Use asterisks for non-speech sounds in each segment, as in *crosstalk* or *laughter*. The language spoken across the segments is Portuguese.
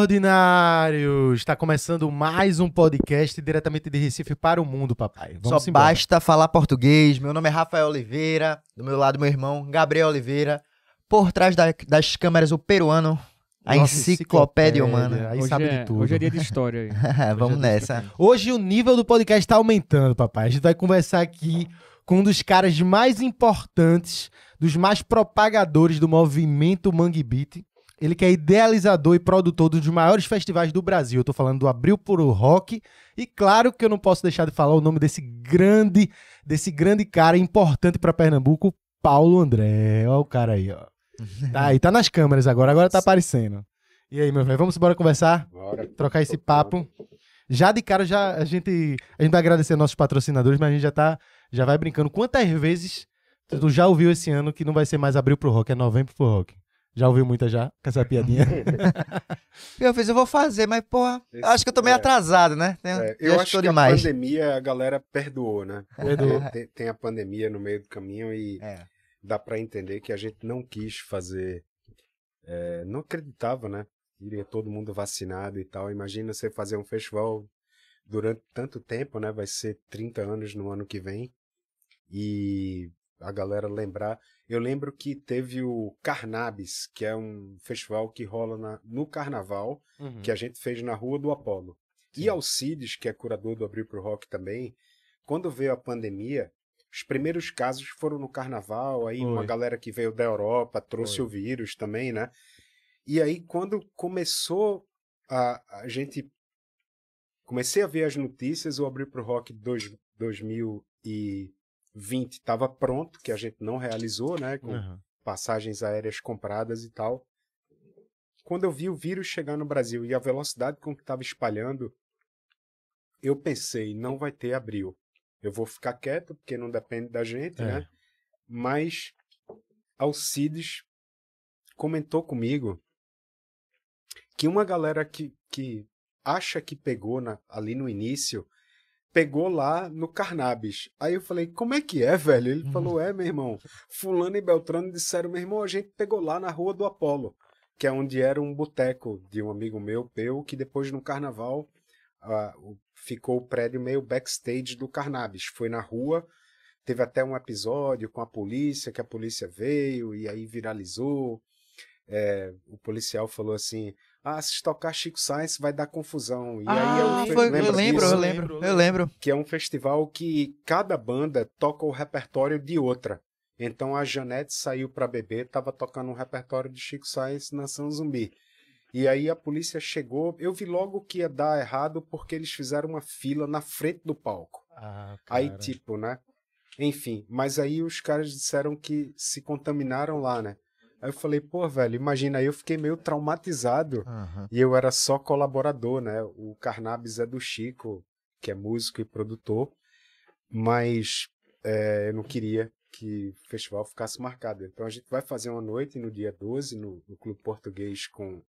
extraordinários! Está começando mais um podcast diretamente de Recife para o mundo, papai. Vamos Só embora. basta falar português. Meu nome é Rafael Oliveira, do meu lado meu irmão Gabriel Oliveira. Por trás da- das câmeras o peruano, a Nossa, enciclopédia, humana. Aí hoje sabe é, de tudo. Hoje é dia de história. aí. *laughs* Vamos é nessa. Hoje o nível do podcast está aumentando, papai. A gente vai conversar aqui com um dos caras mais importantes, dos mais propagadores do movimento Mangue Beat, ele que é idealizador e produtor dos maiores festivais do Brasil. Eu tô falando do Abril Puro Rock. E claro que eu não posso deixar de falar o nome desse grande, desse grande cara importante para Pernambuco, Paulo André. Olha o cara aí, ó. *laughs* Tá aí, tá nas câmeras agora, agora tá aparecendo. E aí, meu velho, vamos embora conversar? Bora. Trocar esse papo. Já de cara, já a gente, a gente vai agradecer nossos patrocinadores, mas a gente já tá, já vai brincando. Quantas vezes tu já ouviu esse ano que não vai ser mais Abril pro Rock, é Novembro pro Rock? Já ouviu muita já, com essa piadinha? *laughs* eu fiz, eu vou fazer, mas, porra, Esse, acho que eu tô meio é, atrasado, né? Tem, é, eu acho que demais. a pandemia, a galera perdoou, né? Perdoou. Tem, tem, a pandemia no meio do caminho e é. dá para entender que a gente não quis fazer, é, não acreditava, né? Iria todo mundo vacinado e tal. Imagina você fazer um festival durante tanto tempo, né? Vai ser 30 anos no ano que vem. E a galera lembrar. Eu lembro que teve o Carnabis, que é um festival que rola na, no carnaval, uhum. que a gente fez na Rua do Apolo. Sim. E Alcides, que é curador do Abril pro Rock também, quando veio a pandemia, os primeiros casos foram no carnaval, aí Oi. uma galera que veio da Europa trouxe Oi. o vírus também, né? E aí quando começou a, a gente comecei a ver as notícias, o Abril pro Rock dois, 2000 e 20 estava pronto, que a gente não realizou, né? Com uhum. passagens aéreas compradas e tal. Quando eu vi o vírus chegar no Brasil e a velocidade com que estava espalhando, eu pensei, não vai ter abril. Eu vou ficar quieto, porque não depende da gente, né? é. né? Mas Alcides comentou comigo que uma galera que, que acha que pegou na, ali no início pegou lá no Carnabis. Aí eu falei, como é que é, velho? Ele uhum. falou, é, meu irmão, fulano e Beltrano disseram, meu irmão, a gente pegou lá na Rua do Apolo, que é onde era um boteco de um amigo meu, Peu, que depois no carnaval uh, ficou o prédio meio backstage do Carnabis. Foi na rua, teve até um episódio com a polícia, que a polícia veio e aí viralizou. É, o policial falou assim, ah, se tocar Chico Science vai dar confusão. E ah, aí é um ah, foi, eu, lembro, eu lembro, eu lembro. Que é um festival que cada banda toca o repertório de outra. Então a Janete saiu para beber, estava tocando um repertório de Chico Science na São Zumbi. E aí a polícia chegou, eu vi logo que ia dar errado porque eles fizeram uma fila na frente do palco. Ah, aí tipo, né? Enfim, mas aí os caras disseram que se contaminaram lá, né? Aí eu falei, pô, velho, imagina, aí eu fiquei meio traumatizado uhum. e eu era só colaborador, né? O Carnabis é do Chico, que é músico e produtor, mas é, eu não queria que o festival ficasse marcado. Então a gente vai fazer uma noite no dia 12 no, no Clube Português com,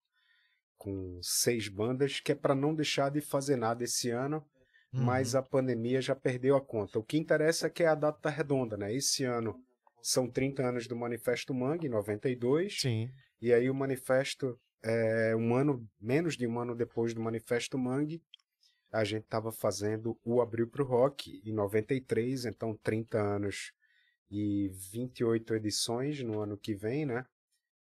com seis bandas, que é para não deixar de fazer nada esse ano, uhum. mas a pandemia já perdeu a conta. O que interessa é que é a data redonda, né? Esse ano são 30 anos do Manifesto Mangue, 92. Sim. E aí o Manifesto, é, um ano, menos de um ano depois do Manifesto Mangue, a gente estava fazendo o Abril para o Rock, em 93, então 30 anos e 28 edições no ano que vem, né?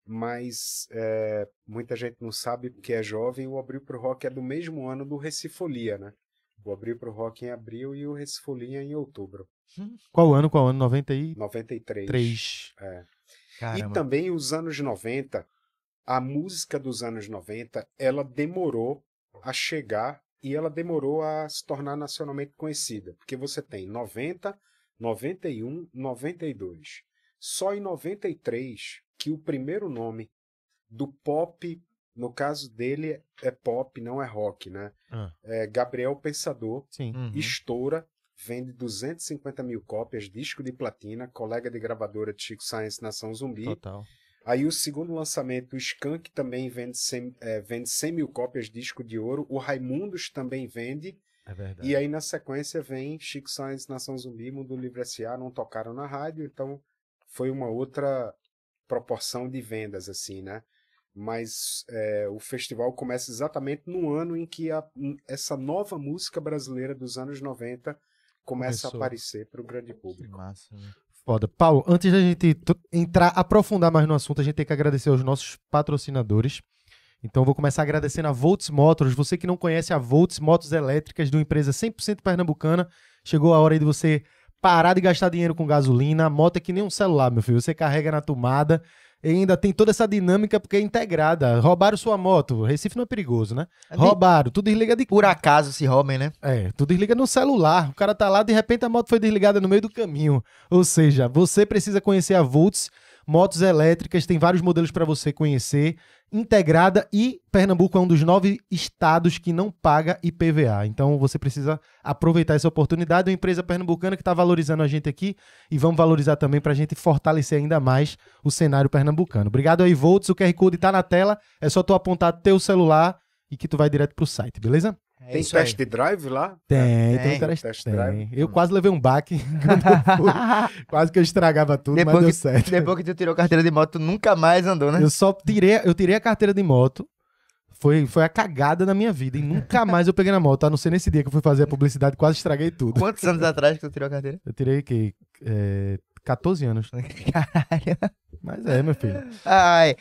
Mas é, muita gente não sabe porque é jovem, o Abril para o Rock é do mesmo ano do Recifolia, né? O Abril para o Rock em abril e o Recifolia em outubro. Qual ano? Qual ano? 90 e... 93. 3. É. E também os anos 90, a música dos anos 90, ela demorou a chegar e ela demorou a se tornar nacionalmente conhecida, porque você tem 90, 91, 92. Só em 93 que o primeiro nome do pop, no caso dele é pop, não é rock, né? Ah. É Gabriel Pensador, Sim. Uhum. estoura vende 250 mil cópias, disco de platina, colega de gravadora de Chico Science Nação Zumbi. Total. Aí o segundo lançamento, o Skank também vende 100, é, vende 100 mil cópias disco de ouro, o Raimundos também vende. É verdade. E aí na sequência vem Chico Science, Nação Zumbi, Mundo Livre S.A., não tocaram na rádio, então foi uma outra proporção de vendas, assim, né? Mas é, o festival começa exatamente no ano em que a, essa nova música brasileira dos anos 90 começa Começou. a aparecer para o grande público. Massa, né? Foda. Paulo, antes da gente entrar, aprofundar mais no assunto, a gente tem que agradecer aos nossos patrocinadores. Então vou começar agradecendo a Volts Motors. Você que não conhece a Volts Motos Elétricas, de uma empresa 100% pernambucana, chegou a hora de você parar de gastar dinheiro com gasolina. A moto é que nem um celular, meu filho. Você carrega na tomada e ainda tem toda essa dinâmica porque é integrada. Roubaram sua moto. Recife não é perigoso, né? É de... Roubaram. Tu desliga de. Por acaso se roubem, né? É. Tu desliga no celular. O cara tá lá, de repente a moto foi desligada no meio do caminho. Ou seja, você precisa conhecer a Volts motos elétricas, tem vários modelos para você conhecer, integrada e Pernambuco é um dos nove estados que não paga IPVA. Então você precisa aproveitar essa oportunidade, é uma empresa pernambucana que está valorizando a gente aqui e vamos valorizar também para a gente fortalecer ainda mais o cenário pernambucano. Obrigado aí, Volts, o QR Code está na tela, é só tu apontar teu celular e que tu vai direto para o site, beleza? É tem test aí. drive lá? Tem, é, tem, tem test, test tem. drive. Eu hum. quase levei um baque *laughs* *laughs* quase que eu estragava tudo, depois mas deu certo. Depois que tu tirou a carteira de moto, tu nunca mais andou, né? Eu só tirei, eu tirei a carteira de moto. Foi, foi a cagada na minha vida. E nunca *laughs* mais eu peguei na moto. A não ser nesse dia que eu fui fazer a publicidade, quase estraguei tudo. Quantos anos atrás que tu tirou a carteira? Eu tirei que. É, 14 anos. Caralho. Mas é, meu filho. Ai.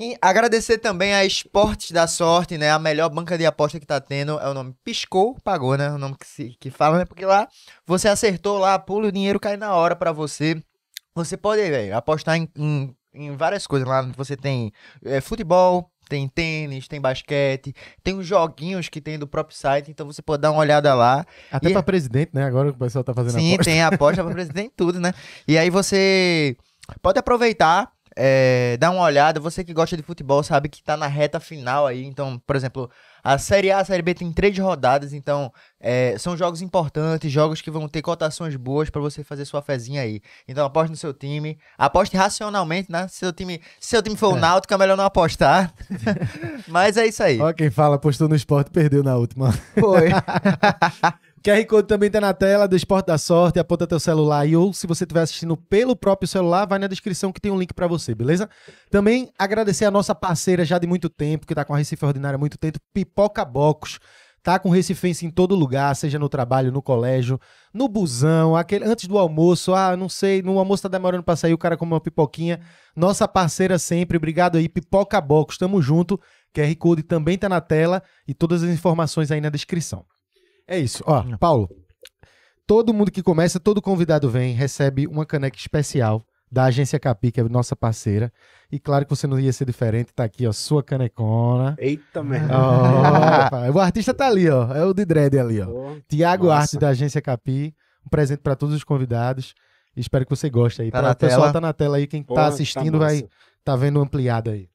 E agradecer também a Esportes da Sorte, né? A melhor banca de aposta que tá tendo. É o nome Piscou, pagou, né? O nome que, se, que fala, né? Porque lá você acertou lá, pula, o dinheiro cai na hora para você. Você pode véio, apostar em, em, em, várias coisas. Lá você tem é, futebol, tem tênis, tem basquete, tem os joguinhos que tem do próprio site, então você pode dar uma olhada lá. Até e... pra presidente, né? Agora o pessoal tá fazendo Sim, aposta. Sim, tem aposta pra presidente, tudo, né? E aí você pode aproveitar é, dá uma olhada. Você que gosta de futebol sabe que tá na reta final aí. Então, por exemplo, a Série A, a Série B tem três rodadas. Então, é, são jogos importantes, jogos que vão ter cotações boas para você fazer sua fezinha aí. Então, aposte no seu time. Aposte racionalmente, né? Se seu time, se seu time for é. o Náutico, é melhor não apostar. *laughs* Mas é isso aí. Ó, quem fala, apostou no esporte, perdeu na última. Foi. *laughs* QR Code também tá na tela do Esporte da Sorte, aponta teu celular e ou se você estiver assistindo pelo próprio celular, vai na descrição que tem um link para você, beleza? Também agradecer a nossa parceira já de muito tempo, que tá com a Recife Ordinária há muito tempo, Pipoca Bocos. Tá com Recifense em todo lugar, seja no trabalho, no colégio, no busão, aquele antes do almoço, ah, não sei, no almoço tá demorando para sair, o cara come uma pipoquinha. Nossa parceira sempre, obrigado aí, Pipoca Bocos, tamo junto. QR Code também tá na tela e todas as informações aí na descrição. É isso. Ó, Paulo, todo mundo que começa, todo convidado vem, recebe uma caneca especial da Agência Capi, que é nossa parceira. E claro que você não ia ser diferente, tá aqui, ó, sua canecona. Eita merda. Oh, o artista tá ali, ó, é o de dread ali, ó. Tiago Arte, da Agência Capi. Um presente para todos os convidados. Espero que você goste aí. Tá pra, o pessoal tela. tá na tela aí, quem tá, tá assistindo tá vai tá vendo ampliado aí.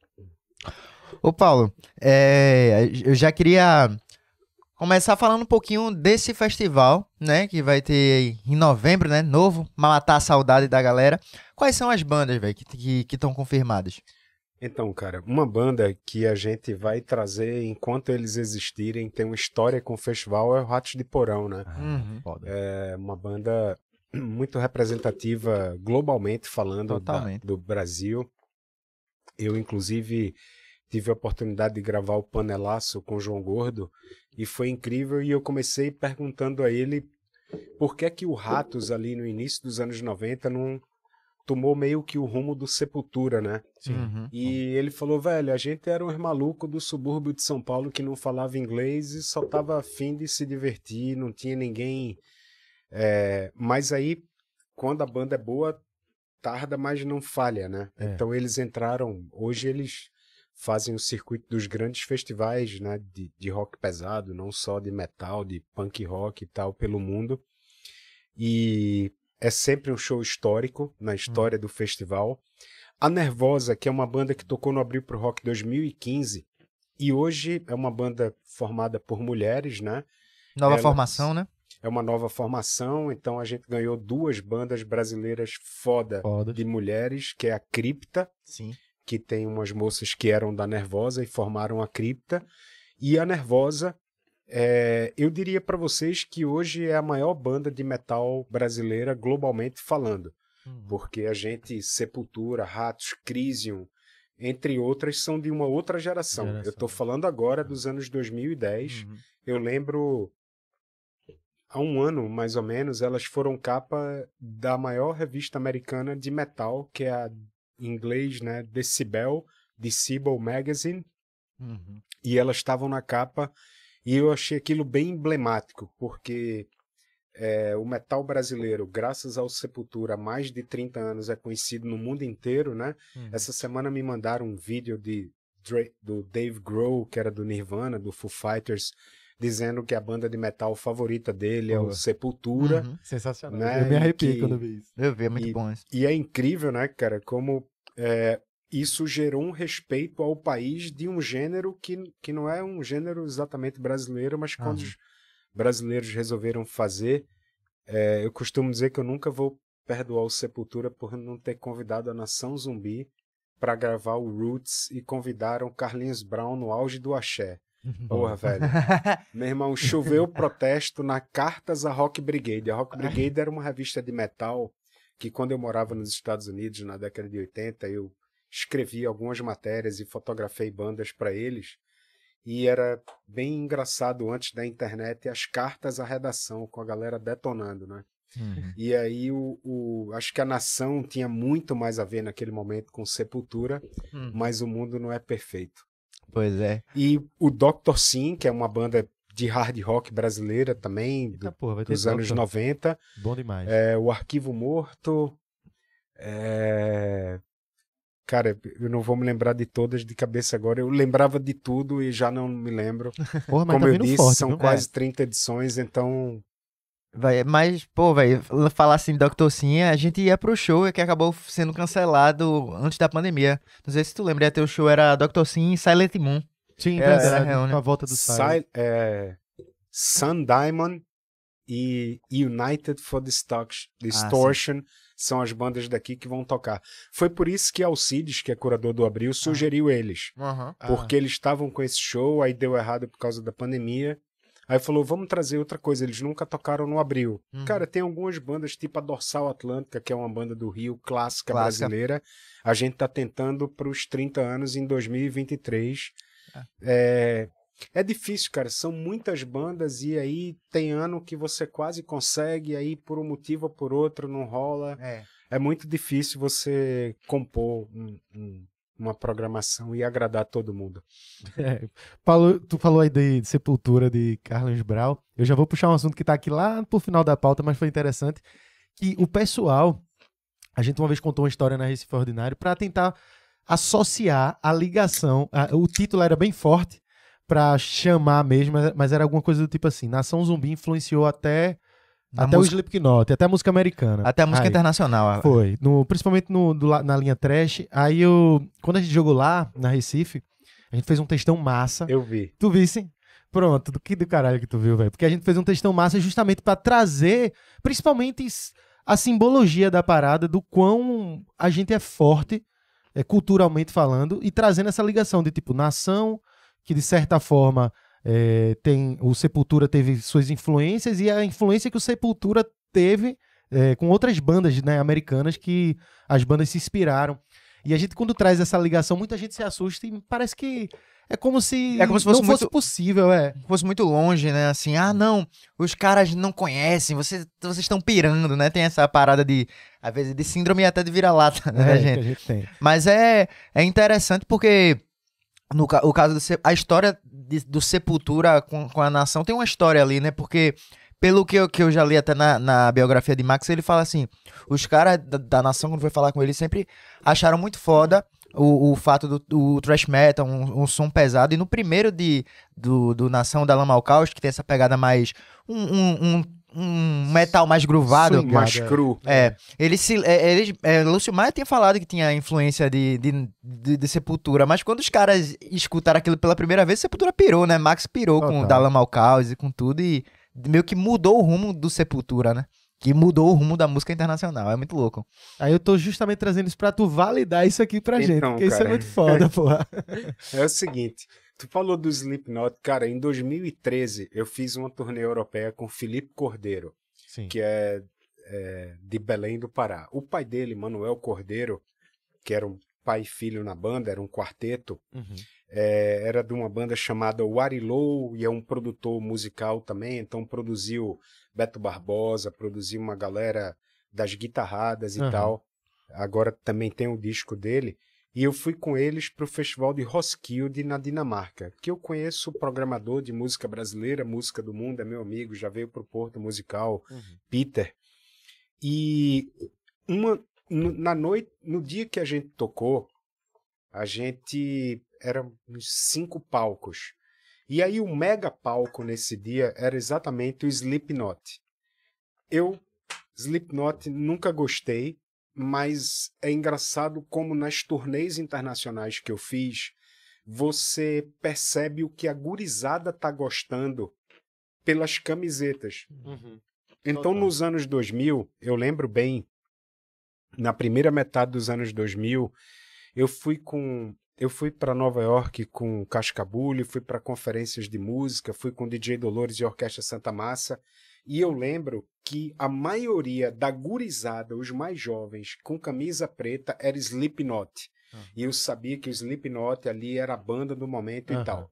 Ô Paulo, é, eu já queria começar falando um pouquinho desse festival, né? Que vai ter em novembro, né? Novo, matar a saudade da galera. Quais são as bandas, velho, que estão confirmadas? Então, cara, uma banda que a gente vai trazer enquanto eles existirem, tem uma história com o festival, é o Ratos de Porão, né? Ah, uhum. É uma banda muito representativa globalmente falando da, do Brasil. Eu, inclusive, tive a oportunidade de gravar o panelaço com o João Gordo e foi incrível e eu comecei perguntando a ele por que é que o Ratos ali no início dos anos 90 não tomou meio que o rumo do Sepultura, né? Uhum. E ele falou, velho, a gente era um maluco do subúrbio de São Paulo que não falava inglês e só tava afim de se divertir, não tinha ninguém. É... Mas aí, quando a banda é boa, tarda, mas não falha, né? É. Então eles entraram, hoje eles fazem o circuito dos grandes festivais né, de, de rock pesado, não só de metal, de punk rock e tal, pelo mundo. E é sempre um show histórico na hum. história do festival. A Nervosa, que é uma banda que tocou no Abril pro Rock 2015, e hoje é uma banda formada por mulheres, né? Nova Ela formação, né? É uma nova formação, então a gente ganhou duas bandas brasileiras foda, foda. de mulheres, que é a Cripta Sim que tem umas moças que eram da Nervosa e formaram a Cripta. E a Nervosa, é, eu diria para vocês que hoje é a maior banda de metal brasileira globalmente falando. Hum. Porque a gente, Sepultura, Ratos, Crisium, entre outras, são de uma outra geração. geração. Eu estou falando agora é. dos anos 2010. Uhum. Eu lembro há um ano, mais ou menos, elas foram capa da maior revista americana de metal, que é a em inglês, né, Decibel, Decibel Magazine, uhum. e elas estavam na capa, e eu achei aquilo bem emblemático, porque é, o metal brasileiro, graças ao Sepultura, há mais de 30 anos é conhecido no mundo inteiro, né? Uhum. Essa semana me mandaram um vídeo de, do Dave Grohl, que era do Nirvana, do Foo Fighters, dizendo que a banda de metal favorita dele é o Sepultura. Uhum, sensacional. Né? Eu me arrepio que... quando vi isso. Eu vi, é muito e, bom isso. E é incrível, né, cara, como é, isso gerou um respeito ao país de um gênero que, que não é um gênero exatamente brasileiro, mas quando uhum. os brasileiros resolveram fazer, é, eu costumo dizer que eu nunca vou perdoar o Sepultura por não ter convidado a Nação Zumbi para gravar o Roots e convidaram Carlinhos Brown no auge do axé. Uhum. Porra, velho. *laughs* Meu irmão, choveu protesto na Cartas à Rock Brigade. A Rock Brigade era uma revista de metal que, quando eu morava nos Estados Unidos, na década de 80, eu escrevi algumas matérias e fotografei bandas para eles. E era bem engraçado antes da internet as cartas à redação com a galera detonando, né? Uhum. E aí, o, o, acho que a nação tinha muito mais a ver naquele momento com Sepultura, uhum. mas o mundo não é perfeito. Pois é. E o Dr. Sim, que é uma banda de hard rock brasileira também, do, porra, dos anos Dr. 90. Bom demais. É, o Arquivo Morto. É... Cara, eu não vou me lembrar de todas de cabeça agora. Eu lembrava de tudo e já não me lembro. *laughs* Porra, Como tá eu disse, forte, são viu? quase 30 é. edições, então Vai, mas, pô, velho, falar assim Dr. Octocinha, a gente ia pro show que acabou sendo cancelado antes da pandemia. Não sei se tu lembra, teu show era Dr. Sim e Silent Moon. Sim, era, era a, a volta do Silent. É, Sun Diamond e United for Distortion ah, são as bandas daqui que vão tocar. Foi por isso que Alcides, que é curador do Abril, ah. sugeriu ah. eles. Porque ah. eles estavam com esse show, aí deu errado por causa da pandemia. Aí falou, vamos trazer outra coisa, eles nunca tocaram no Abril. Uhum. Cara, tem algumas bandas, tipo a Dorsal Atlântica, que é uma banda do Rio, clássica, clássica. brasileira. A gente tá tentando para os 30 anos em 2023. É. é, é difícil, cara, são muitas bandas e aí tem ano que você quase consegue, aí por um motivo ou por outro não rola. É, é muito difícil você compor um, um uma programação e agradar todo mundo. *laughs* É, Paulo, tu falou aí de, de, Sepultura de Carlos Brau. Eu já vou puxar um assunto que está aqui lá pro final da pauta, mas foi interessante. Que o pessoal, a gente uma vez contou uma história na Recife Ordinário para tentar associar a ligação. A, o título era bem forte para chamar mesmo, mas era alguma coisa do tipo assim: Nação Zumbi influenciou até na até música... o Slipknot, até a música americana. Até a música Aí. internacional. Foi. No, principalmente no, do, na linha trash. Aí eu. Quando a gente jogou lá, na Recife, a gente fez um textão massa. Eu vi. Tu visse? Pronto, do que do caralho que tu viu, velho? Porque a gente fez um textão massa justamente para trazer, principalmente, a simbologia da parada, do quão a gente é forte, é, culturalmente falando, e trazendo essa ligação de tipo, nação, que de certa forma é, tem O Sepultura teve suas influências e a influência que o Sepultura teve é, com outras bandas né, americanas que as bandas se inspiraram. E a gente, quando traz essa ligação, muita gente se assusta e parece que é como se, é como se fosse não muito, fosse possível, é. Fosse muito longe, né? Assim, ah, não, os caras não conhecem, vocês, vocês estão pirando, né? Tem essa parada de, às vezes, de síndrome até de vira-lata, né, é, gente? gente Mas é, é interessante porque no o caso do, a história de, do Sepultura com, com a nação tem uma história ali, né? Porque pelo que eu, que eu já li até na, na biografia de Max, ele fala assim: os caras da, da, nação, quando foi falar com ele, sempre acharam muito foda o, o fato do, do thrash metal, um, um, som pesado. E no primeiro de, do, do Nação da Lama ao Caos, que tem essa pegada mais. um, um, um um metal mais gruvado. Sim, mais cru. É. Ele se. É, ele, é, Lúcio Maia tinha falado que tinha influência de, de, de, de, Sepultura, mas quando os caras escutaram aquilo pela primeira vez, Sepultura pirou, né? Max pirou com o Dalla Malcaus e com tudo, e meio que mudou o rumo do Sepultura, né? que mudou o rumo da música internacional. É muito louco. Aí eu tô justamente trazendo isso pra tu validar isso aqui pra então, gente, porque cara, isso é muito foda, é porra. *laughs* É o seguinte, Tu falou do Slipknot, cara, em 2013 eu fiz uma turnê europeia com Felipe Cordeiro, Sim. que é, é, de Belém do Pará. O pai dele, Manuel Cordeiro, que era um pai e filho na banda, era um quarteto, uhum. é, era de uma banda chamada Warilow e é um produtor musical também, então produziu Beto Barbosa, produziu uma galera das guitarradas e uhum. tal. Agora também tem o disco dele. E eu fui com eles para o Festival de Roskilde, na Dinamarca, que eu conheço o programador de música brasileira, música do mundo, é meu amigo, já veio para o Porto Musical, uhum. Peter. E uma, na noite, no dia que a gente tocou, a gente eram cinco palcos. E aí o mega palco nesse dia era exatamente o Slipknot. Eu Slipknot nunca gostei, mas é engraçado como nas turnês internacionais que eu fiz, você percebe o que a gurizada tá gostando pelas camisetas. Uhum. Então, Total. nos anos 2000, eu lembro bem, na primeira metade dos anos 2000, eu fui com eu fui para Nova York com Cascabulho, fui para conferências de música, fui com DJ Dolores e Orquestra Santa Massa, e eu lembro que a maioria da gurizada, os mais jovens, com camisa preta, era Slipknot. Uhum. E eu sabia que o Slipknot ali era a banda do momento uhum. e tal.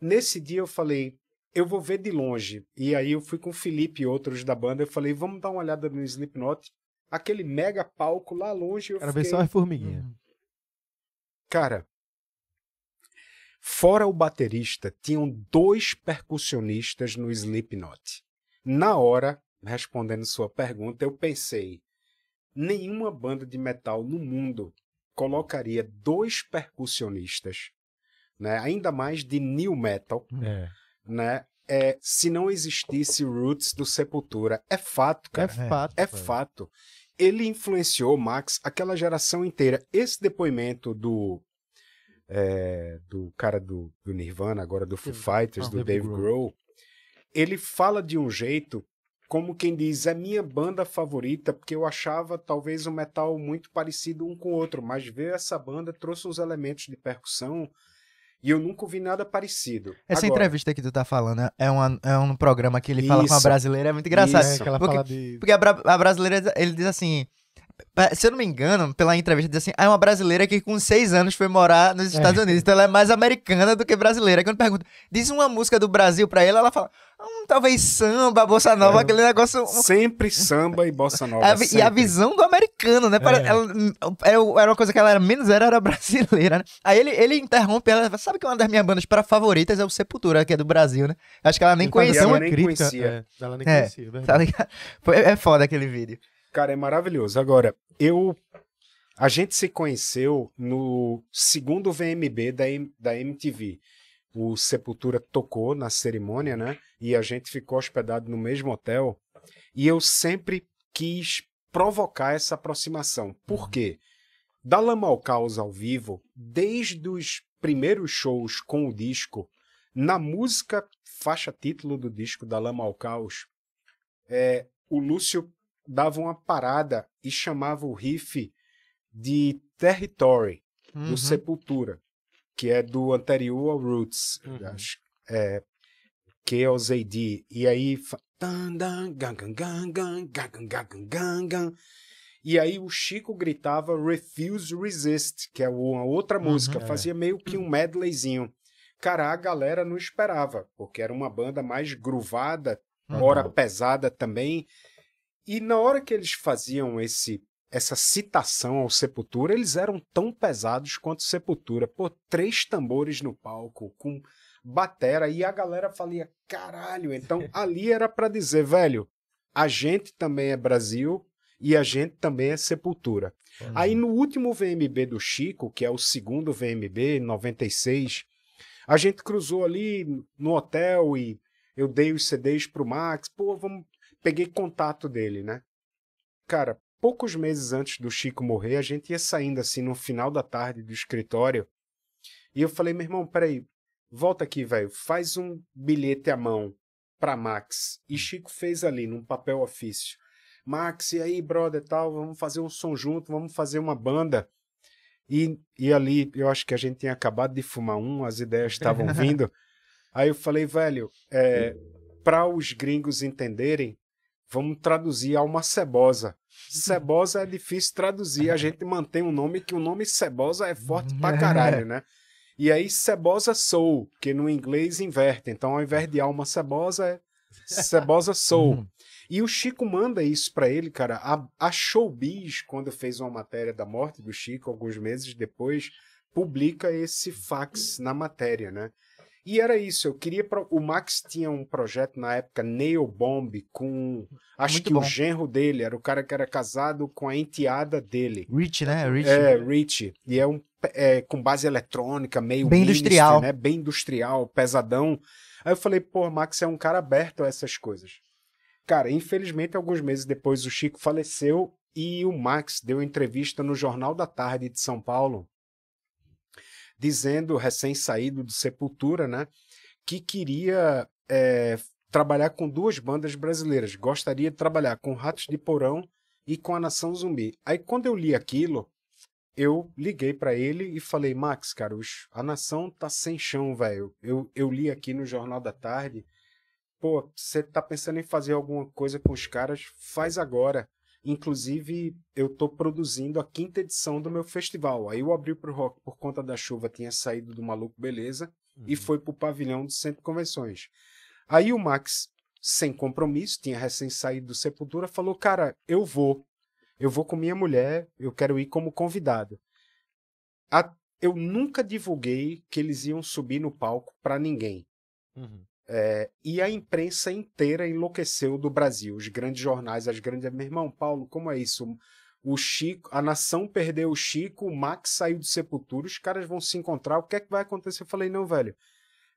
Nesse dia eu falei, eu vou ver de longe. E aí eu fui com o Felipe e outros da banda, eu falei, vamos dar uma olhada no Slipknot. Aquele mega palco lá longe. Eu era fiquei... versão é formiguinha. Uhum. Cara, fora o baterista, tinham dois percussionistas no Slipknot. Na hora, respondendo sua pergunta, eu pensei: nenhuma banda de metal no mundo colocaria dois percussionistas, né? ainda mais de new metal, uhum. é. né? É, se não existisse Roots do Sepultura. É fato, é cara. É fato. É, é fato ele influenciou, Max, aquela geração inteira. Esse depoimento do é, do cara do, do, Nirvana, agora do Foo Fighters, ah, do Dave Grohl. ele fala de um jeito como quem diz, é minha banda favorita, porque eu achava talvez o um metal muito parecido um com o outro, mas ver essa banda trouxe uns elementos de percussão e eu nunca ouvi nada parecido. Essa Agora, entrevista que tu tá falando é, é uma, é um programa que ele isso, fala com a brasileira, é muito engraçado. Isso, é, porque, é porque a, a, brasileira ele diz assim: se eu não me engano, pela entrevista, diz assim: ah, é uma brasileira que com seis anos foi morar nos é. Estados é. Unidos. Então ela é mais americana do que brasileira. quando pergunta, diz uma música do Brasil pra ela, ela fala. Hum, talvez samba, bossa nova, é. aquele negócio. Sempre samba e bossa nova. A, e a visão do americano, né? É. Ela, hum, é era uma coisa que ela era menos era, era brasileira, né? Aí ele, ele interrompe ela, sabe que uma das minhas bandas para favoritas é o Sepultura, que é do Brasil, né? Acho que ela nem ele conhecia. Ela nem crítica, conhecia. É, ela nem é, conhecia, é, tá ligado? é foda aquele vídeo cara é maravilhoso. Agora, eu. A gente se conheceu no segundo VMB da, da MTV. O Sepultura tocou na cerimônia, né? E a gente ficou hospedado no mesmo hotel. E eu sempre quis provocar essa aproximação. Por uhum. quê? Da Lama ao Caos ao vivo, desde os primeiros shows com o disco, na música faixa título do disco da Lama ao Caos, é, o Lúcio dava uma parada e chamava o riff de Territory, uhum. do Sepultura, que é do anterior ao Roots, uhum. acho. É, Chaos AD. E aí. E aí o Chico gritava Refuse Resist, que é uma outra uhum, música, uhum, fazia meio que um uhum. medleyzinho. Cara, a galera não esperava, porque era uma banda mais gruvada, uhum. hora pesada também. E na hora que eles faziam esse essa citação ao Sepultura, eles eram tão pesados quanto Sepultura. Pô, três tambores no palco, com batera, e a galera falia, caralho. Então *laughs* ali era para dizer, velho, a gente também é Brasil e a gente também é Sepultura. Uhum. Aí no último VMB do Chico, que é o segundo VMB, 96, a gente cruzou ali no hotel e eu dei os CDs pro Max, pô, vamos peguei contato dele, né? Cara, poucos meses antes do Chico morrer, a gente ia saindo assim no final da tarde do escritório. E eu falei, meu irmão, peraí, volta aqui, velho, faz um bilhete à mão pra Max. E hum. Chico fez ali, num papel ofício. Max, e aí, brother, tal, vamos fazer um som junto, vamos fazer uma banda. E, e ali, eu acho que a gente tinha acabado de fumar um, as ideias estavam *laughs* vindo. aí eu falei, velho, é, hum. para os gringos entenderem, Vamos traduzir a uma cebosa. Uhum. Cebosa é difícil traduzir. A gente mantém um nome que o nome cebosa é forte pra uhum. caralho, *laughs* né? E aí, cebosa soul, que no inglês inverte. Então, ao invés de alma cebosa, é cebosa soul. Uhum. E o Chico manda isso para ele, cara. A, a Showbiz, quando fez uma matéria da morte do Chico, alguns meses depois, publica esse fax na matéria, né? E era isso, eu queria. Pro... O Max tinha um projeto na época, Nail Bomb, com. Acho Muito que bom. o genro dele, era o cara que era casado com a enteada dele. Rich, né? É, Rich. É, Rich. E é um. É, com base eletrônica, meio. Bem industrial. Né? Bem industrial, pesadão. Aí eu falei, pô, Max é um cara aberto a essas coisas. Cara, infelizmente, alguns meses depois o Chico faleceu e o Max deu entrevista no Jornal da Tarde de São Paulo dizendo, recém-saído do Sepultura, né, que queria é, trabalhar com duas bandas brasileiras, gostaria de trabalhar com Ratos de Porão e com a Nação Zumbi. Aí quando eu li aquilo, eu liguei para ele e falei, Max, cara, a Nação tá sem chão, velho. Eu, eu li aqui no Jornal da Tarde, pô, você tá pensando em fazer alguma coisa com os caras, faz agora. Inclusive, eu estou produzindo a quinta edição do meu festival. Aí o Abril pro Rock, por conta da chuva, tinha saído do Maluco Beleza uhum. e foi pro pavilhão do Centro de Convenções. Aí o Max, sem compromisso, tinha recém saído do Sepultura, falou: Cara, eu vou. Eu vou com minha mulher, eu quero ir como convidado. A... Eu nunca divulguei que eles iam subir no palco para ninguém. Uhum. É, e a imprensa inteira enlouqueceu do Brasil. Os grandes jornais, as grandes. Meu irmão, Paulo, como é isso? O Chico, a nação perdeu o Chico, o Max saiu do Sepultura, os caras vão se encontrar, o que é que vai acontecer? Eu falei, não, velho.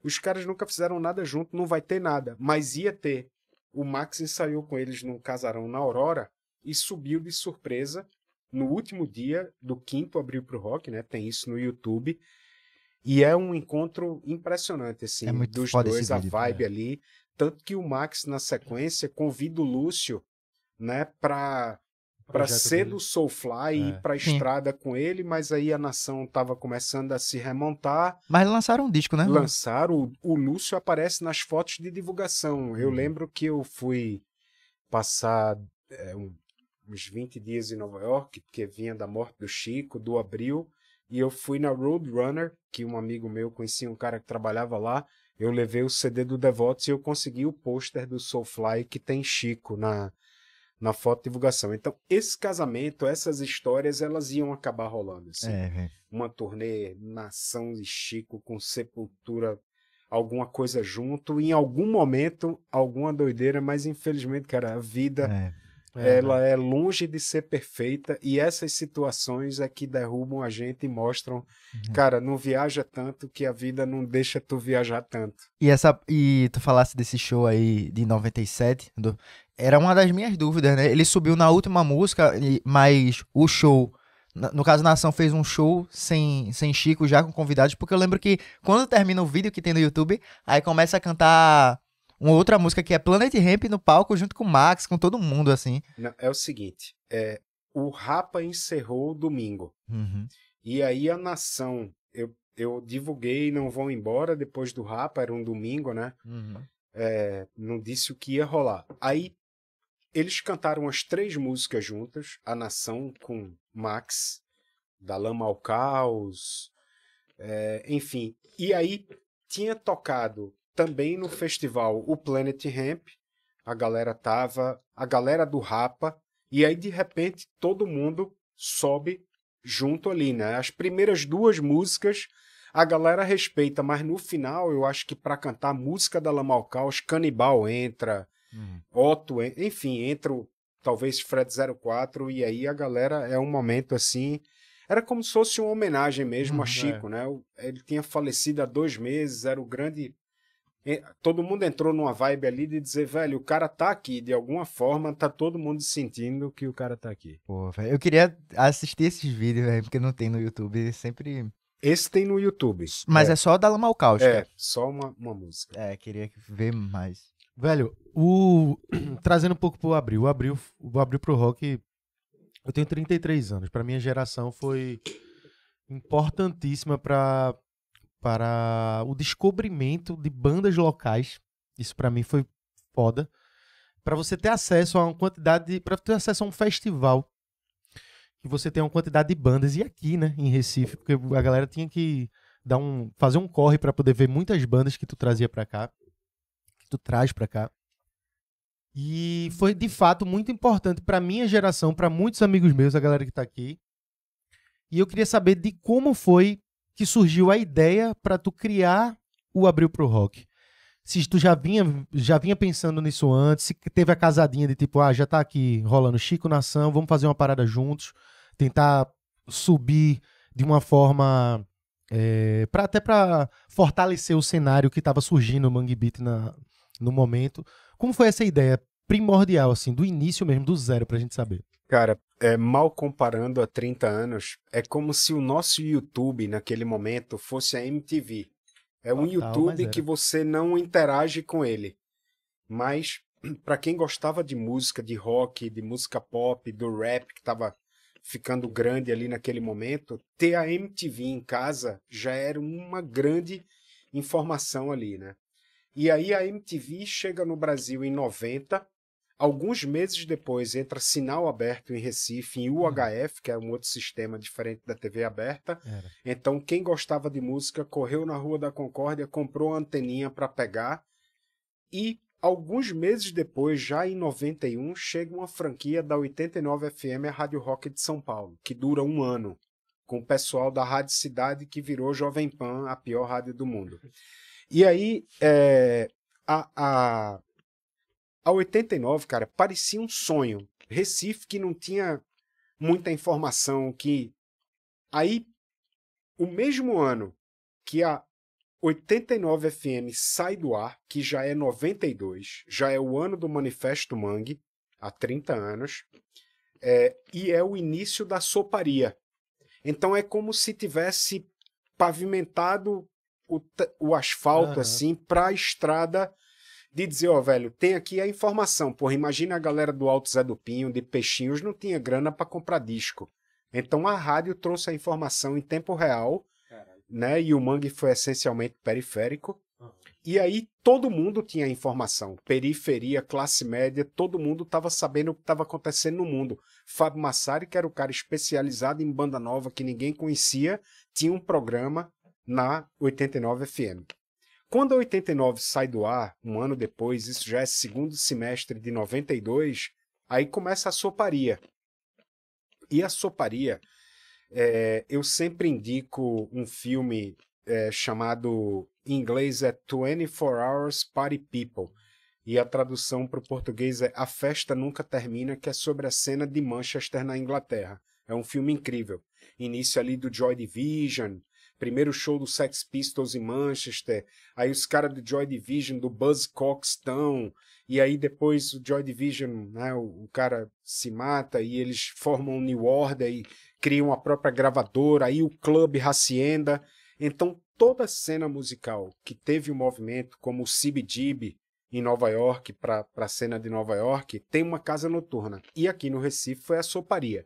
Os caras nunca fizeram nada junto, não vai ter nada. Mas ia ter. O Max ensaiou com eles num casarão na Aurora e subiu de surpresa no último dia do quinto abril pro rock, né? Tem isso no YouTube. E é um encontro impressionante, assim, é muito dos dois, a vibe ali. Tanto que o Max, na sequência, convida o Lúcio, né, pra, pra ser dele. do Soulfly e é. ir pra estrada Sim. com ele, mas aí a nação tava começando a se remontar. Mas lançaram um disco, né? Lançaram, o, o Lúcio aparece nas fotos de divulgação. Eu hum. lembro que eu fui passar é, um, uns 20 dias em Nova York, porque vinha da morte do Chico, do Abril, e eu fui na Roadrunner, que um amigo meu conhecia um cara que trabalhava lá. Eu levei o CD do Devotos e eu consegui o pôster do Soulfly que tem Chico na, na foto divulgação. Então, esse casamento, essas histórias, elas iam acabar rolando. Assim. É, Uma turnê Nação e Chico com Sepultura, alguma coisa junto. em algum momento, alguma doideira, mas infelizmente, cara, a vida. É. É, ela né? é longe de ser perfeita e essas situações é que derrubam a gente e mostram, uhum. cara, não viaja tanto que a vida não deixa tu viajar tanto. E essa e tu falasse desse show aí de 97, do, era uma das minhas dúvidas, né? Ele subiu na última música, mas o show no caso, na Nação fez um show sem, sem Chico, já com convidados, porque eu lembro que quando termina o vídeo que tem no YouTube, aí começa a cantar uma outra música que é Planet Ramp no palco junto com o Max, com todo mundo, assim. Não, é o seguinte, é, o Rapa encerrou domingo. Uhum. E aí a nação, eu, eu divulguei Não Vão Embora depois do Rapa, era um domingo, né? Uhum. É, não disse o que ia rolar. Aí eles cantaram as três músicas juntas, a nação com Max, da Lama ao Caos, é, enfim. E aí tinha tocado também no festival o Planet Ramp. A galera tava, a galera do Rapa, e aí de repente todo mundo sobe junto ali, né? As primeiras duas músicas a galera respeita, mas no final eu acho que para cantar música da Lamal Caos, Canibal entra, uhum. Otto, enfim, entra o, talvez Fred 04 e aí a galera é um momento assim, era como se fosse uma homenagem mesmo a uhum, é. Chico, é. né? Ele tinha falecido há dois meses, era o grande todo mundo entrou numa vibe ali de dizer, velho, o cara tá aqui, de alguma forma, tá todo mundo sentindo que o cara tá aqui. Pô, velho, eu queria assistir esses vídeos, velho, porque não tem no YouTube, sempre... Esse tem no YouTube. Mas é, é só da Lama É, só uma, uma música. É, queria ver mais. Velho, o... *clears throat* trazendo um pouco pro Abril, o Abril, o Abril pro Rock, eu tenho 33 anos, pra minha geração foi importantíssima pra para o descobrimento de bandas locais. Isso para mim foi foda. Para você ter acesso a uma quantidade, para ter acesso a um festival que você tem uma quantidade de bandas e aqui, né, em Recife, porque a galera tinha que dar um, fazer um corre para poder ver muitas bandas que tu trazia para cá, que tu traz para cá. E foi de fato muito importante para minha geração, para muitos amigos meus, a galera que tá aqui. E eu queria saber de como foi que surgiu a ideia para tu criar o Abril pro Rock? Se tu já vinha, já vinha pensando nisso antes, se teve a casadinha de tipo, ah, já tá aqui rolando Chico Nação, vamos fazer uma parada juntos, tentar subir de uma forma é, eh, para até para fortalecer o cenário que estava surgindo no Mangue Beat na, no momento. Como foi essa ideia primordial assim, do início mesmo, do zero pra gente saber? Cara, é, mal comparando a 30 anos, é como se o nosso YouTube naquele momento fosse a MTV. É um Total, YouTube que você não interage com ele. Mas *clears throat* para quem gostava de música, de rock, de música pop, do rap que tava ficando grande ali naquele momento, ter a MTV em casa já era uma grande informação ali, né? E aí a MTV chega no Brasil em 90 Alguns meses depois entra Sinal Aberto em Recife, em UHF, uhum. que é um outro sistema diferente da TV aberta. Era. Então, quem gostava de música correu na Rua da Concórdia, comprou a anteninha para pegar. E alguns meses depois, já em 91, chega uma franquia da 89 FM, a Rádio Rock de São Paulo, que dura um ano, com o pessoal da Rádio Cidade, que virou Jovem Pan, a pior rádio do mundo. E aí, é, a, a a 89, cara, parecia um sonho. Recife que não tinha muita informação, que aí o mesmo ano que a 89 FM sai do ar, que já é 92, já é o ano do Manifesto Mangue, há 30 anos, é, e é o início da soparia. Então é como se tivesse pavimentado o, o asfalto uhum. assim para a estrada de dizer, ó, oh, velho, tem aqui a informação. Porra, imagina a galera do Alto Zé do Pinho, de Peixinhos, não tinha grana para comprar disco. Então a rádio trouxe a informação em tempo real, Caralho. né? E o mangue foi essencialmente periférico. Uhum. E aí todo mundo tinha informação. Periferia, classe média, todo mundo estava sabendo o que estava acontecendo no mundo. Fábio Massari, que era o cara especializado em banda nova que ninguém conhecia, tinha um programa na 89 FM. Quando a 89 sai do ar, um ano depois, isso já é segundo semestre de 92, aí começa a soparia. E a soparia, é, eu sempre indico um filme é, chamado, em inglês é 24 Hours Party People, e a tradução para o português é A Festa Nunca Termina, que é sobre a cena de Manchester na Inglaterra. É um filme incrível. Início ali do Joy Division, Primeiro show do Sex Pistols em Manchester. Aí os caras do Joy Division, do Buzz Cox estão. E aí depois o Joy Division, né, o, o, cara se mata e eles formam o New Order e criam a própria gravadora. Aí o Club Hacienda. Então toda cena musical que teve o um movimento, como o CBGB, em Nova York, para a cena de Nova York, tem uma casa noturna. E aqui no Recife foi a Soparia.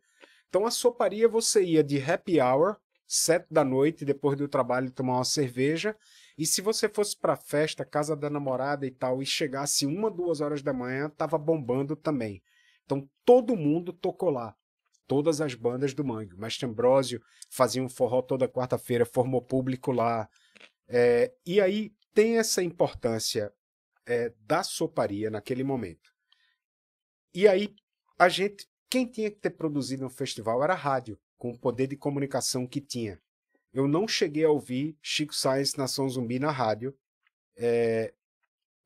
Então a Soparia você ia de happy hour sete da noite, depois do trabalho, tomar uma cerveja. E se você fosse a festa, casa da namorada e tal, e chegasse uma, duas horas da manhã, tava bombando também. Então todo mundo tocou lá. Todas as bandas do Mangue. O Mestre Ambrosio fazia um forró toda quarta-feira, formou público lá. É, e aí tem essa importância é, da soparia naquele momento. E aí a gente, quem tinha que ter produzido um festival era a rádio com o poder de comunicação que tinha. Eu não cheguei a ouvir Chico Science Nação Zumbi na rádio, é,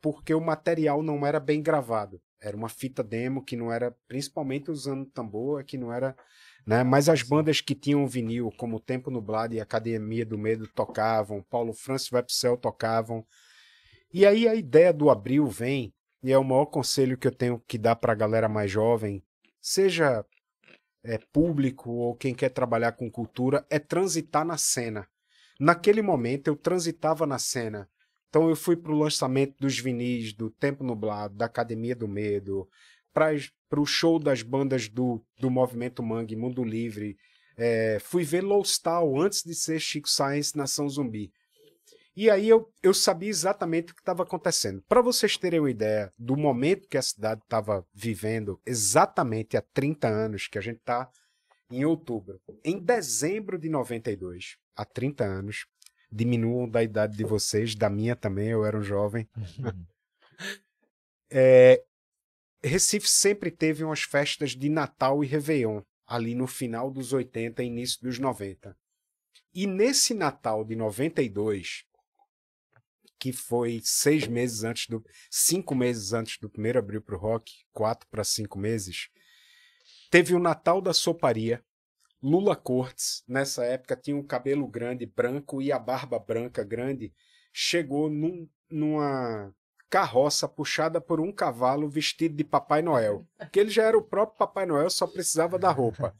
porque o material não era bem gravado. Era uma fita demo que não era, principalmente usando tambor, que não era. Né? Mas as bandas que tinham vinil, como Tempo Nublado e Academia do Medo, tocavam, Paulo Francis Webcel tocavam. E aí a ideia do Abril vem, e é o maior conselho que eu tenho que dar para a galera mais jovem: seja é, público ou quem quer trabalhar com cultura é transitar na cena. Naquele momento eu transitava na cena. Então eu fui para o lançamento dos vinis do Tempo Nublado, da Academia do Medo, para o show das bandas do, do Movimento Mangue, Mundo Livre. É, fui ver Low Star antes de ser Chico Science Nação Zumbi. E aí eu, eu sabia exatamente o que estava acontecendo. Para vocês terem uma ideia do momento que a cidade estava vivendo, exatamente há 30 anos, que a gente está em outubro. Em dezembro de 92, há 30 anos, diminuam da idade de vocês, da minha também, eu era um jovem. *laughs* é, Recife sempre teve umas festas de Natal e Réveillon, ali no final dos 80 e início dos 90. E nesse Natal de 92, que foi seis meses antes do. cinco meses antes do primeiro abril para o rock, quatro para cinco meses. Teve o Natal da Soparia. Lula Cortes, nessa época, tinha um cabelo grande branco e a barba branca grande. Chegou num, numa carroça puxada por um cavalo vestido de Papai Noel. porque ele já era o próprio Papai Noel, só precisava da roupa.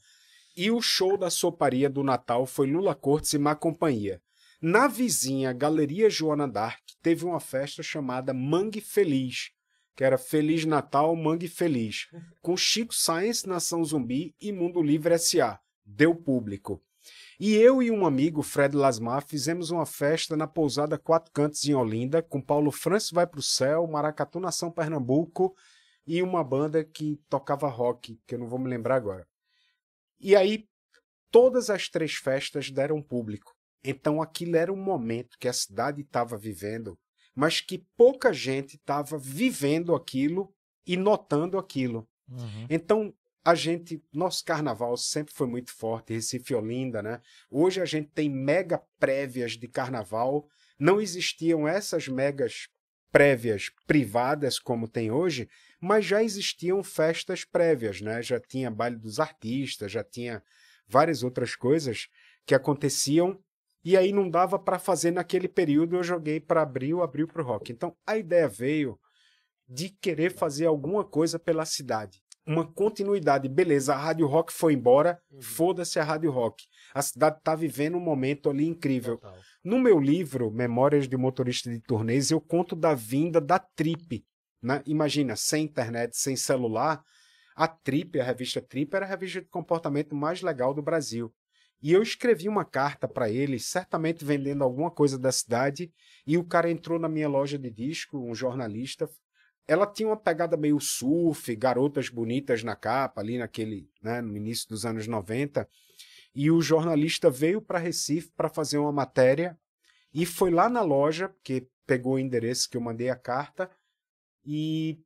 E o show da soparia do Natal foi Lula Cortes e Má Companhia. Na vizinha Galeria Joana d'Arc teve uma festa chamada Mangue Feliz, que era Feliz Natal, Mangue Feliz, com Chico Science, Nação Zumbi e Mundo Livre S.A. Deu público. E eu e um amigo, Fred Lasmar, fizemos uma festa na pousada Quatro Cantos em Olinda, com Paulo Francis Vai Pro Céu, Maracatu Nação Pernambuco e uma banda que tocava rock, que eu não vou me lembrar agora. E aí, todas as três festas deram público. Então aquilo era um momento que a cidade estava vivendo, mas que pouca gente estava vivendo aquilo e notando aquilo. Uhum. Então a gente, nosso carnaval sempre foi muito forte, Recife Olinda, né? Hoje a gente tem mega prévias de carnaval. Não existiam essas megas prévias privadas como tem hoje, mas já existiam festas prévias, né? Já tinha baile dos artistas, já tinha várias outras coisas que aconteciam e aí não dava para fazer naquele período, eu joguei para abril, abril para o rock. Então a ideia veio de querer fazer alguma coisa pela cidade. Uma continuidade, beleza, a Rádio Rock foi embora, uhum. foda-se a Rádio Rock. A cidade está vivendo um momento ali incrível. Total. No meu livro, Memórias de Motorista de Turnês, eu conto da vinda da Trip. Né? Imagina, sem internet, sem celular, a Trip, a revista Trip, era a revista de comportamento mais legal do Brasil. E eu escrevi uma carta para ele, certamente vendendo alguma coisa da cidade, e o cara entrou na minha loja de disco, um jornalista. Ela tinha uma pegada meio surf, garotas bonitas na capa, ali naquele, né, no início dos anos 90. E o jornalista veio para Recife para fazer uma matéria e foi lá na loja, porque pegou o endereço que eu mandei a carta, e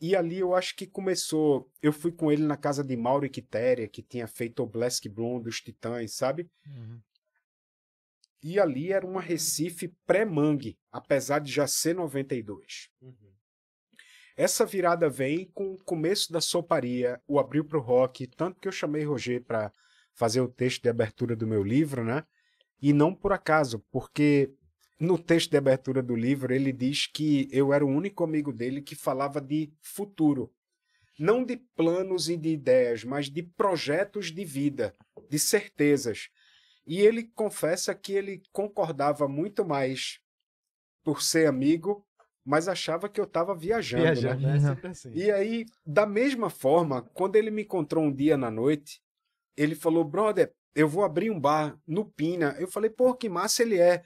e ali eu acho que começou. Eu fui com ele na casa de Mauro e Quitéria, que tinha feito o Blask Bloom dos Titãs, sabe? Uhum. E ali era uma Recife pré-mangue, apesar de já ser 92. Uhum. Essa virada vem com o começo da soparia, o abril pro rock, tanto que eu chamei Roger para fazer o texto de abertura do meu livro, né? E não por acaso, porque no texto de abertura do livro, ele diz que eu era o único amigo dele que falava de futuro. Não de planos e de ideias, mas de projetos de vida, de certezas. E ele confessa que ele concordava muito mais por ser amigo, mas achava que eu estava viajando. né? assim. E aí, da mesma forma, quando ele me encontrou um dia na noite, ele falou: brother, eu vou abrir um bar no Pina. Eu falei: pô, que massa ele é.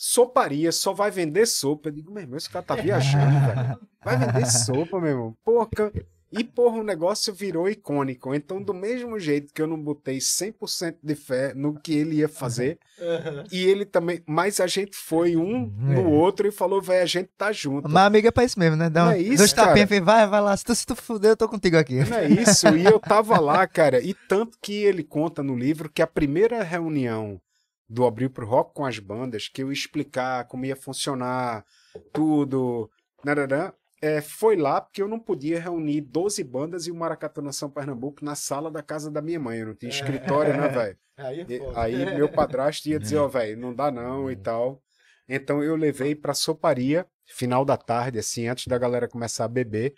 Soparia só vai vender sopa. Eu digo, meu irmão, esse cara tá viajando, *laughs* velho. Vai vender sopa, meu irmão. Porca. E, porra, o negócio virou icônico. Então, do mesmo jeito que eu não botei 100% de fé no que ele ia fazer, uhum. e ele também. Mas a gente foi um uhum. no outro e falou, velho, a gente tá junto. Mas, amiga, é pra isso mesmo, né? Dá um, é isso, dois tapinhas, falei, vai, vai lá. Se tu, se tu fuder, eu tô contigo aqui. Não é isso. E eu tava lá, cara. E tanto que ele conta no livro que a primeira reunião do abrir pro Rock com as bandas, que eu ia explicar como ia funcionar, tudo, nararã, é, foi lá porque eu não podia reunir 12 bandas e o Maracatona São Pernambuco na sala da casa da minha mãe. Eu não tinha escritório, né, é. velho? *laughs* Aí, é aí, meu padrasto ia dizer, ó, oh, velho, não dá não e tal. Então eu levei pra soparia, final da tarde, assim, antes da galera começar a beber.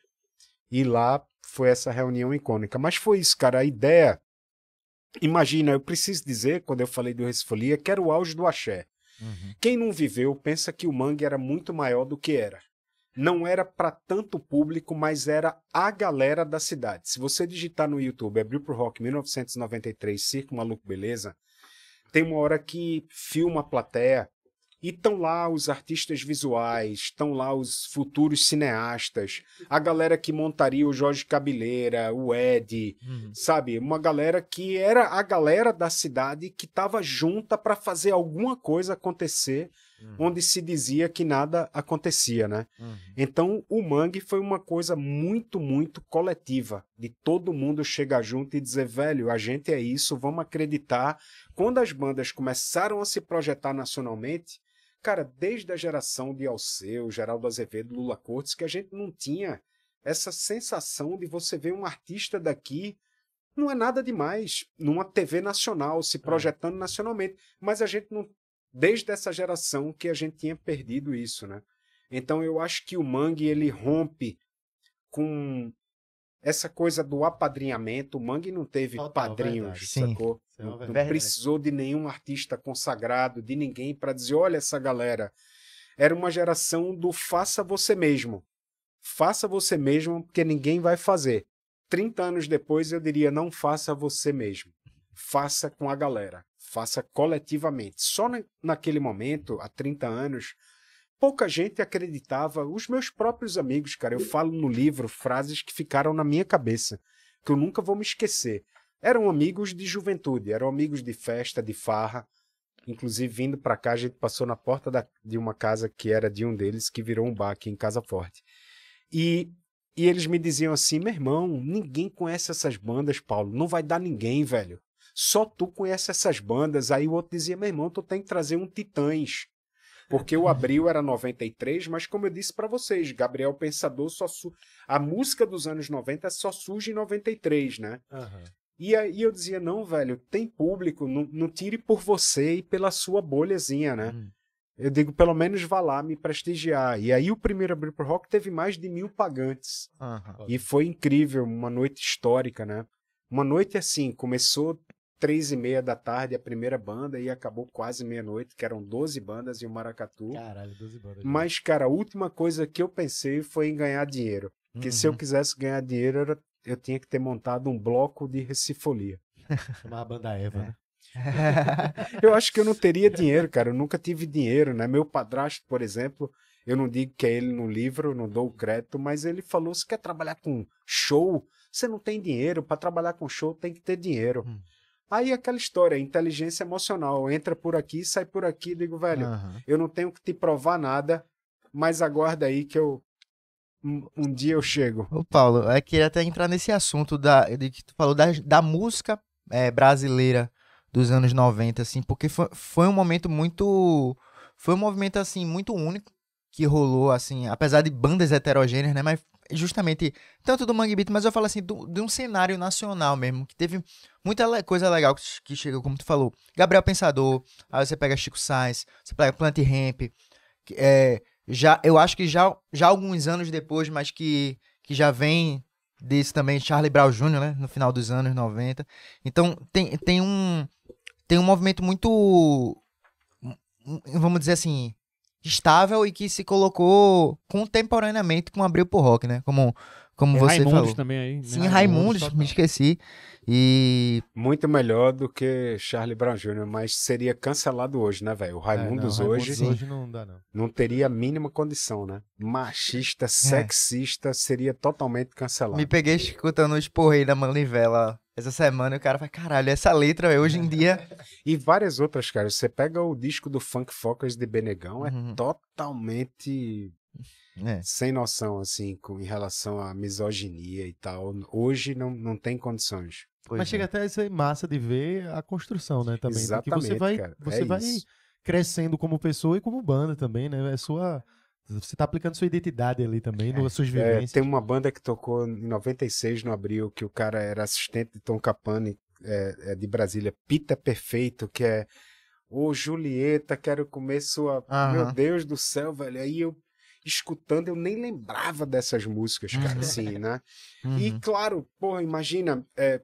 E lá foi essa reunião icônica. Mas foi isso, cara. A ideia Imagina, eu preciso dizer, quando eu falei do Resfolia, que era o auge do axé. Uhum. Quem não viveu pensa que o mangue era muito maior do que era. Não era para tanto público, mas era a galera da cidade. Se você digitar no YouTube Abril pro Rock 1993, Circo Maluco Beleza, tem uma hora que filma a plateia e estão lá os artistas visuais, estão lá os futuros cineastas, a galera que montaria o Jorge Cabeleira, o Ed, uhum. sabe? Uma galera que era a galera da cidade que estava junta para fazer alguma coisa acontecer, uhum. onde se dizia que nada acontecia, né? Uhum. Então, o Mangue foi uma coisa muito, muito coletiva, de todo mundo chegar junto e dizer, velho, a gente é isso, vamos acreditar. Quando as bandas começaram a se projetar nacionalmente, Cara, desde a geração de Alceu, Geraldo Azevedo, hum. Lula Cortes, que a gente não tinha essa sensação de você ver um artista daqui não é nada demais numa TV nacional, se é. projetando é. nacionalmente. Mas a gente não. Desde essa geração que a gente tinha perdido isso, né? Então eu acho que o Mangue ele rompe com essa coisa do apadrinhamento. O Mangue não teve Total, padrinhos, verdade. sacou? Sim. É não, precisou de nenhum artista consagrado, de ninguém, para dizer: olha essa galera. Era uma geração do faça você mesmo. Faça você mesmo, porque ninguém vai fazer. 30 anos depois, eu diria: não faça você mesmo. Faça com a galera. Faça coletivamente. Só naquele momento, há 30 anos, pouca gente acreditava. Os meus próprios amigos, cara, eu falo no livro frases que ficaram na minha cabeça, que eu nunca vou me esquecer eram amigos de juventude, eram amigos de festa, de farra. Inclusive, vindo para cá, a gente passou na porta da, de uma casa que era de um deles, que virou um bar aqui em Casa Forte. E, e eles me diziam assim: meu irmão, ninguém conhece essas bandas, Paulo, não vai dar ninguém, velho. Só tu conhece essas bandas. Aí o outro dizia: meu irmão, tu tem que trazer um Titãs. Porque o abril era 93, mas como eu disse para vocês, Gabriel Pensador só su... a música dos anos 90 só surge em 93, né? Uhum. E aí eu dizia, não, velho, tem público, não, não tire por você e pela sua bolhazinha, né? Hum. Eu digo, pelo menos vá lá me prestigiar. E aí o primeiro Abril Pro Rock teve mais de mil pagantes. Uhum. E foi incrível, uma noite histórica, né? Uma noite assim, começou três e meia da tarde a primeira banda e acabou quase meia-noite, que eram 12 bandas e o Maracatu. Caralho, 12 bandas. Mas, cara, a última coisa que eu pensei foi em ganhar dinheiro. Porque uhum. se eu uhum. quisesse ganhar dinheiro, era eu tinha que ter montado um bloco de recifolia. *laughs* Chamar a banda Eva, é. né? *laughs* eu acho que eu não teria dinheiro, cara. Eu nunca tive dinheiro, né? Meu padrasto, por exemplo, eu não digo que é ele no livro, não dou o crédito, mas ele falou: se quer trabalhar com show, você não tem dinheiro. Para trabalhar com show tem que ter dinheiro. Hum. Aí aquela história, inteligência emocional, entra por aqui, sai por aqui, digo, velho, uhum. eu não tenho que te provar nada, mas aguarda aí que eu um dia eu chego. Ô, Paulo, é que até entrar nesse assunto da, de que tu falou da, da música é, brasileira dos anos 90, assim, porque foi, foi um momento muito. Foi um movimento, assim, muito único que rolou, assim, apesar de bandas heterogêneas, né? Mas justamente, tanto do Mangue Beat, mas eu falo assim, do, de um cenário nacional mesmo, que teve muita le coisa legal que, que chegou, como tu falou. Gabriel Pensador, aí você pega Chico Sainz, você pega Plant Ramp, é, já eu acho que já, já alguns anos depois, mas que, que já vem desse também Charlie Brown Jr., né, no final dos anos 90. Então tem, tem um tem um movimento muito vamos dizer assim, estável e que se colocou contemporaneamente com o Abril pro Rock, né? Como como é, você Raimundos falou. também aí. Né? Sim, Raimundos, Raimundos me esqueci. E. Muito melhor do que Charlie Brown Jr., mas seria cancelado hoje, né, velho? O é, Raimundos é, não, hoje. Raimundos hoje não dá, não. Não teria a mínima condição, né? Machista, é. sexista, é. seria totalmente cancelado. Me peguei escutando os esporrei da manivela essa semana e o cara vai, caralho, essa letra, véio, hoje em é. dia. *laughs* e várias outras, cara. Você pega o disco do Funk Focus de Benegão, uhum. é totalmente é. sem noção, assim, com, em relação à misoginia e tal. Hoje não, não tem condições. Pois Mas é. chega até a ser massa de ver a construção, né? Também. Né, Exatamente, você vai, cara. Você é vai isso. crescendo como pessoa e como banda também, né? É sua. Você tá aplicando sua identidade ali também, é, nas suas é, vivências. tem uma banda que tocou em 96, no abril, que o cara era assistente de Tom Capani, é, é de Brasília, Pita Perfeito, que é. Ô, Julieta, quero comer sua. Aham. Meu Deus do céu, velho. Aí eu escutando, eu nem lembrava dessas músicas, cara, assim, né? *laughs* Uhum. E claro, porra, imagina, é,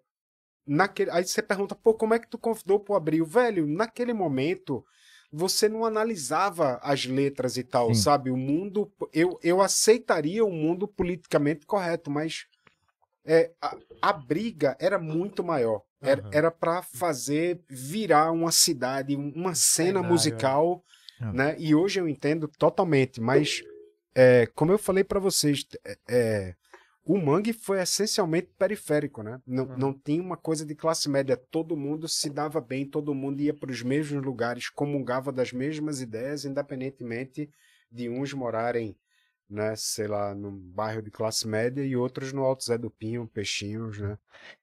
naquele, aí você pergunta, pô, como é que tu convidou pro Abril? Velho, naquele momento você não analisava as letras e tal, Sim. sabe? O mundo, eu, eu aceitaria o um mundo politicamente correto, mas é, a, a, briga era muito maior. Era, uhum. era para fazer virar uma cidade, uma cena musical, é. né? E hoje eu entendo totalmente, mas é, como eu falei para vocês, é, é o mangue foi essencialmente periférico, né? Não, uhum. não tinha uma coisa de classe média. Todo mundo se dava bem, todo mundo ia para os mesmos lugares, comungava das mesmas ideias, independentemente de uns morarem, né, sei lá, no bairro de classe média e outros no Alto Zé do Pinho, Peixinhos, né?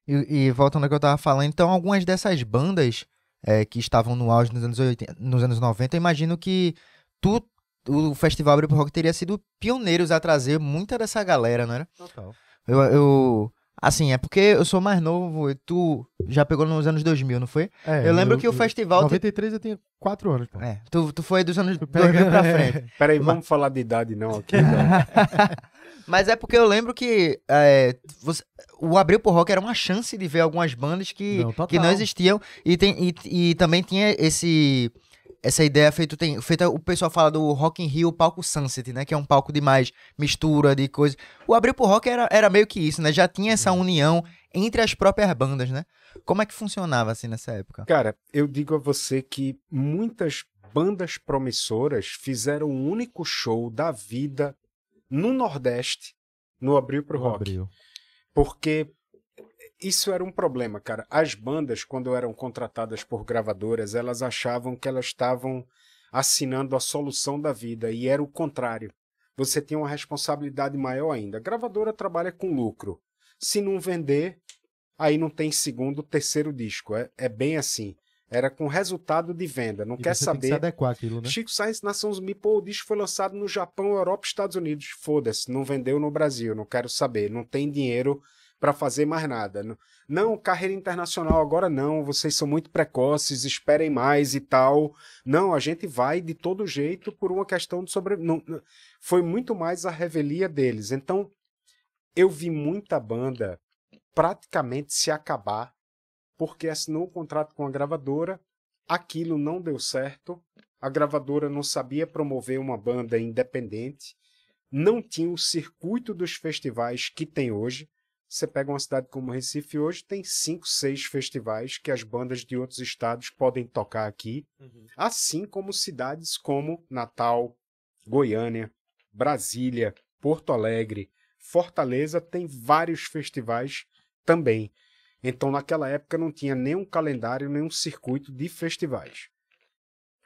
E, e voltando ao que eu estava falando, então algumas dessas bandas é, que estavam no auge nos anos, 80, nos anos 90, imagino que tu o Festival Abril Rock teria sido pioneiros a trazer muita dessa galera, não era? Total. Eu, eu, assim, é porque eu sou mais novo e tu já pegou nos anos 2000, não foi? É, eu lembro eu, que o festival... 93 te... eu tinha 4 anos, pô. É, tu, tu foi dos anos 2000 pra *laughs* frente. Peraí, vamos Mas... falar de idade não aqui, *laughs* não. Mas é porque eu lembro que é, você, o Abril pro Rock era uma chance de ver algumas bandas que não, que não existiam e, tem, e, e também tinha esse essa ideia é feito tem feita o pessoal fala do Rock in Rio palco Sunset né que é um palco de mais mistura de coisa o Abril pro rock era, era meio que isso né já tinha essa uhum. união entre as próprias bandas né como é que funcionava assim nessa época cara eu digo a você que muitas bandas promissoras fizeram um único show da vida no Nordeste no abril pro rock abril. porque isso era um problema, cara. As bandas, quando eram contratadas por gravadoras, elas achavam que elas estavam assinando a solução da vida e era o contrário. Você tem uma responsabilidade maior ainda. A gravadora trabalha com lucro. Se não vender, aí não tem segundo, terceiro disco. É, é bem assim. Era com resultado de venda. Não e quer saber. Tem que se adequar aquilo, né? Chico Sainz, Nação Zumbi, pô, o disco foi lançado no Japão, Europa, Estados Unidos. Foda-se, não vendeu no Brasil, não quero saber. Não tem dinheiro para fazer mais nada. Não, carreira internacional agora não, vocês são muito precoces, esperem mais e tal. Não, a gente vai de todo jeito por uma questão de sobre. Não, foi muito mais a revelia deles. Então, eu vi muita banda praticamente se acabar porque assinou um contrato com a gravadora, aquilo não deu certo, a gravadora não sabia promover uma banda independente, não tinha o circuito dos festivais que tem hoje. Você pega uma cidade como Recife hoje, tem cinco, seis festivais que as bandas de outros estados podem tocar aqui, uhum. assim como cidades como Natal, Goiânia, Brasília, Porto Alegre, Fortaleza tem vários festivais também. Então, naquela época, não tinha nenhum calendário, nenhum circuito de festivais.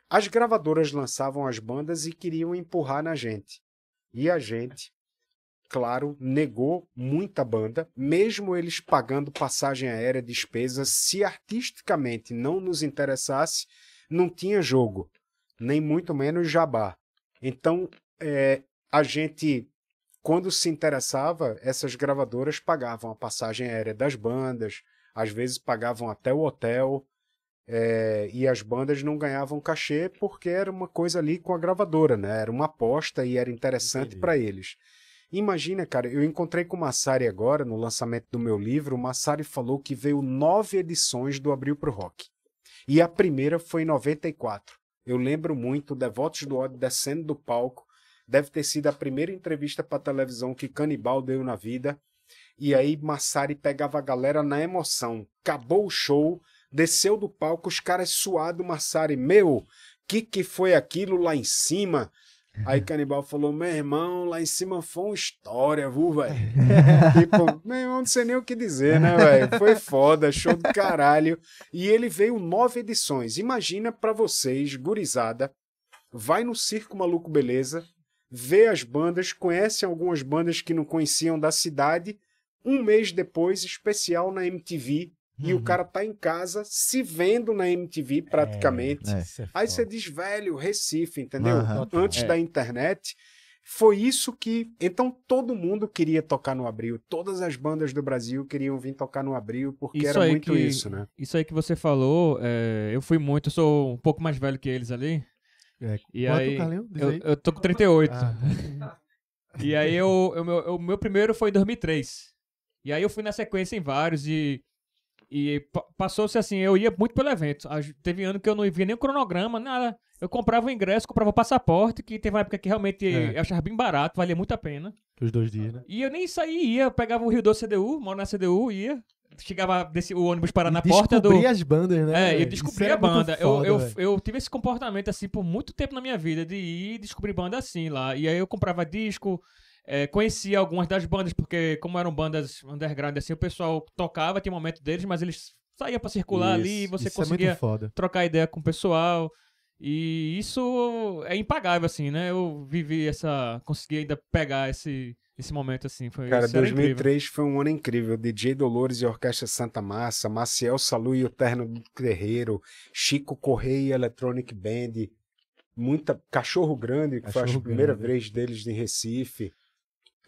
As gravadoras lançavam as bandas e queriam empurrar na gente. E a gente claro, negou muita banda, mesmo eles pagando passagem aérea, despesas. Se artisticamente não nos interessasse, não tinha jogo, nem muito menos jabá. Então, é, a gente, quando se interessava, essas gravadoras pagavam a passagem aérea das bandas, às vezes pagavam até o hotel. É, e as bandas não ganhavam cachê porque era uma coisa ali com a gravadora, né? Era uma aposta e era interessante para eles. Imagina, cara, eu encontrei com o Massari agora, no lançamento do meu livro, o Massari falou que veio nove edições do Abril pro Rock. E a primeira foi em 94. Eu lembro muito, Devotos do Ódio descendo do palco, deve ter sido a primeira entrevista para televisão que Canibal deu na vida. E aí Massari pegava a galera na emoção. Acabou o show, desceu do palco, os caras suados. Massari, meu, que que foi aquilo lá em cima? Aí Canibal falou: meu irmão, lá em cima foi uma história, viu, velho? *laughs* tipo, meu irmão, não sei nem o que dizer, né, velho? Foi foda, show do caralho. E ele veio nove edições. Imagina para vocês, gurizada, vai no Circo Maluco Beleza, vê as bandas, conhece algumas bandas que não conheciam da cidade. Um mês depois, especial na MTV, e o uhum. cara tá em casa se vendo na MTV é, praticamente. É, é. Aí você diz, velho, Recife, entendeu? Uhum. Antes é. da internet. Foi isso que. Então todo mundo queria tocar no Abril. Todas as bandas do Brasil queriam vir tocar no Abril, porque isso era muito que, isso, né? Isso aí que você falou, é, eu fui muito, eu sou um pouco mais velho que eles ali. É, e Quanto, aí, Eu, eu tô com 38. Ah. *laughs* e aí eu, eu, meu, o meu primeiro foi em 2003. E aí eu fui na sequência em vários e e passou-se assim, eu ia muito pelo evento. Teve ano que eu não via nem o cronograma, nada. Eu comprava o ingresso, comprava o passaporte, que teve uma época que realmente é. eu achava bem barato, valia muito a pena. Os dois dias, né? E eu nem saía, ia, pegava o Rio Doce CDU, moro na CDU, ia. Chegava desse, o ônibus parar na porta do. Descobri as bandas, né? É, eu descobri Isso a banda. Foda, eu, eu, eu, tive esse comportamento assim por muito tempo na minha vida, de ir descobrir banda assim lá. E aí eu comprava disco, é, conhecia algumas das bandas, porque como eram bandas underground, assim, o pessoal tocava, tinha um momento deles, mas eles saíam para circular isso, ali e você é conseguia é trocar ideia com o pessoal. E isso é impagável, assim, né? Eu vivi essa. Consegui ainda pegar esse, esse momento, assim. Foi, Cara, 2003 foi um ano incrível. DJ Dolores e Orquestra Santa Massa, Maciel Salu e o Terno Guerreiro, Chico Correia Electronic Band, muita Cachorro Grande, que Cachorro foi a primeira vez deles em Recife.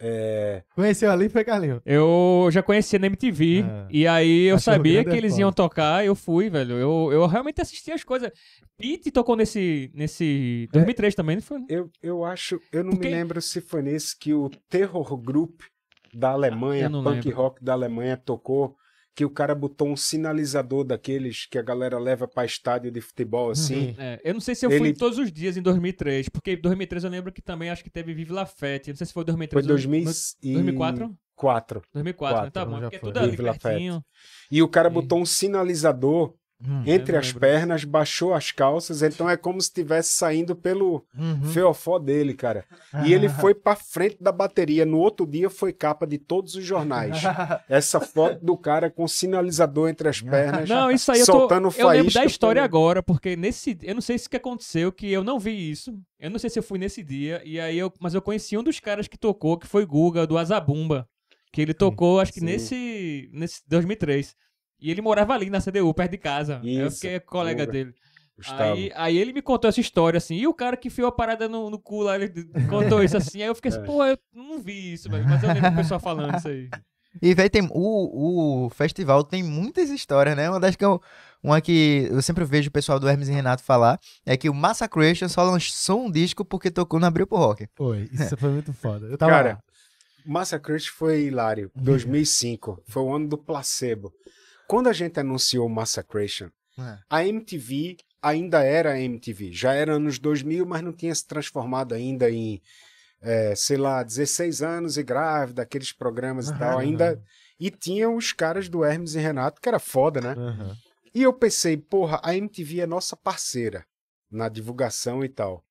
É... Conheceu ali foi Carlinho? Eu já conhecia na MTV. Ah. e aí eu sabia que eles iam tocar, eu fui, velho. Eu, eu realmente assisti as coisas. Pete tocou nesse. nesse 2003 é, também, não foi? Eu, eu acho. Eu não Porque... me lembro se foi nesse que o Terror Group da ah, Alemanha, ah, punk lembro. rock da Alemanha, tocou que o cara botou um sinalizador daqueles que a galera leva para estádio de futebol, uhum. assim. Uhum. É, eu não sei se eu ele... fui todos os dias em 2003, porque em 2003 eu lembro que também acho que teve Vive La Fete, não sei se foi 2003 Foi 2004? 2004, 2004 né? tá bom, é porque é tudo ali E o cara botou um sinalizador Hum, entre as pernas, baixou as calças, então é como se estivesse saindo pelo uhum. feofó dele, cara. E ele *laughs* foi para frente da bateria. No outro dia foi capa de todos os jornais. *laughs* Essa foto do cara com sinalizador entre as pernas, não, isso aí soltando eu tô... faísca. Eu lembro da história pelo... agora, porque nesse, eu não sei se que aconteceu que eu não vi isso. Eu não sei se eu fui nesse dia e aí eu, mas eu conheci um dos caras que tocou, que foi Guga do Azabumba, que ele hum, tocou, acho que nesse nesse 2003. E ele morava ali na CDU, perto de casa. É isso, eu fiquei é colega dele. Gustavo. Aí, aí ele me contou essa história, assim, e o cara que fez a parada no, no cu lá, ele contou isso assim, aí eu fiquei assim, é. pô, eu não vi isso, velho, mas eu lembro o pessoal falando isso aí. E, velho, tem, o, o festival tem muitas histórias, né? Uma das que eu, uma que eu sempre vejo o pessoal do Hermes e Renato falar é que o Massacration só lançou um disco porque tocou no Abril pro Rock. Foi, isso foi muito foda. Eu tava Cara, Massacration foi hilário. 2005, foi o ano do placebo quando a gente anunciou Massacration, é. a MTV ainda era a MTV. Já era anos 2000, mas não tinha se transformado ainda em, é, sei lá, 16 anos e grávida, aqueles programas uhum, e tal. Ainda. E tinha os caras do Hermes e Renato, que era foda, né? Uhum. E eu pensei, porra, a MTV é nossa parceira na divulgação e tal.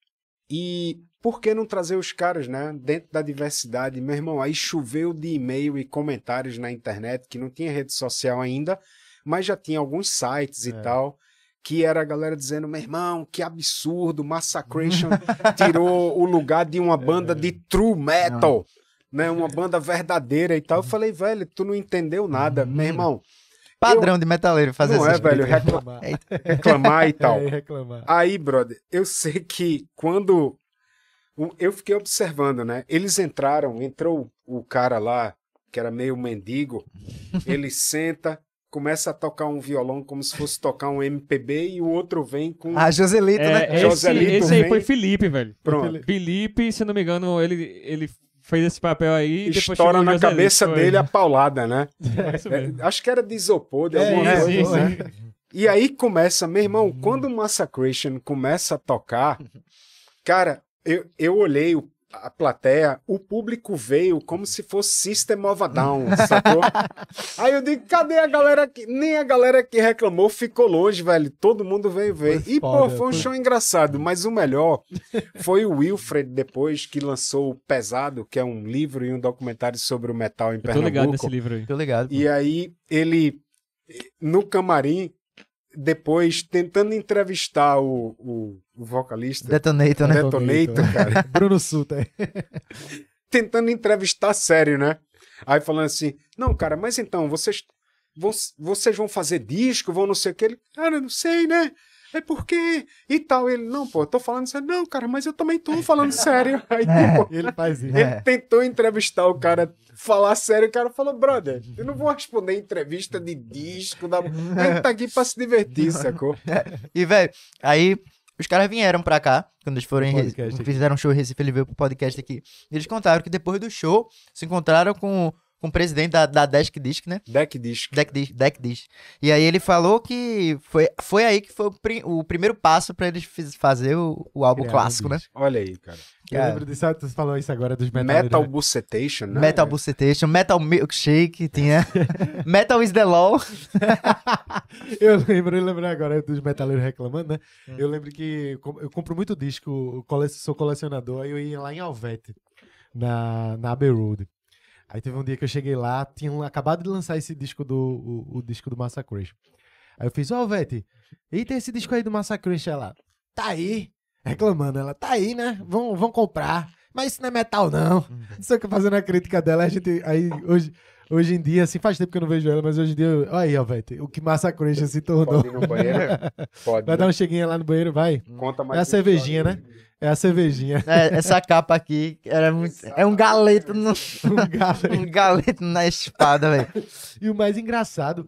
E por que não trazer os caras, né? Dentro da diversidade, meu irmão, aí choveu de e-mail e comentários na internet, que não tinha rede social ainda, mas já tinha alguns sites é. e tal, que era a galera dizendo, meu irmão, que absurdo, Massacration *laughs* tirou o lugar de uma é. banda é. de true metal, não. né? Uma *laughs* banda verdadeira e tal. Eu falei, velho, tu não entendeu nada, uhum. meu irmão. Padrão eu... de metaleiro fazer isso. Não é, velho, reclamar. reclamar e *laughs* é, tal. É, reclamar. Aí, brother, eu sei que quando eu fiquei observando, né? Eles entraram, entrou o cara lá, que era meio mendigo, *laughs* ele senta, começa a tocar um violão como se fosse tocar um MPB e o outro vem com. Ah, Joselito, é, né? Esse, Joselito esse aí vem... foi Felipe, velho. Pronto. Felipe, se não me engano, ele. ele... Fez esse papel aí. Estoura na cabeça dele a paulada, né? *laughs* É, é, acho que era de isopor, de é, alguma é, coisa, isso, assim. né? E aí começa, meu irmão, quando o hum. Massacration começa a tocar, cara, eu, eu olhei o a plateia, o público veio como se fosse System of a Down, *laughs* sacou? Aí eu digo, cadê a galera que... Nem a galera que reclamou ficou longe, velho. Todo mundo veio ver. e, foda, pô, foi um show engraçado. Mas o melhor foi o Wilfred, depois, que lançou o Pesado, que é um livro e um documentário sobre o metal em eu Pernambuco. Tô ligado nesse livro aí. Tô ligado. Pô. E aí, ele, no camarim, depois, tentando entrevistar o, o o vocalista. Detonator, né? Detonator, cara. *laughs* Bruno Suter. *laughs* Tentando entrevistar sério, né? Aí falando assim, não, cara, mas então, vocês vão, vocês vão fazer disco, vão não sei o que. Ele, cara, não sei, né? É porque e tal. Ele, não, pô, eu tô falando sério. Não, cara, mas eu também tô falando sério. *laughs* Aí, é, ele faz isso. Ele é. tentou entrevistar o cara, falar sério. O cara falou, brother, eu não vou responder entrevista de disco. Da... tá aqui pra se divertir, sacou? É. E, velho, aí os caras vieram pra cá, quando eles foram podcast em, fizeram um show em Recife, ele veio pro podcast aqui. Eles contaram que depois do show se encontraram com com o presidente da, da Desk Disc, né? Deck Disc. Deck Disc, Deck Disc. E aí ele falou que foi, foi aí que foi o, pri, o primeiro passo pra eles fazer o, o álbum Criar clássico, um né? Olha aí, cara. Eu lembro disso, ah, tu falou isso agora dos metal. Metal Bucetation, né? Metal é. Bucetation, Metal Milkshake, tinha. *laughs* metal is the Law. *laughs* eu lembro, eu lembro agora dos metaleiros reclamando, né? Hum. Eu lembro que eu compro muito disco, sou colecionador, aí eu ia lá em Alvete, na, na Abbey Road. Aí teve um dia que eu cheguei lá, tinham acabado de lançar esse disco do o, o disco do Massacration. Aí eu fiz, ó, oh, Vete, e tem esse disco aí do Massacration lá. Tá aí, reclamando, ela tá aí, né? Vão, vão comprar. Mas isso não é metal, não. Não sei o que fazendo a crítica dela, a gente. Aí hoje, Hoje em dia, assim, faz tempo que eu não vejo ela, mas hoje em dia. Olha aí, ó, velho. O que Massa se tornou. Pode ir no banheiro? *laughs* Pode. Vai né? dar um cheguinha lá no banheiro, vai. Conta mais. É a cervejinha, né? É a cervejinha. É, essa capa aqui era muito. É um é galeto no. um galeto. *laughs* um galeto na espada, velho. E o mais engraçado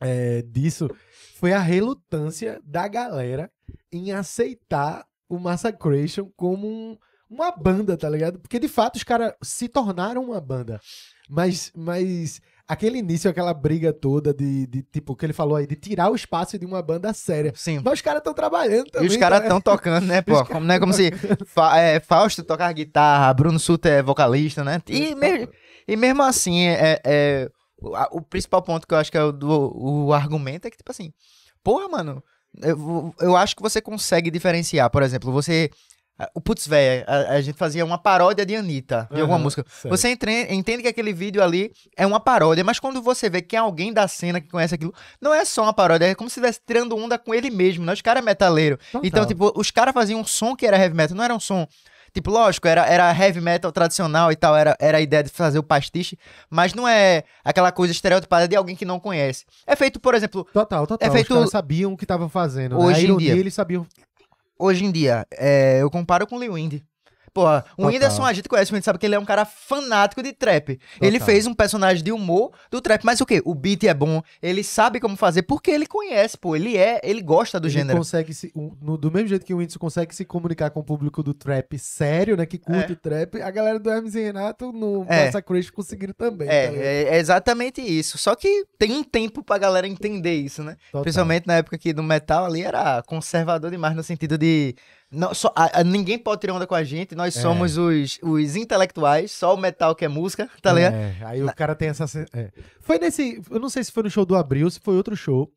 é, disso foi a relutância da galera em aceitar o Massacration como um, uma banda, tá ligado? Porque de fato os caras se tornaram uma banda. Mas, mas aquele início, aquela briga toda de, de, tipo, que ele falou aí, de tirar o espaço de uma banda séria. Sim. Mas os caras estão trabalhando também. E os caras estão né? tocando, né, *laughs* pô? Como, né, como se fa, é, Fausto tocar guitarra, Bruno Suter é vocalista, né? E, me, e mesmo assim, é, é, é o, a, o, principal ponto que eu acho que é o, do, o argumento é que, tipo assim, porra, mano, eu, eu acho que você consegue diferenciar. Por exemplo, você ah, o Putz velho, a, a, gente fazia uma paródia de Anitta, de uhum, alguma música. Você entre, entende que aquele vídeo ali é uma paródia, mas quando você vê que é alguém da cena que conhece aquilo, não é só uma paródia, é como se estivesse tirando onda com ele mesmo, né? Os caras é metaleiro. Total. Então, tipo, os caras faziam um som que era heavy metal, não era um som Tipo, lógico, era, era heavy metal tradicional e tal, era, era a ideia de fazer o pastiche, mas não é aquela coisa estereotipada de alguém que não conhece. É feito, por exemplo. Total, total. É feito... Os caras sabiam o que estavam fazendo. Né? Hoje né? em dia. eles sabiam hoje em dia, é, eu comparo com o Lewindy. Porra, o Whindersson, a gente conhece, a gente sabe que ele é um cara fanático de trap. Total. Ele fez um personagem de humor do trap, mas o quê? O beat é bom, ele sabe como fazer, porque ele conhece, pô. Ele é, ele gosta do ele gênero. consegue se. No, do mesmo jeito que o Whindersson consegue se comunicar com o público do trap sério, né? Que curte é. o trap, a galera do Hermes e Renato no é. Massa conseguiram também. É, tá é, é, exatamente isso. Só que tem um tempo pra galera entender isso, né? Total. Principalmente na época que do metal ali era conservador demais no sentido de não, só, a, a, ninguém pode tirar onda com a gente, nós é. somos os, os intelectuais, só o metal que é música, tá é, ligado? É, aí Na... o cara tem essa. É. Foi nesse. Eu não sei se foi no show do Abril, se foi outro show.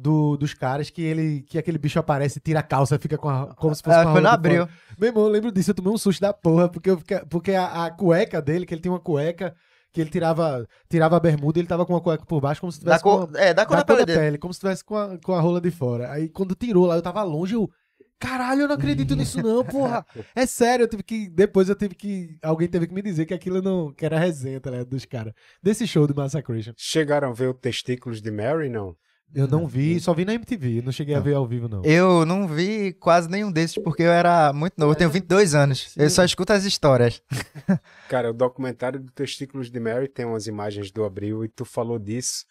Do, dos caras que ele que aquele bicho aparece, tira a calça, fica com a, como se fosse ah, uma Foi no abril. Meu irmão, eu lembro disso, eu tomei um susto da porra, porque, eu, porque a, a cueca dele, que ele tem uma cueca que ele tirava, tirava a bermuda e ele tava com a cueca por baixo, como se tivesse. Da cor, com a, é, da cor da, da pele, pele, como se tivesse com a, com a rola de fora. Aí quando tirou lá, eu tava longe, eu. Caralho, eu não acredito nisso não, porra. É sério, eu tive que. Depois eu tive que. Alguém teve que me dizer que aquilo não. Que era resenha, tá ligado? Dos caras. Desse show do Massacration. Chegaram a ver o Testículos de Mary, não? Eu não vi, só vi na MTV, não cheguei a tá. ver ao vivo, não. Eu não vi quase nenhum desses, porque eu era muito novo, eu tenho 22 anos. Sim. Eu só escuto as histórias. Cara, o documentário do Testículos de Mary tem umas imagens do Abril e tu falou disso.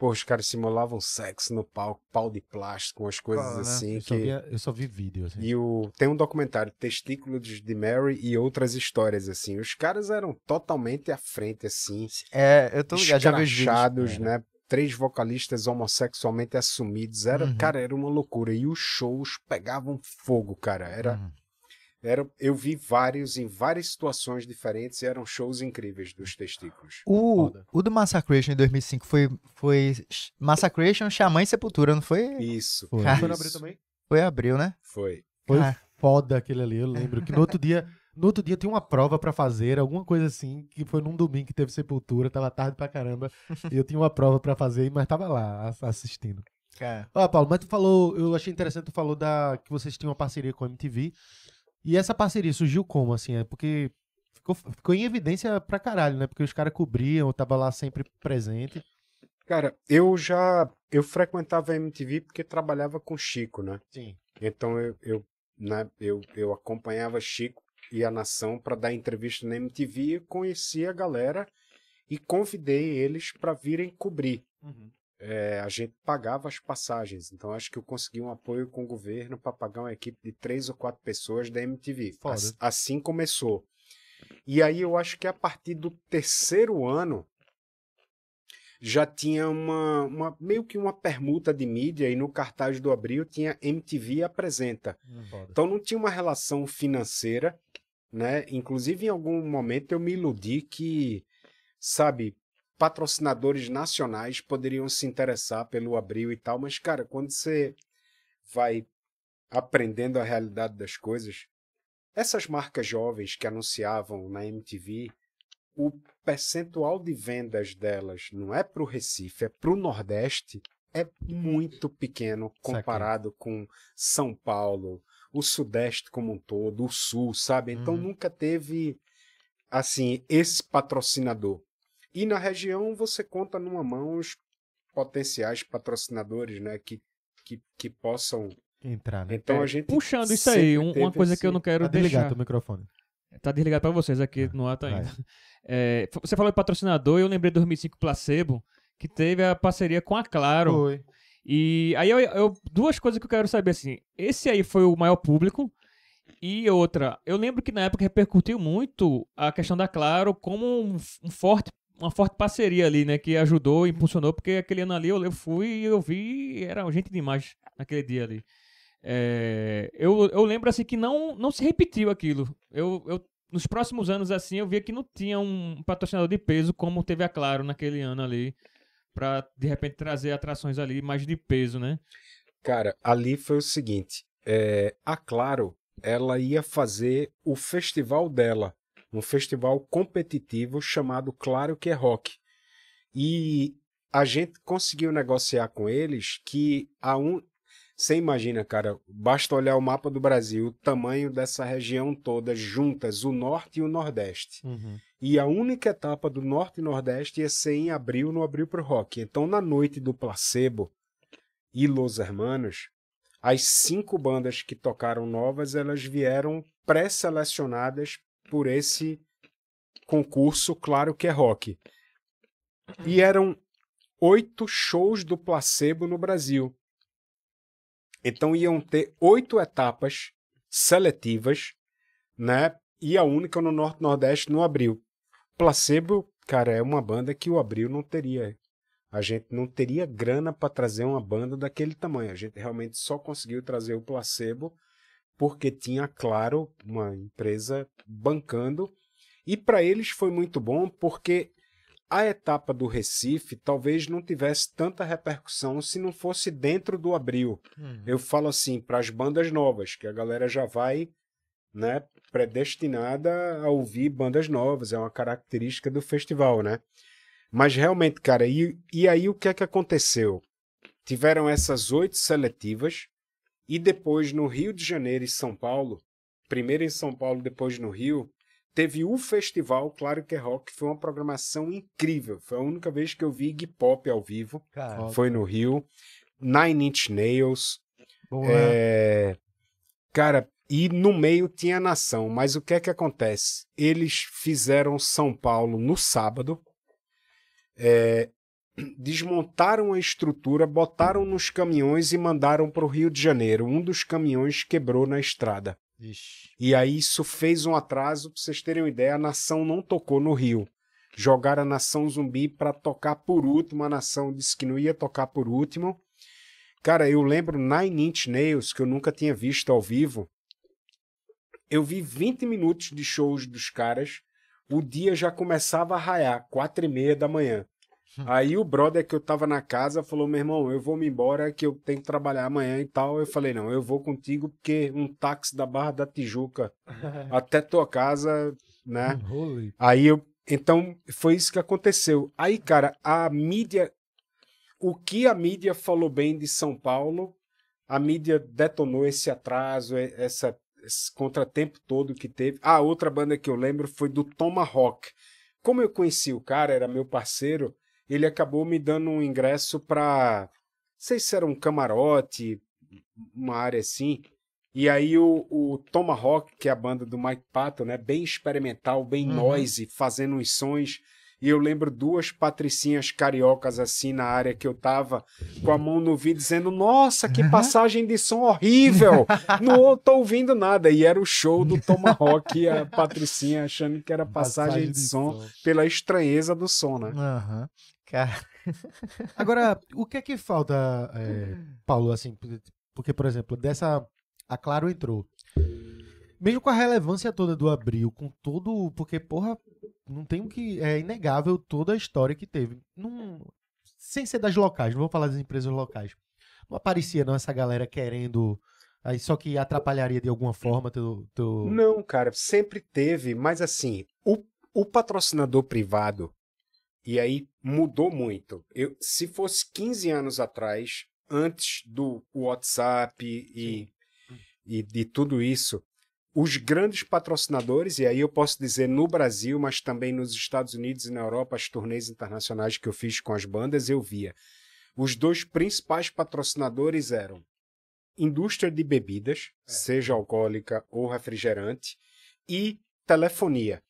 Pô, os caras simulavam sexo no palco, pau de plástico, umas coisas ah, né? assim. Eu, que... só via, eu só vi vídeo. Assim. E o... tem um documentário, Testículos de Mary e outras histórias, assim. Os caras eram totalmente à frente, assim. É, eu tô ligado, os é. né? Três vocalistas homossexualmente assumidos. Era, uhum. Cara, era uma loucura. E os shows pegavam fogo, cara. Era uhum. Era, eu vi vários em várias situações diferentes e eram shows incríveis dos testículos. O, o do Massacration em 2005 foi, foi Massacration, Xamã e Sepultura, não foi? Isso. Foi, foi no abril também? Foi abril, né? Foi. Foi ah. foda aquele ali, eu lembro. Que no outro dia, no outro dia tinha uma prova para fazer, alguma coisa assim, que foi num domingo que teve sepultura, tava tarde pra caramba. e eu tinha uma prova para fazer, mas tava lá assistindo. Cara. Ah, Paulo, mas tu falou, eu achei interessante, tu falou da que vocês tinham uma parceria com a MTV. E essa parceria surgiu como, assim? É porque ficou, ficou em evidência pra caralho, né? Porque os caras cobriam, eu tava lá sempre presente. Cara, eu já. Eu frequentava a MTV porque trabalhava com Chico, né? Sim. Então eu, eu, né, eu, eu acompanhava Chico e a Nação para dar entrevista na MTV e conheci a galera e convidei eles para virem cobrir. Uhum é, a gente pagava as passagens. Então acho que eu consegui um apoio com o governo para pagar uma equipe de três ou quatro pessoas da MTV. As, assim começou. E aí eu acho que a partir do terceiro ano já tinha uma, uma, meio que uma permuta de mídia e no cartaz do Abril tinha MTV apresenta. Hum, foda. Então não tinha uma relação financeira, né? Inclusive em algum momento eu me iludi que sabe, patrocinadores nacionais poderiam se interessar pelo abril e tal, mas, cara, quando você vai aprendendo a realidade das coisas, essas marcas jovens que anunciavam na MTV, o percentual de vendas delas não é para o Recife, é para o Nordeste, é muito pequeno comparado com São Paulo, o Sudeste como um todo, o Sul, sabe? Então uhum. nunca teve, assim, esse patrocinador. E na região você conta numa mão os potenciais patrocinadores, né, que, que, que possam entrar. Né? Então é, a gente puxando isso aí, uma coisa esse... que eu não quero tá desligado deixar. o microfone. Tá desligado para vocês aqui no ato ainda. *laughs* É, você falou de patrocinador, eu lembrei de 2005 Placebo, que teve a parceria com a Claro. Foi. E aí eu, eu, duas coisas que eu quero saber assim, esse aí foi o maior público e outra, eu lembro que na época repercutiu muito a questão da Claro como um, um forte uma forte parceria ali, né? Que ajudou, impulsionou, porque aquele ano ali eu, eu fui e eu vi, era gente demais naquele dia ali. É, eu, eu lembro assim que não, não se repetiu aquilo. Eu, eu, nos próximos anos, assim, eu via que não tinha um patrocinador de peso como teve a Claro naquele ano ali, para de repente trazer atrações ali mais de peso, né? Cara, ali foi o seguinte: é, a Claro ela ia fazer o festival dela um festival competitivo chamado Claro que é Rock. E a gente conseguiu negociar com eles que a um você imagina, cara, basta olhar o mapa do Brasil, o tamanho dessa região toda juntas, o norte e o nordeste. Uhum. E a única etapa do norte e nordeste ia ser em abril, no abril pro rock. Então, na noite do Placebo e Los Hermanos, as cinco bandas que tocaram novas, elas vieram pré-selecionadas por esse concurso, claro que é rock. E uhum. eram oito shows do placebo no Brasil. Então iam ter oito etapas seletivas, né? E a única no Norte Nordeste no Abril. Placebo, cara, é uma banda que o Abril não teria. A gente não teria grana para trazer uma banda daquele tamanho. A gente realmente só conseguiu trazer o Placebo porque tinha, claro, uma empresa bancando. E para eles foi muito bom porque a etapa do Recife talvez não tivesse tanta repercussão se não fosse dentro do abril. Uhum. Eu falo assim para as bandas novas, que a galera já vai né, predestinada a ouvir bandas novas, é uma característica do festival, né? Mas realmente, cara, e, e aí o que é que aconteceu? Tiveram essas oito seletivas, e depois no Rio de Janeiro e São Paulo, primeiro em São Paulo, depois no Rio, teve o festival Claro que é Rock, que foi uma programação incrível. Foi a única vez que eu vi Iggy Pop ao vivo. Caraca. Foi no Rio. Nine Inch Nails. É... Cara, e no meio tinha a Nação. Mas o que é que acontece? Eles fizeram São Paulo no sábado. É desmontaram a estrutura, botaram nos caminhões e mandaram para o Rio de Janeiro. Um dos caminhões quebrou na estrada. Ixi. E aí isso fez um atraso, para vocês terem uma ideia, a nação não tocou no Rio. Jogaram a nação zumbi para tocar por último, a nação disse que não ia tocar por último. Cara, eu lembro Nine Inch Nails, que eu nunca tinha visto ao vivo. Eu vi 20 minutos de shows dos caras, o dia já começava a raiar, quatro e meia da manhã. *laughs* Aí o brother que eu tava na casa falou: meu irmão, eu vou me embora que eu tenho que trabalhar amanhã e tal. Eu falei: não, eu vou contigo porque um táxi da Barra da Tijuca *laughs* até tua casa, né? *laughs* Holy. Aí eu. Então foi isso que aconteceu. Aí, cara, a mídia. O que a mídia falou bem de São Paulo, a mídia detonou esse atraso, essa, esse contratempo todo que teve. Ah, outra banda que eu lembro foi do Tomahawk. Como eu conheci o cara, era meu parceiro, ele acabou me dando um ingresso para não sei se era um camarote, uma área assim. E aí o, o Tomahawk, que é a banda do Mike Patton, né, bem experimental, bem uhum. noise, fazendo uns sons. E eu lembro duas patricinhas cariocas assim na área que eu tava, com a mão no vidro, dizendo: Nossa, que passagem de som horrível! *laughs* Não tô ouvindo nada. E era o show do Tomahawk e a patricinha achando que era passagem, passagem de, de som, som, pela estranheza do som, né? Uhum. Cara. Agora, o que é que falta, é, *laughs* Paulo, assim, porque, por exemplo, dessa. A Claro entrou. Mesmo com a relevância toda do Abril, com todo. Porque, porra, não tem o que. É inegável toda a história que teve. Num, sem ser das locais, não vou falar das empresas locais. Não aparecia, não, essa galera querendo. Aí só que atrapalharia de alguma forma teu, teu... Não, cara, sempre teve, mas assim, o, o patrocinador privado e aí mudou muito. Eu, se fosse 15 anos atrás, antes do WhatsApp e, e de tudo isso, os grandes patrocinadores, e aí eu posso dizer no Brasil, mas também nos Estados Unidos e na Europa, as turnês internacionais que eu fiz com as bandas, eu via. Os dois principais patrocinadores eram indústria de bebidas, é. seja alcoólica ou refrigerante, e telefonia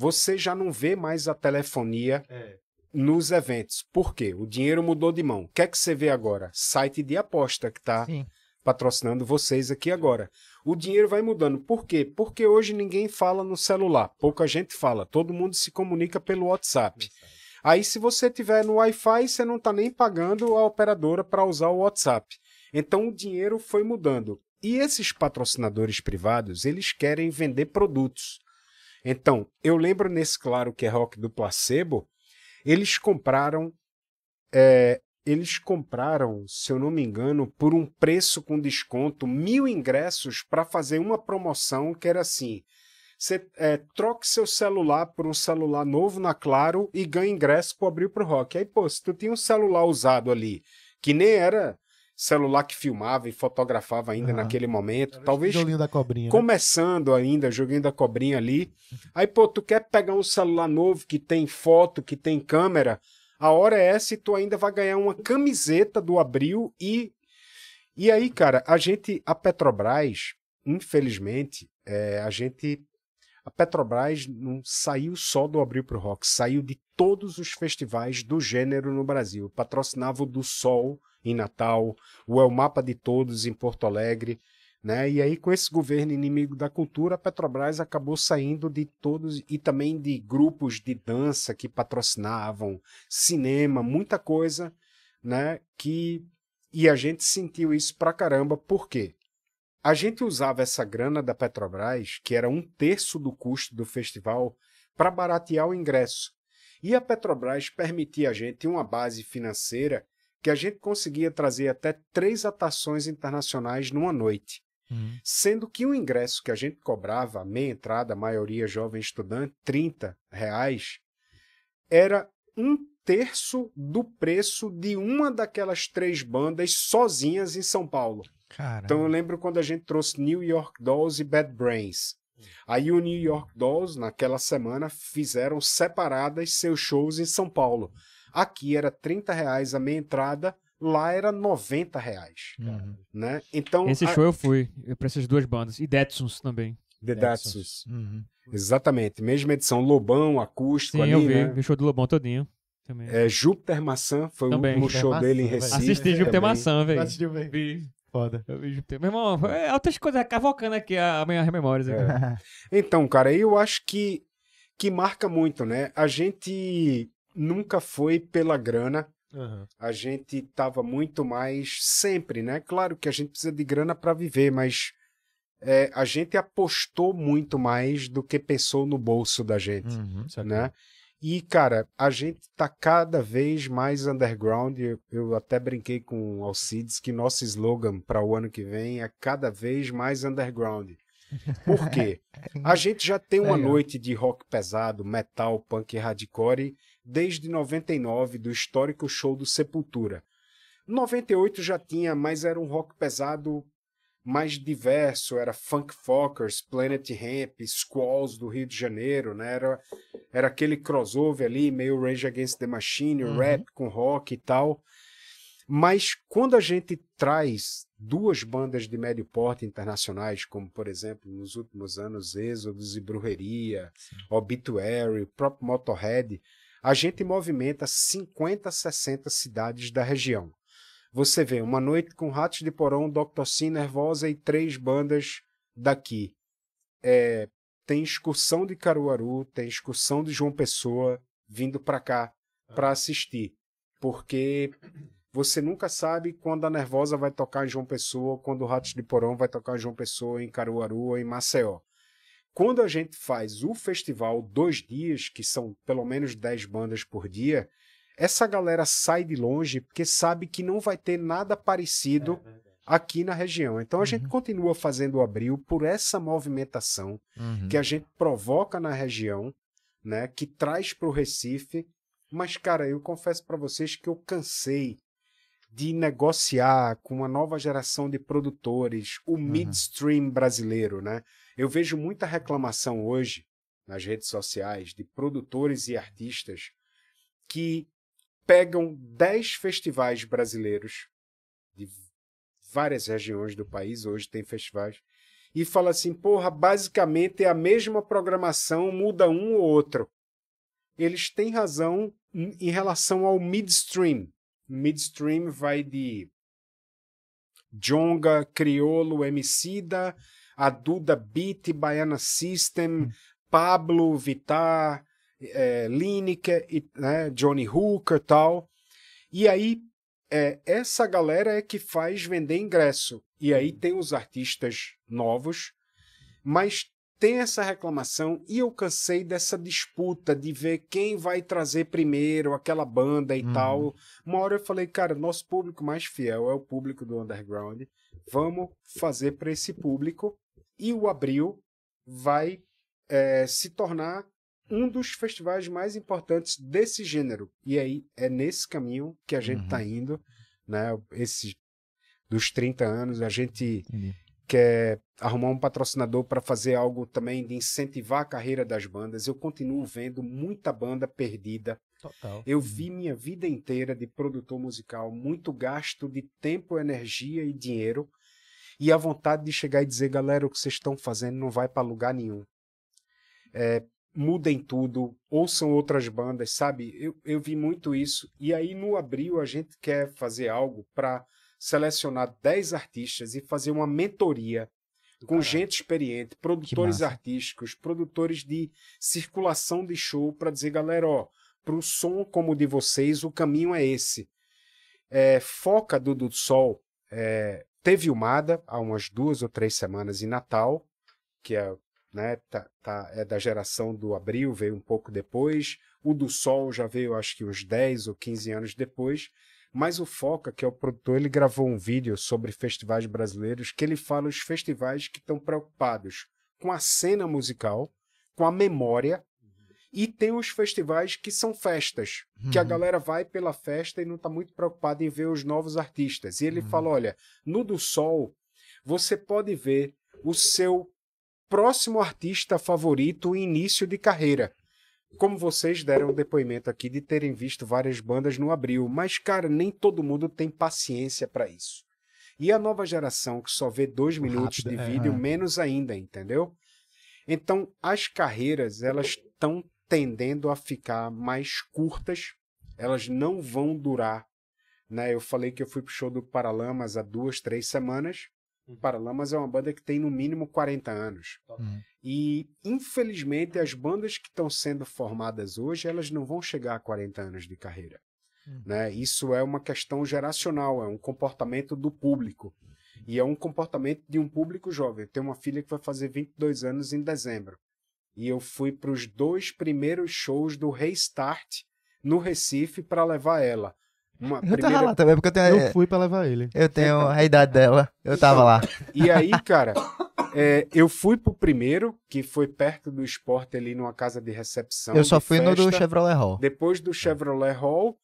você já não vê mais a telefonia é. nos eventos. Por quê? O dinheiro mudou de mão. O que é que você vê agora? Site de aposta que está patrocinando vocês aqui agora. O dinheiro vai mudando. Por quê? Porque hoje ninguém fala no celular. Pouca gente fala. Todo mundo se comunica pelo WhatsApp. WhatsApp. Aí, se você tiver no Wi-Fi, você não está nem pagando a operadora para usar o WhatsApp. Então, o dinheiro foi mudando. E esses patrocinadores privados, eles querem vender produtos. Então, eu lembro nesse claro que é rock do placebo, eles compraram. É, eles compraram, se eu não me engano, por um preço com desconto, mil ingressos para fazer uma promoção que era assim: você é, troque seu celular por um celular novo na Claro e ganha ingresso para abrir para o rock. Aí, pô, se tu tinha um celular usado ali, que nem era celular que filmava e fotografava ainda uhum. naquele momento. Talvez. Joguinho da cobrinha. Né? Começando né? ainda, joguinho da cobrinha ali. Aí, pô, tu quer pegar um celular novo que tem foto, que tem câmera. A hora é essa e tu ainda vai ganhar uma camiseta do Abril e. E aí, cara, a gente, a Petrobras, infelizmente, é, a gente a Petrobras não saiu só do Abril pro Rock, saiu de todos os festivais do gênero no Brasil. Patrocinava o do Sol, em Natal, o É o Mapa de Todos em Porto Alegre. Né? E aí, com esse governo inimigo da cultura, a Petrobras acabou saindo de todos e também de grupos de dança que patrocinavam, cinema, muita coisa, né? Que e a gente sentiu isso pra caramba, por quê? A gente usava essa grana da Petrobras, que era um terço do custo do festival, para baratear o ingresso. E a Petrobras permitia a gente uma base financeira que a gente conseguia trazer até três atações internacionais numa noite. Uhum. Sendo que o ingresso que a gente cobrava, meia entrada, a maioria jovem estudante, 30 reais, era um terço do preço de uma daquelas três bandas sozinhas em São Paulo. Caramba. Então eu lembro quando a gente trouxe New York Dolls e Bad Brains. Aí o New York Dolls, naquela semana, fizeram separadas seus shows em São Paulo. Aqui era 30 reais a meia entrada, lá era 90 reais. Uhum. Né? Então, Esse show eu fui, para essas duas bandas. E Detsons também. The Datsus. Uhum. Exatamente. Mesma edição, Lobão, acústico. Sim, ali, eu vi. Né? Vi o show do Lobão todinho. Também. É, Júpiter Maçã foi também. o último show Maçã, dele em Recife. Assisti Júpiter Maçã, velho. Assisti, velho. Foda. Eu vi Júpiter. Meu irmão, é outras coisas é cavocando aqui a minha memória É. Então, cara, eu acho que, que marca muito, né? A gente nunca foi pela grana. Uhum. A gente tava muito mais sempre, né? Claro que a gente precisa de grana para viver, mas é, a gente apostou muito mais do que pensou no bolso da gente, uhum, é né? E, cara, a gente tá cada vez mais underground. Eu, eu até brinquei com o Alcides que nosso slogan para o ano que vem é cada vez mais underground. Por quê? *laughs* A gente já tem uma noite de rock pesado, metal, punk e hardcore desde 99 do histórico show do Sepultura. 98 já tinha, mas era um rock pesado mais diverso, era Funk Fockers, Planet Ramp, Squalls do Rio de Janeiro, né? Era, era aquele crossover ali, meio Rage Against the Machine, uhum. rap com rock e tal. Mas quando a gente traz duas bandas de médio porte internacionais, como por exemplo nos últimos anos Êxodos e Brujeria, Sim. Obituary, o próprio Motorhead, a gente movimenta 50, 60 cidades da região. Você vê uma noite com Ratos de Porão, Dr. Sim, Nervosa e três bandas daqui. É, tem excursão de Caruaru, tem excursão de João Pessoa vindo para cá ah. para assistir, porque você nunca sabe quando a Nervosa vai tocar em João Pessoa, quando o Ratos de Porão vai tocar em João Pessoa, em Caruaru ou em Maceió. Quando a gente faz o festival dois dias, que são pelo menos 10 bandas por dia, essa galera sai de longe porque sabe que não vai ter nada parecido é aqui na região. Então a uhum. gente continua fazendo o abril por essa movimentação uhum. que a gente provoca na região, né, que traz para o Recife. Mas cara, eu confesso para vocês que eu cansei de negociar com uma nova geração de produtores, o uhum. midstream brasileiro, né? Eu vejo muita reclamação hoje nas redes sociais de produtores e artistas que pegam 10 festivais brasileiros de várias regiões do país, hoje tem festivais, e fala assim: porra, basicamente é a mesma programação, muda um ou outro. Eles têm razão em relação ao midstream, Midstream vai de Jonga, Criolo, Emicida, a Duda Beat, Baiana System, hum. Pablo, Vitar, é, eh, Lineker, e, né, Johnny Hooker tal. E aí, é, essa galera é que faz vender ingresso. E aí hum. tem os artistas novos, mas tem essa reclamação e eu cansei dessa disputa de ver quem vai trazer primeiro aquela banda e uhum. tal. Uma hora eu falei, cara, nosso público mais fiel é o público do underground. Vamos fazer para esse público e o abril vai é, se tornar um dos festivais mais importantes desse gênero. E aí é nesse caminho que a gente está uhum. indo, né? Esse dos 30 anos, a gente Entendi quer arrumar um patrocinador para fazer algo também de incentivar a carreira das bandas. Eu continuo vendo muita banda perdida. Total. Eu vi minha vida inteira de produtor musical, muito gasto de tempo, energia e dinheiro, e a vontade de chegar e dizer, galera, o que vocês estão fazendo não vai para lugar nenhum. É, mudem tudo, ouçam outras bandas, sabe? Eu, eu vi muito isso. E aí no abril a gente quer fazer algo para selecionar 10 artistas e fazer uma mentoria com Caraca. gente experiente, produtores artísticos, produtores de circulação de show, para dizer, galera, ó, para um som como o de vocês, o caminho é esse. É, foca do do Sol é, teve Umada há umas duas ou três semanas em Natal, que é, né, tá, tá, é da geração do Abril, veio um pouco depois. O do Sol já veio, acho que uns 10 ou 15 anos depois. Mas o Foca, que é o produtor, ele gravou um vídeo sobre festivais brasileiros que ele fala os festivais que estão preocupados com a cena musical, com a memória, e tem os festivais que são festas, uhum. que a uhum. galera vai pela festa e não está muito preocupada em ver os novos artistas. E ele uhum. fala: olha, no do Sol, você pode ver o seu próximo artista favorito, início de carreira como vocês deram o depoimento aqui de terem visto várias bandas no abril, mas cara, nem todo mundo tem paciência para isso. E a nova geração que só vê dois minutos Rápido, de é. vídeo, é. menos ainda, entendeu? Então, as carreiras elas estão tendendo a ficar mais curtas, elas não vão durar. Né? Eu falei que eu fui pro show do Paralamas há duas, três semanas. Paralamas é uma banda que tem no mínimo 40 anos. Uhum. E, infelizmente, as bandas que estão sendo formadas hoje, elas não vão chegar a 40 anos de carreira. Hum. Né? Isso é uma questão geracional, é um comportamento do público. E é um comportamento de um público jovem. Eu tenho uma filha que vai fazer 22 anos em dezembro. E eu fui para os dois primeiros shows do Restart no Recife para levar ela. Uma eu primeira... tava lá também, porque eu tenho. Eu fui pra levar ele. Eu tenho a idade dela. Eu tava lá. E aí, cara, é, eu fui pro primeiro, que foi perto do esporte ali numa casa de recepção. Eu só fui festa, no do Chevrolet Hall. Depois do Chevrolet Hall.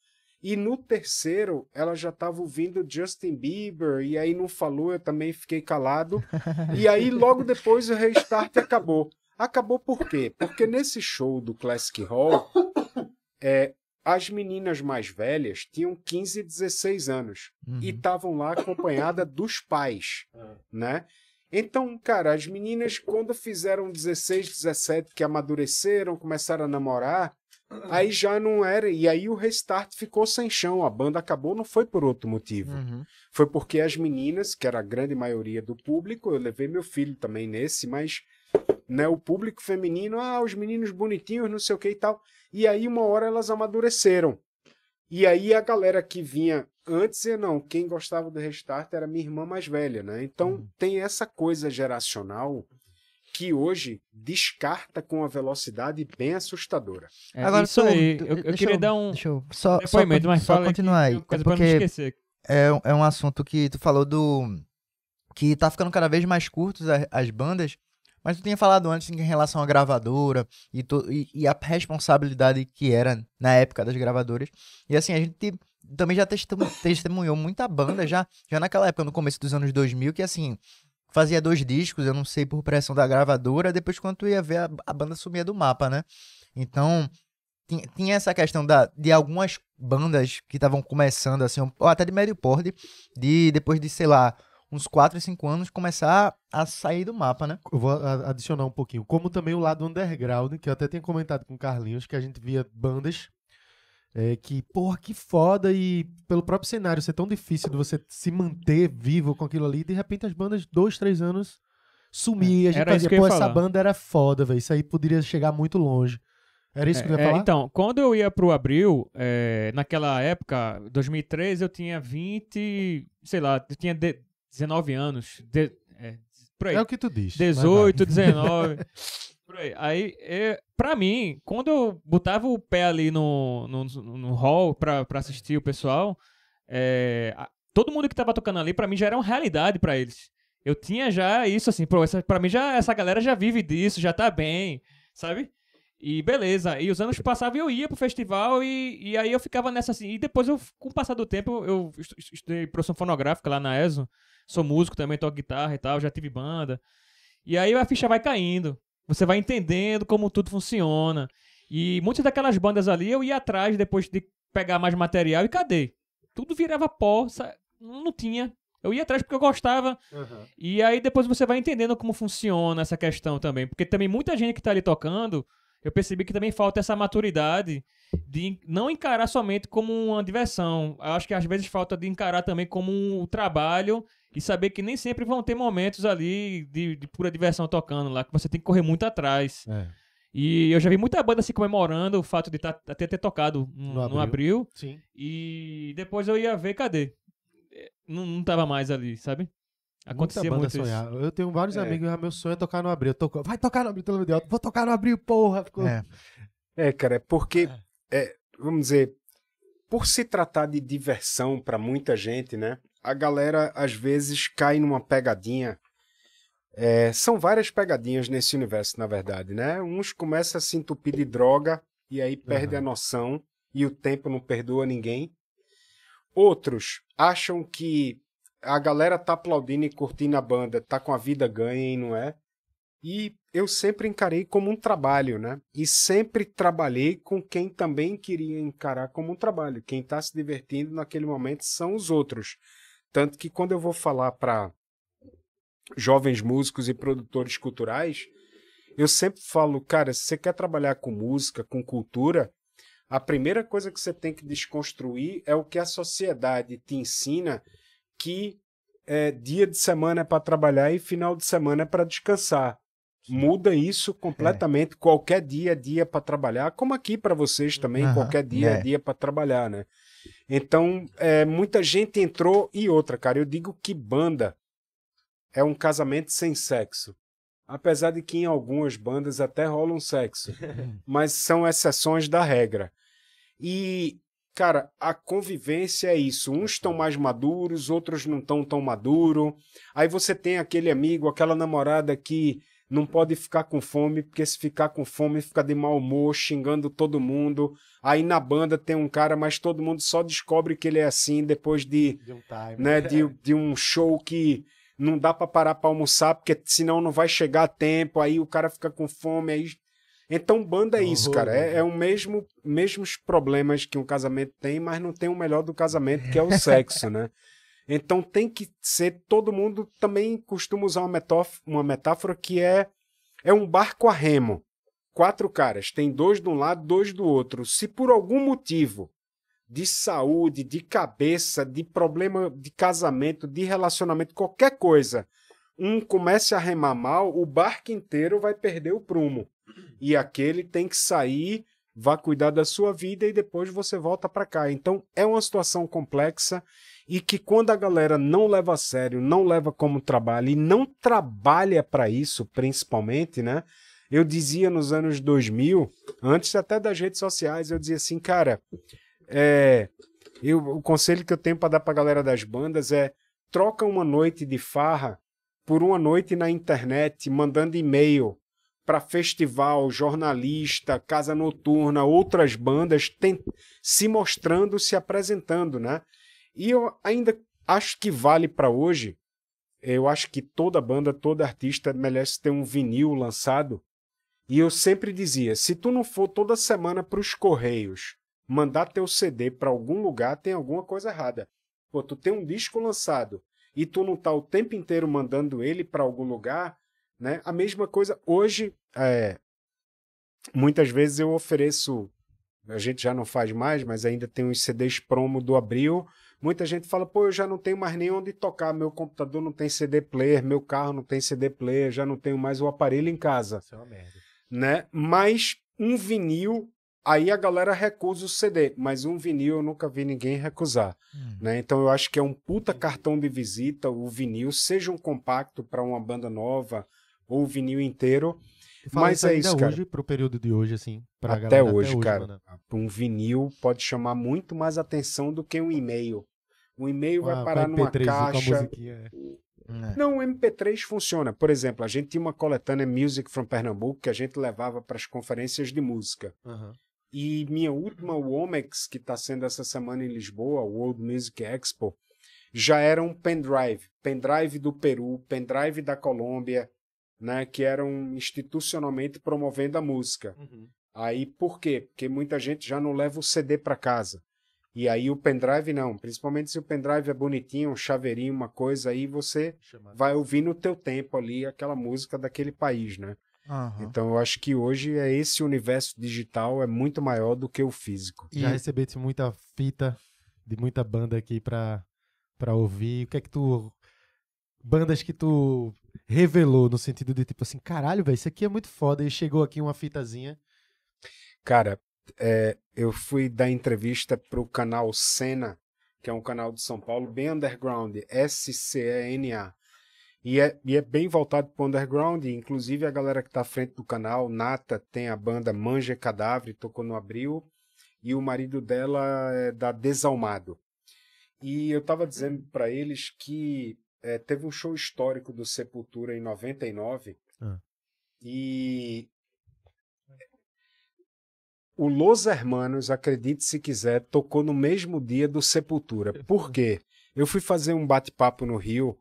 E no terceiro, ela já tava ouvindo Justin Bieber, e aí não falou, eu também fiquei calado. e aí, *laughs* logo depois, o restart acabou. Acabou por quê? Porque nesse show do Classic Hall, é, as meninas mais velhas tinham 15, 16 anos uhum. e estavam lá acompanhada dos pais, ah. né? Então, cara, as meninas, quando fizeram 16, 17, que amadureceram, começaram a namorar, aí já não era. E aí o restart ficou sem chão. A banda acabou, não foi por outro motivo. Uhum. Foi porque as meninas, que era a grande maioria do público, eu levei meu filho também nesse, mas né? O público feminino, ah, os meninos bonitinhos, não sei o que e tal. E aí, uma hora elas amadureceram. E aí, a galera que vinha antes, e não, quem gostava do Restart era minha irmã mais velha, né? Então, uhum. tem essa coisa geracional que hoje descarta com uma velocidade bem assustadora. É, Agora, isso aí, eu, eu queria eu, dar um deixa eu, só, só, mas só continuar aí, coisa porque é pra não esquecer. É, é um assunto que tu falou do que tá ficando cada vez mais curtos as, as bandas mas tu tinha falado antes em relação à gravadora e, tu, e, e a responsabilidade que era na época das gravadoras. E assim, a gente também já *laughs* testemunhou muita banda já, já naquela época, no começo dos anos 2000, que assim, fazia dois discos, eu não sei por pressão da gravadora, depois quando tu ia ver a, a banda sumia do mapa, né? Então, tinha, tinha essa questão da, de algumas bandas que estavam começando assim, ou até de médio porte, de depois de, sei lá, uns 4 e 5 anos, começar a sair do mapa, né? Eu vou adicionar um pouquinho. Como também o lado underground, que eu até tinha comentado com o Carlinhos, que a gente via bandas é, que, porra, que foda, e pelo próprio cenário ser tão difícil de você se manter vivo com aquilo ali, de repente as bandas, dois, três anos, sumiam. é, a gente fazia, pô, essa banda era foda, velho, isso aí poderia chegar muito longe. Era isso que eu ia é, é, falar? então, quando eu ia pro Abril, é, naquela época, 2013, eu tinha 20, sei lá, eu tinha de, 19 anos. De, é, por aí. é o que tu diz. 18, vai, vai. 19. *laughs* por aí. Aí, é, pra mim, quando eu botava o pé ali no, no, no hall pra, pra assistir o pessoal, é, a, todo mundo que tava tocando ali, pra mim, já era uma realidade pra eles. Eu tinha já isso assim, pô, essa, pra mim já essa galera já vive disso, já tá bem, sabe? E beleza, e os anos passavam eu ia pro festival e, e aí eu ficava nessa assim. E depois, eu, com o passar do tempo, eu estudei produção fonográfica lá na ESO. Sou músico também, toco guitarra e tal, já tive banda. E aí a ficha vai caindo. Você vai entendendo como tudo funciona. E muitas daquelas bandas ali eu ia atrás depois de pegar mais material e cadê? Tudo virava pó, não tinha. Eu ia atrás porque eu gostava. Uhum. E aí depois você vai entendendo como funciona essa questão também. Porque também muita gente que tá ali tocando eu percebi que também falta essa maturidade de não encarar somente como uma diversão. Eu acho que às vezes falta de encarar também como um trabalho e saber que nem sempre vão ter momentos ali de, de pura diversão tocando lá, que você tem que correr muito atrás. É. E eu já vi muita banda se comemorando o fato de até tá, tá, ter tocado no, no abril. No abril Sim. E depois eu ia ver, cadê? É, não, não tava mais ali, sabe? Acontecia muito sonhar. isso. Eu tenho vários é. amigos, meu sonho é tocar no Abril. Toco, vai tocar no Abril, pelo amor de Deus. Vou tocar no Abril, porra. Ficou... É. é, cara, é porque, é. é, vamos dizer, por se tratar de diversão para muita gente, né? A galera, às vezes, cai numa pegadinha. É, são várias pegadinhas nesse universo, na verdade, né? Uns começam a se entupir de droga e aí perde uhum. a noção e o tempo não perdoa ninguém. Outros acham que a galera tá aplaudindo e curtindo a banda, tá com a vida ganha não é. E eu sempre encarei como um trabalho, né? E sempre trabalhei com quem também queria encarar como um trabalho. Quem está se divertindo naquele momento são os outros. Tanto que quando eu vou falar para jovens músicos e produtores culturais, eu sempre falo, cara, se você quer trabalhar com música, com cultura, a primeira coisa que você tem que desconstruir é o que a sociedade te ensina que é, dia de semana é para trabalhar e final de semana é para descansar. Muda isso completamente. É. Qualquer dia é dia para trabalhar, como aqui para vocês também, uhum. qualquer dia é, é dia para trabalhar, né? Então, é, muita gente entrou e outra, cara. Eu digo que banda é um casamento sem sexo. Apesar de que em algumas bandas até rola um sexo, *laughs* mas são exceções da regra. E cara, a convivência é isso. Uns estão mais maduros, outros não estão tão maduro. Aí você tem aquele amigo, aquela namorada que não pode ficar com fome, porque se ficar com fome fica de mau humor, xingando todo mundo. Aí na banda tem um cara, mas todo mundo só descobre que ele é assim depois de, de um, time. Né, de, de um show que não dá para parar para almoçar, porque senão não vai chegar a tempo. Aí o cara fica com fome, aí então, banda é isso, cara. É, né? é o mesmo mesmos problemas que um casamento tem, mas não tem o melhor do casamento, que é o sexo, né? *laughs* Então tem que ser todo mundo também costuma usar uma metáfora, uma metáfora que é é um barco a remo. Quatro caras, tem dois de um lado, dois do outro. Se por algum motivo de saúde, de cabeça, de problema de casamento, de relacionamento, qualquer coisa, um comece a remar mal, o barco inteiro vai perder o prumo. E aquele tem que sair, vá cuidar da sua vida e depois você volta para cá. Então é uma situação complexa e que quando a galera não leva a sério, não leva como trabalho e não trabalha para isso, principalmente, né? Eu dizia nos anos 2000, antes até das redes sociais, eu dizia assim, cara, é, eu, o conselho que eu tenho para dar para a galera das bandas é troca uma noite de farra por uma noite na internet, mandando e-mail, para festival, jornalista, casa noturna, outras bandas tem, se mostrando, se apresentando, né? E eu ainda acho que vale para hoje. Eu acho que toda banda, todo artista merece ter um vinil lançado. E eu sempre dizia, se tu não for toda semana para os correios mandar teu CD para algum lugar, tem alguma coisa errada. Pô, tu tem um disco lançado e tu não tá o tempo inteiro mandando ele para algum lugar, né? A mesma coisa, hoje, é, muitas vezes eu ofereço, a gente já não faz mais, mas ainda tem uns CDs promo do Abril. Muita gente fala, pô, eu já não tenho mais nem onde tocar, meu computador não tem CD player, meu carro não tem CD player, já não tenho mais o aparelho em casa. Isso é uma merda. Né? Mas um vinil, aí a galera recusa o CD, mas um vinil eu nunca vi ninguém recusar. Hum. Né? Então eu acho que é um puta cartão de visita o vinil, seja um compacto para uma banda nova, ou o vinil inteiro. Mas é isso, cara. Hoje, pro período de hoje, assim, pra até galera, hoje, até hoje, cara. Mano. Um vinil pode chamar muito mais atenção do que um e-mail. Um e-mail vai ah, parar numa caixa. É. é. Não, o MP3 funciona. Por exemplo, a gente tinha uma coletânea Music from Pernambuco que a gente levava para as conferências de música. Uhum. E minha última Womex, que está sendo essa semana em Lisboa, World Music Expo, já era um pendrive. Pendrive do Peru, pendrive da Colômbia, né, que eram institucionalmente promovendo a música. Uhum. Aí por quê? Porque muita gente já não leva o CD para casa. E aí o pendrive não, principalmente se o pendrive é bonitinho, um chaveirinho, uma coisa aí você vai ouvir no teu tempo ali aquela música daquele país, né? Uhum. Então eu acho que hoje é esse universo digital é muito maior do que o físico. E... Já recebeste muita fita de muita banda aqui para para ouvir. O que é que tu bandas que tu revelou no sentido de tipo assim, caralho, velho, isso aqui é muito foda e chegou aqui uma fitazinha? Cara, é, eu fui dar entrevista pro canal Cena, que é um canal de São Paulo bem underground, S-C-E-N-A. E é, e é bem voltado pro underground, inclusive a galera que tá à frente do canal, Nata, tem a banda Manja Cadáver, tocou no Abril, e o marido dela é da Desalmado. E eu tava dizendo para eles que é, teve um show histórico do Sepultura em 99 ah. e o Los Hermanos, acredite se quiser, tocou no mesmo dia do Sepultura. Por *laughs* quê? Eu fui fazer um bate-papo no Rio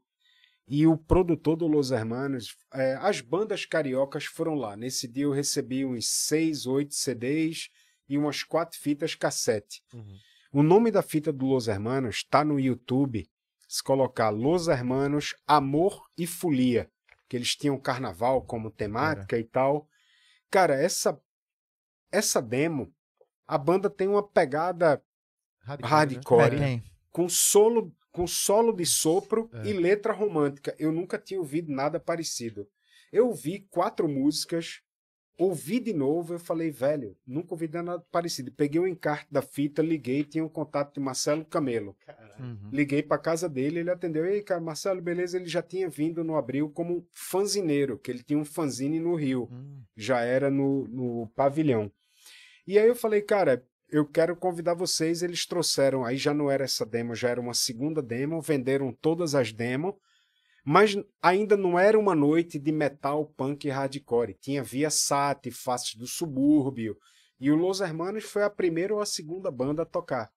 e o produtor do Los Hermanos, é, as bandas cariocas foram lá. Nesse dia eu recebi uns seis, oito CDs e umas quatro fitas cassete. Uhum. O nome da fita do Los Hermanos está no YouTube se colocar Los Hermanos, Amor e Folia, que eles tinham carnaval como temática Era. e tal. Cara, essa essa demo, a banda tem uma pegada hardcore, né? hardcore né? com solo com solo de sopro é. e letra romântica. Eu nunca tinha ouvido nada parecido. Eu vi quatro músicas ouvi de novo, eu falei, velho, nunca ouvi nada parecido. Peguei o encarte da fita, liguei, tinha um contato de Marcelo Camelo. Uhum. Liguei para casa dele, ele atendeu. Ei, cara, Marcelo, beleza? Ele já tinha vindo no abril como fanzineiro, que ele tinha um fanzine no Rio. Uhum. Já era no, no pavilhão. E aí eu falei, cara, eu quero convidar vocês. Eles trouxeram, aí já não era essa demo, já era uma segunda demo, venderam todas as demos mas ainda não era uma noite de metal, punk e hardcore. Tinha Via Sat, Faces do Subúrbio, e o Los Hermanos foi a primeira ou a segunda banda a tocar.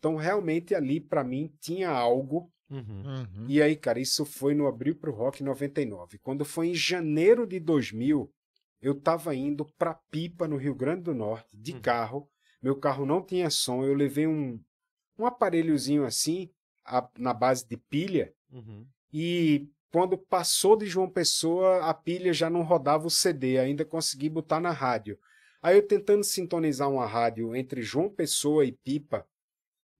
Então, realmente, ali, para mim, tinha algo. Uhum. uhum, E aí, cara, isso foi no abril pro Rock 99. Quando foi em janeiro de 2000, eu tava indo pra Pipa, no Rio Grande do Norte, de uhum. carro. Meu carro não tinha som, eu levei um, um aparelhozinho assim, a, na base de pilha, uhum e quando passou de João Pessoa, a pilha já não rodava o CD, ainda consegui botar na rádio. Aí eu tentando sintonizar uma rádio entre João Pessoa e Pipa,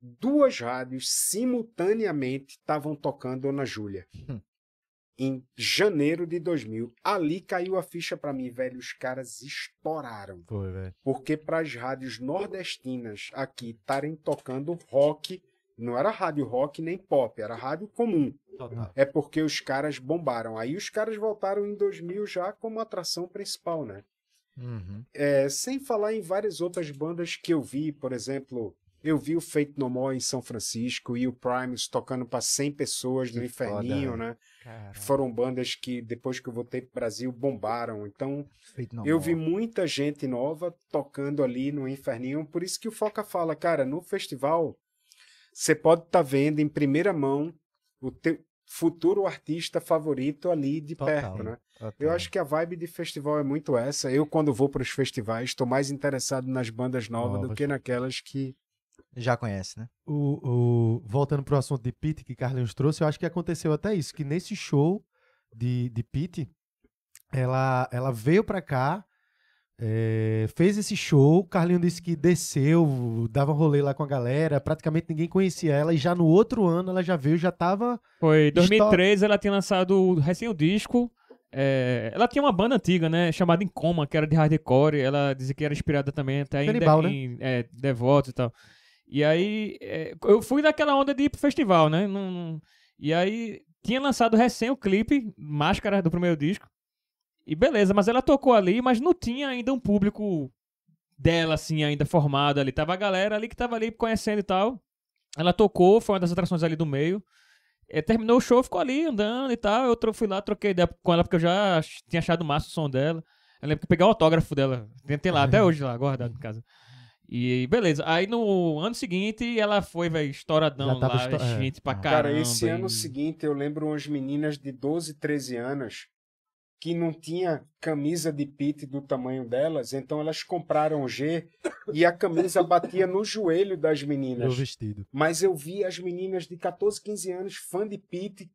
duas rádios simultaneamente estavam tocando Ana Júlia. Hum. Em janeiro de 2000, ali caiu a ficha para mim, velho. Os caras estouraram. Foi, velho. Porque para as rádios nordestinas aqui estarem tocando rock não era rádio rock nem pop, era rádio comum. Total. É porque os caras bombaram. Aí os caras voltaram em 2000 já como atração principal, né? Uhum. É, sem falar em várias outras bandas que eu vi, por exemplo, eu vi o Fate No More em São Francisco e o Primus tocando para 100 pessoas no Inferninho, né? né? Caramba. Foram bandas que depois que eu voltei pro Brasil bombaram. Então, eu more. vi muita gente nova tocando ali no Inferninho, por isso que o Foca fala, cara, no festival você pode estar tá vendo em primeira mão o teu futuro artista favorito ali de Total. perto, né? Total. Eu acho que a vibe de festival é muito essa. Eu, quando vou para os festivais, estou mais interessado nas bandas novas, novas, do que naquelas que. Já conhece, né? O, o... Voltando para o assunto de Pete que Carlinhos trouxe, eu acho que aconteceu até isso, que nesse show de, de Pete, ela, ela veio para cá é, fez esse show, Carlinho disse que desceu, dava um rolê lá com a galera, praticamente ninguém conhecia ela, e já no outro ano ela já veio, já tava. Foi, em 2013 ela tinha lançado recém o disco. É, ela tinha uma banda antiga, né? Chamada Incoma, que era de hardcore. Ela dizia que era inspirada também até Canibal, em, né? em é, Devoto e tal. E aí, é, eu fui naquela onda de ir pro festival, né? Num, e aí, tinha lançado recém o clipe, Máscara, do primeiro disco. E beleza, mas ela tocou ali, mas não tinha ainda um público dela, assim, ainda formado ali. Tava a galera ali que tava ali conhecendo e tal. Ela tocou, foi uma das atrações ali do meio. É, terminou o show, ficou ali andando e tal. Eu fui lá, troquei ideia com ela, porque eu já tinha achado massa o som dela. Eu lembro que peguei o autógrafo dela. Tem, lá, até *laughs* hoje lá, guardado em casa. E beleza. Aí no ano seguinte ela foi, velho, estouradão lá, esto... É. gente é. pra caramba. Cara, esse ano seguinte eu lembro umas meninas de 12, 13 anos que não tinha camisa de pit do tamanho delas, então elas compraram G e a camisa batia no joelho das meninas. Meu vestido. Mas eu vi as meninas de 14, 15 anos, fã de pit,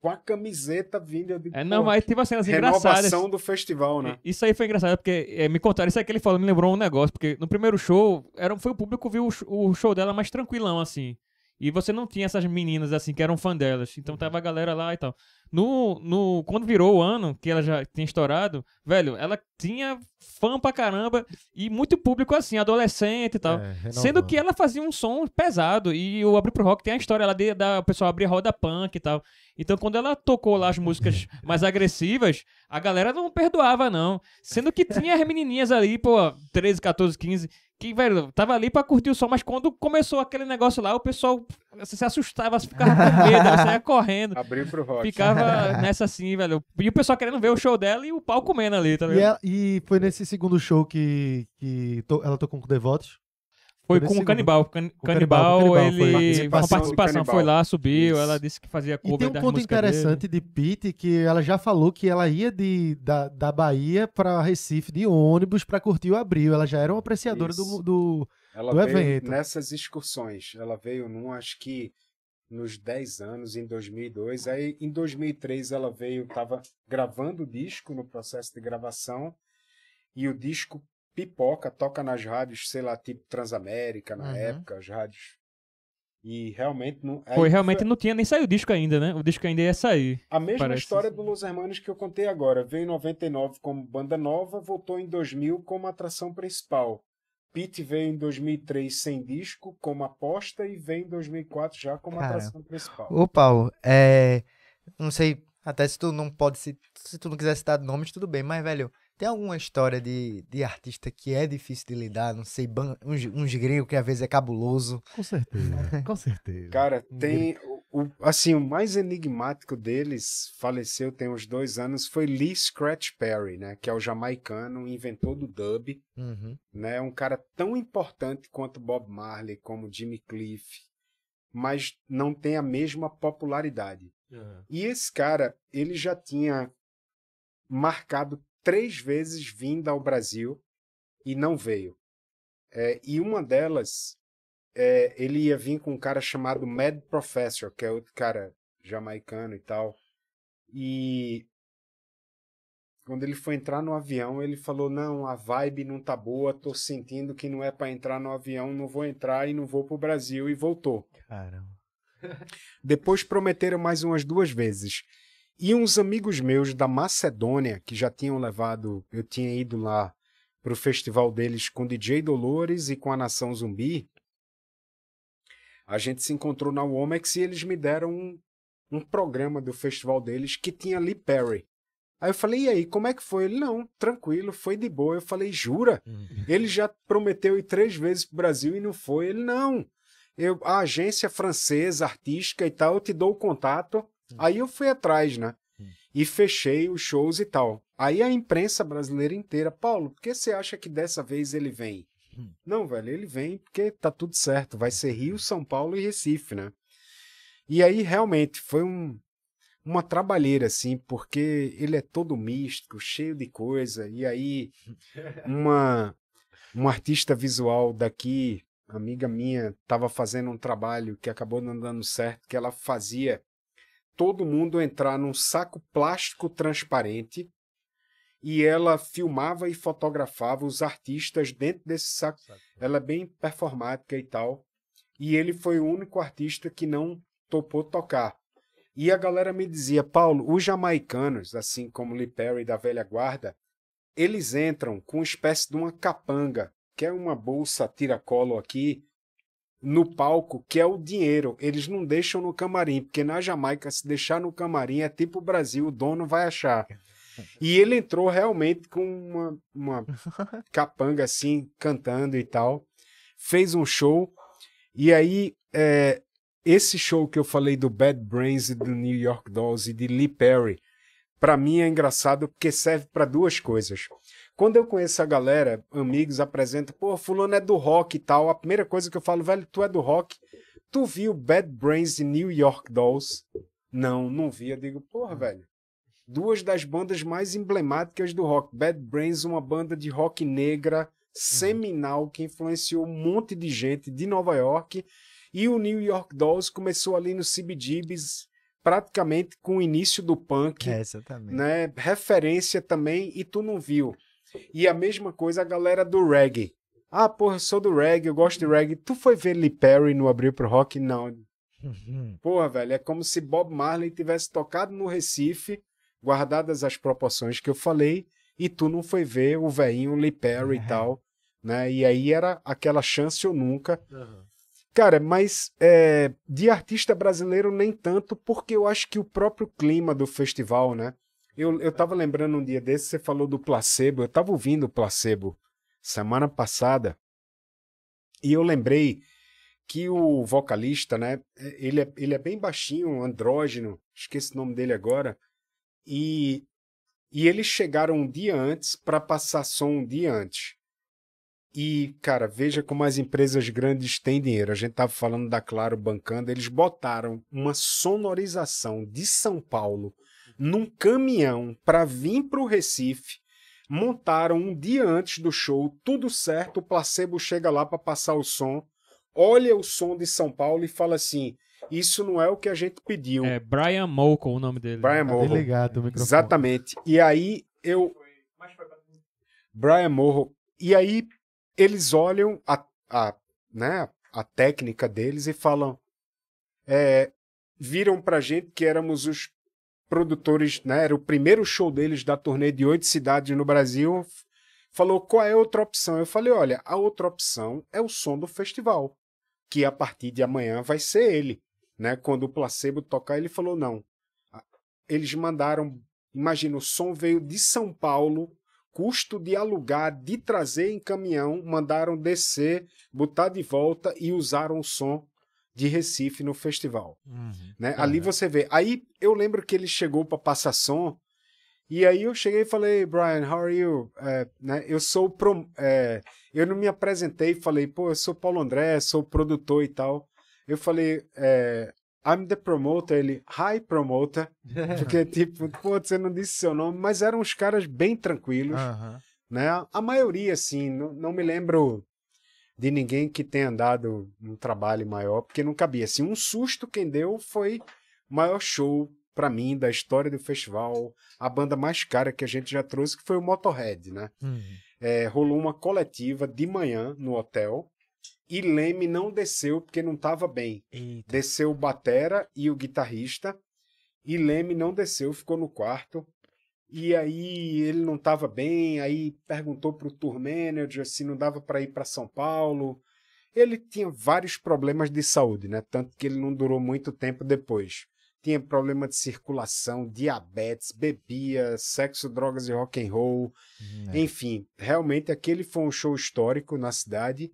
com a camiseta vinda de. É, não, pô, mas tipo assim, as engraçadas. do festival, né? Isso aí foi engraçado, porque é, me contaram, isso aí que ele falou, me lembrou um negócio, porque no primeiro show, era, foi o público viu o, o show dela mais tranquilão, assim. E você não tinha essas meninas, assim, que eram fã delas. Então tava a galera lá e tal. No, no, quando virou o ano, que ela já tinha estourado, velho, ela tinha fã pra caramba e muito público assim, adolescente e tal. É, sendo que ela fazia um som pesado e o abri pro Rock tem a história lá de, da pessoa abrir roda punk e tal. Então quando ela tocou lá as músicas *laughs* mais agressivas, a galera não perdoava não. Sendo que tinha as menininhas ali, pô, 13, 14, 15, que, velho, tava ali pra curtir o som, mas quando começou aquele negócio lá, o pessoal se assustava, ficava com medo, saia correndo. Abriu pro rock. Ficava nessa assim, velho. E o pessoal querendo ver o show dela e o pau comendo ali, tá ligado? E, ela, e foi nesse segundo show que, que to, ela tocou com o Devotos? Foi, foi com o Canibal. Can, o Canibal, Canibal, ele foi participação, uma participação, foi lá, subiu, Isso. ela disse que fazia cover E tem um ponto interessante dele. de Pete que ela já falou que ela ia de, da, da Bahia para Recife de ônibus para curtir o Abril. Ela já era uma apreciadora Isso. do, do, ela do evento. Nessas excursões, ela veio num, acho que nos 10 anos, em 2002. Aí, em 2003, ela veio, estava gravando o disco, no processo de gravação, e o disco pipoca, toca nas rádios, sei lá, tipo Transamérica, na uhum. época, as rádios. E realmente não. Foi, realmente foi... não tinha nem saído o disco ainda, né? O disco ainda ia sair. A mesma parece. história do Los Hermanos que eu contei agora. Veio em 99 como banda nova, voltou em 2000 como atração principal. Pete veio em 2003 sem disco, como aposta, e vem em 2004 já como Cara, atração principal. Ô, Paulo, é... não sei até se tu não pode, se, se tu não quiser citar nomes, tudo bem, mas, velho, tem alguma história de, de artista que é difícil de lidar? Não sei, ban, uns, uns gregos que às vezes é cabuloso. Com certeza, *laughs* com certeza. Cara, tem o, assim, o mais enigmático deles, faleceu tem uns dois anos, foi Lee Scratch Perry, né? Que é o jamaicano, inventor do dub, uhum. né? Um cara tão importante quanto Bob Marley, como Jimmy Cliff, mas não tem a mesma popularidade. Uhum. E esse cara, ele já tinha marcado três vezes vinda ao Brasil e não veio. É, e uma delas é, ele ia vir com um cara chamado Mad Professor, que é outro cara jamaicano e tal. E quando ele foi entrar no avião, ele falou: Não, a vibe não tá boa, tô sentindo que não é para entrar no avião, não vou entrar e não vou pro Brasil. E voltou. Caramba. Depois prometeram mais umas duas vezes. E uns amigos meus da Macedônia, que já tinham levado, eu tinha ido lá pro festival deles com DJ Dolores e com a Nação Zumbi, a gente se encontrou na Womex e eles me deram um, um programa do festival deles que tinha Lee Perry. Aí eu falei, e aí, como é que foi? Ele, não, tranquilo, foi de boa. Eu falei, jura? Uhum. Ele já prometeu ir três vezes pro Brasil e não foi. Ele, não, eu, a agência francesa, artística e tal, eu te dou o contato. Aí eu fui atrás, né? E fechei os shows e tal. Aí a imprensa brasileira inteira, Paulo, por que você acha que dessa vez ele vem? Hum. Não, velho, ele vem porque tá tudo certo. Vai ser Rio, São Paulo e Recife, né? E aí, realmente, foi um, uma trabalheira, assim, porque ele é todo místico, cheio de coisa. E aí, *laughs* uma, uma artista visual daqui, amiga minha, estava fazendo um trabalho que acabou não dando certo, que ela fazia todo mundo entrar num saco plástico transparente e ela filmava e fotografava os artistas dentro desse saco. É. Ela é bem performática e tal. E ele foi o único artista que não topou tocar. E a galera me dizia, Paulo, os jamaicanos, assim como Lee Perry da velha guarda, eles entram com uma espécie de uma capanga, que é uma bolsa tiracolo aqui, no palco, que é o dinheiro. Eles não deixam no camarim, porque na Jamaica, se deixar no camarim, é tipo o Brasil, o dono vai achar. *laughs* E ele entrou realmente com uma, uma *laughs* capanga assim, cantando e tal. Fez um show. E aí, é, esse show que eu falei do Bad Brains e do New York Dolls e de Lee Perry, para mim é engraçado porque serve para duas coisas. Quando eu conheço a galera, amigos apresentam, pô, fulano é do rock e tal. A primeira coisa que eu falo, velho, tu é do rock? Tu viu Bad Brains e New York Dolls? Não, não vi. Eu digo, porra, hum. velho, duas das bandas mais emblemáticas do rock. Bad Brains, uma banda de rock negra uhum. seminal que influenciou um monte de gente de Nova York. E o New York Dolls começou ali no CBGBs, praticamente com o início do punk. É, exatamente. Né? Referência também, e tu não viu. E a mesma coisa a galera do reggae. Ah, porra, eu sou do reggae, eu gosto de reggae. Tu foi ver Lee Perry no Abril pro Rock? Não. Uhum. Porra, velho, é como se Bob Marley tivesse tocado no Recife guardadas as proporções que eu falei, e tu não foi ver o velhinho Lee Perry uhum. e é. tal, né? E aí era aquela chance ou nunca. Uhum. Cara, mas é, de artista brasileiro nem tanto, porque eu acho que o próprio clima do festival, né? Eu, eu tava é. lembrando um dia desse, você falou do placebo, eu tava ouvindo o placebo semana passada, e eu lembrei que o vocalista, né? É, ele é, ele é bem baixinho, andrógeno, esqueci o nome dele agora, e, e eles chegaram um dia antes para passar som um dia antes. E, cara, veja como as empresas grandes têm dinheiro. A gente estava falando da Claro bancando, eles botaram uma sonorização de São Paulo num caminhão para vir para o Recife. Montaram um dia antes do show, tudo certo. O placebo chega lá para passar o som, olha o som de São Paulo e fala assim: isso não é o que a gente pediu. É Brian Molko o nome dele. Brian tá Molko. Delegado, microfone. Exatamente. E aí eu Brian Morro. E aí eles olham a, a, né, a técnica deles e falam. É, viram pra gente que éramos os produtores, né, era o primeiro show deles da turnê de oito cidades no Brasil. Falou qual é a outra opção? Eu falei: olha, a outra opção é o som do festival, que a partir de amanhã vai ser ele né? Quando o placebo tocar, ele falou não. Eles mandaram, imagina, o som veio de São Paulo, custo de alugar, de trazer em caminhão, mandaram descer, botar de volta e usaram o som de Recife no festival. Uhum, né? É. Ali você vê. Aí eu lembro que ele chegou para passar som e aí eu cheguei e falei, Brian, how are you? É, né, eu sou pro, é, eu não me apresentei, falei, pô, eu sou Paulo André, sou produtor e tal. Eu falei, é, I'm the promoter, ele, hi promoter, porque *laughs* tipo, pô, você não disse seu nome, mas eram uns caras bem tranquilos, né? A maioria, assim, não, não, me lembro de ninguém que tenha dado um trabalho maior, porque não cabia. Assim, um susto quem deu foi o maior show para mim da história do festival, a banda mais cara que a gente já trouxe, que foi o Motorhead, né? Uhum. É, rolou uma coletiva de manhã no hotel, e Leme não desceu porque não estava bem. Eita. Desceu o batera e o guitarrista. E Leme não desceu, ficou no quarto. E aí ele não estava bem, aí perguntou para o tour manager se não dava para ir para São Paulo. Ele tinha vários problemas de saúde, né? Tanto que ele não durou muito tempo depois. Tinha problema de circulação, diabetes, bebia, sexo, drogas e rock and roll. Hum, é. Enfim, realmente aquele foi um show histórico na cidade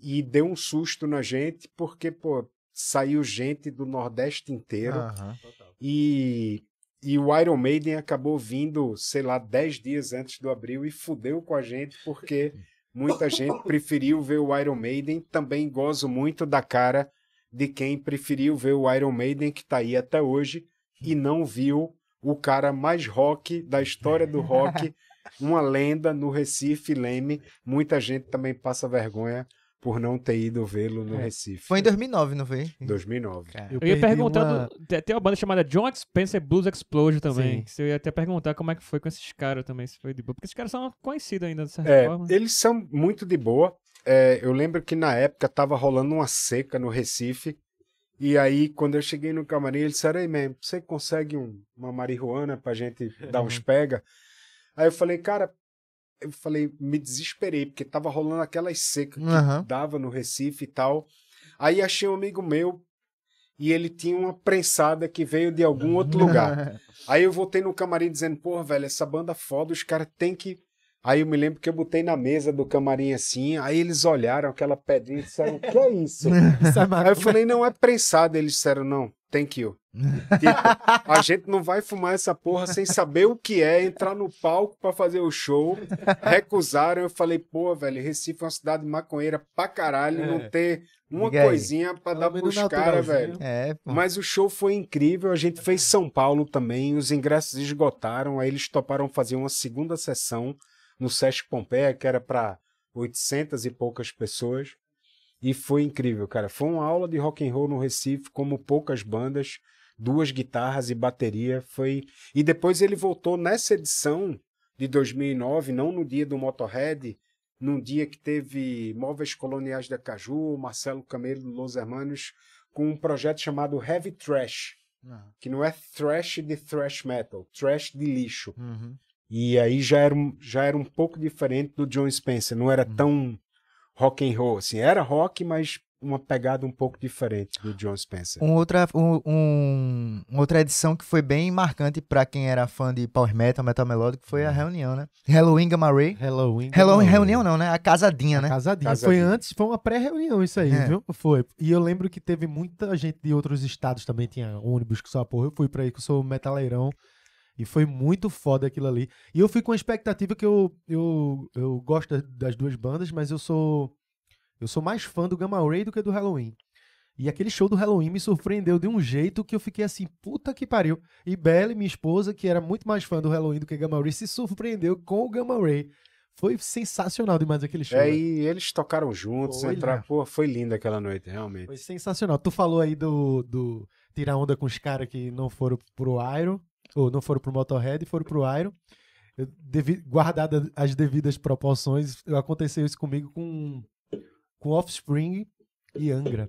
e deu um susto na gente, porque, pô, saiu gente do Nordeste inteiro. Uhum. E, e o Iron Maiden acabou vindo, sei lá, 10 dias antes do abril e fudeu com a gente, porque muita gente preferiu ver o Iron Maiden. Também gozo muito da cara de quem preferiu ver o Iron Maiden, que tá aí até hoje, e não viu o cara mais rock da história do rock, *laughs* uma lenda no Recife, Leme. Muita gente também passa vergonha por não ter ido vê-lo no é. Recife. Foi em 2009, não foi? 2009. Cara, eu, eu ia perguntar, uma... tem uma banda chamada John Spencer Blues Explosion também, Sim. eu ia até perguntar como é que foi com esses caras também, se foi de boa, porque esses caras são conhecidos ainda, de certa é, forma. Eles são muito de boa, é, eu lembro que na época tava rolando uma seca no Recife, e aí, quando eu cheguei no camarim, eles disseram, ei, man, você consegue um, uma marihuana pra gente dar uns uhum. pega? Aí eu falei, cara, eu falei, me desesperei, porque tava rolando aquelas secas uhum. que dava no Recife e tal. Aí achei um amigo meu e ele tinha uma prensada que veio de algum outro *laughs* lugar. Aí eu voltei no camarim dizendo, porra, velho, essa banda é foda, os caras têm que Aí eu me lembro que eu botei na mesa do camarim assim, aí eles olharam aquela pedrinha e disseram, o que é isso? *laughs* É aí eu falei, não, é prensado. Eles disseram, não, thank you. *laughs* Tipo, a gente não vai fumar essa porra sem saber o que é, entrar no palco para fazer o show. Recusaram, eu falei, pô, velho, Recife é uma cidade maconheira pra caralho, é. não ter uma Liga coisinha para é dar pros caras, velho. É, Mas o show foi incrível, a gente fez São Paulo também, os ingressos esgotaram, aí eles toparam fazer uma segunda sessão no Sesc Pompeia, que era para 800 e poucas pessoas. E foi incrível, cara. Foi uma aula de rock and roll no Recife, como poucas bandas, duas guitarras e bateria, foi. E depois ele voltou nessa edição de 2009, não no dia do Motorhead, num dia que teve Móveis Coloniais da Caju, Marcelo Camelo do Los Hermanos, com um projeto chamado Heavy Trash, uhum. Ah. que não é thrash de thrash metal, trash de lixo. Uhum. E aí já era, já era um pouco diferente do John Spencer, não era uhum. tão rock and roll, assim, era rock, mas uma pegada um pouco diferente do John Spencer. Um outra, um, um, outra edição que foi bem marcante para quem era fã de power metal, metal melódico, foi a uhum. reunião, né? Halloween Gamma Ray. Halloween. Halloween reunião não, né? A casadinha, né? casadinha. casadinha. Foi antes, foi uma pré-reunião isso aí, é. viu? Foi. E eu lembro que teve muita gente de outros estados também, tinha ônibus que só porra. Eu fui para aí que eu sou metaleirão. E foi muito foda aquilo ali. E eu fui com a expectativa que eu, eu, eu gosto das duas bandas, mas eu sou eu sou mais fã do Gamma Ray do que do Halloween. E aquele show do Halloween me surpreendeu de um jeito que eu fiquei assim, puta que pariu. E Belle, minha esposa, que era muito mais fã do Halloween do que Gamma Ray, se surpreendeu com o Gamma Ray. Foi sensacional demais aquele show. É, né? e eles tocaram juntos, foi, entrar, pô, foi linda aquela noite, realmente. Foi sensacional. Tu falou aí do, do tirar onda com os caras que não foram pro Iron ou não foram pro Motorhead, foram pro Iron. Eu, devi, guardada as devidas proporções, aconteceu isso comigo com, com Offspring e Angra.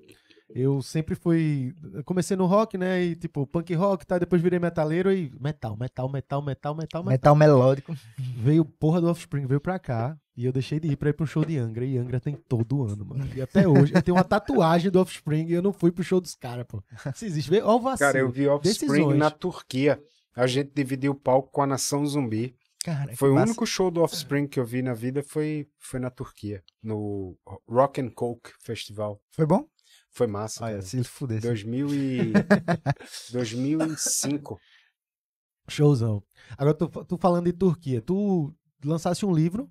Eu sempre fui. Comecei no rock, né? E tipo, punk rock, tá? Depois virei metaleiro e. Metal, metal, metal, metal, metal, metal. Metal melódico. Veio porra do Offspring, veio pra cá. E eu deixei de ir pra ir pro show de Angra. E Angra tem todo ano, mano. E até hoje. Eu tenho uma tatuagem do Offspring e eu não fui pro show dos caras, pô. Se existe. Olha o vacilo. Cara, eu vi Offspring Decisões. na Turquia a gente dividiu o palco com a Nação Zumbi. Cara, foi o massa. único show do Offspring é. que eu vi na vida foi, foi na Turquia, no Rock and Coke Festival. Foi bom? Foi massa. Olha, se fudesse. 2000 e... 2005. *laughs* Showzão. Agora, tu, tu falando de Turquia, tu lançasse um livro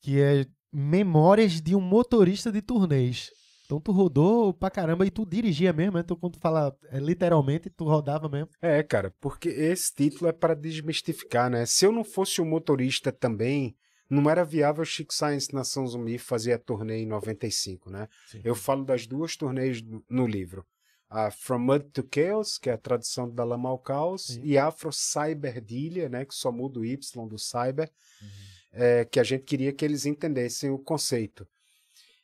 que é Memórias de um Motorista de Turnês. Então tu rodou pra caramba e tu dirigia mesmo, né? Então quando tu fala é, literalmente, tu rodava mesmo. É, cara, porque esse título é para desmistificar, né? Se eu não fosse o um motorista também, não era viável Chico Science São Zumbi fazer a turnê em 95, né? Sim. Eu falo das duas turnês no livro. A From Mud to Chaos, que é a tradução da Lama ao Caos, Sim. e Afro Cyberdilha, né? Que só muda o Y do Cyber, uhum. é, que a gente queria que eles entendessem o conceito.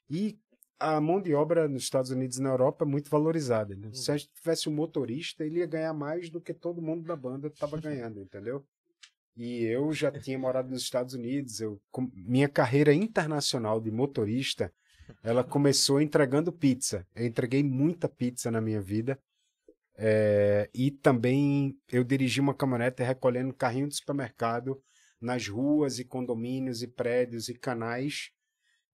E a mão de obra nos Estados Unidos e na Europa é muito valorizada. Né? Uhum. Se a gente tivesse um motorista, ele ia ganhar mais do que todo mundo da banda estava *laughs* ganhando, entendeu? E eu já tinha morado nos Estados Unidos, eu, minha carreira internacional de motorista, ela começou entregando pizza. Eu entreguei muita pizza na minha vida. É, e também eu dirigi uma caminhonete recolhendo carrinho de supermercado nas ruas e condomínios e prédios e canais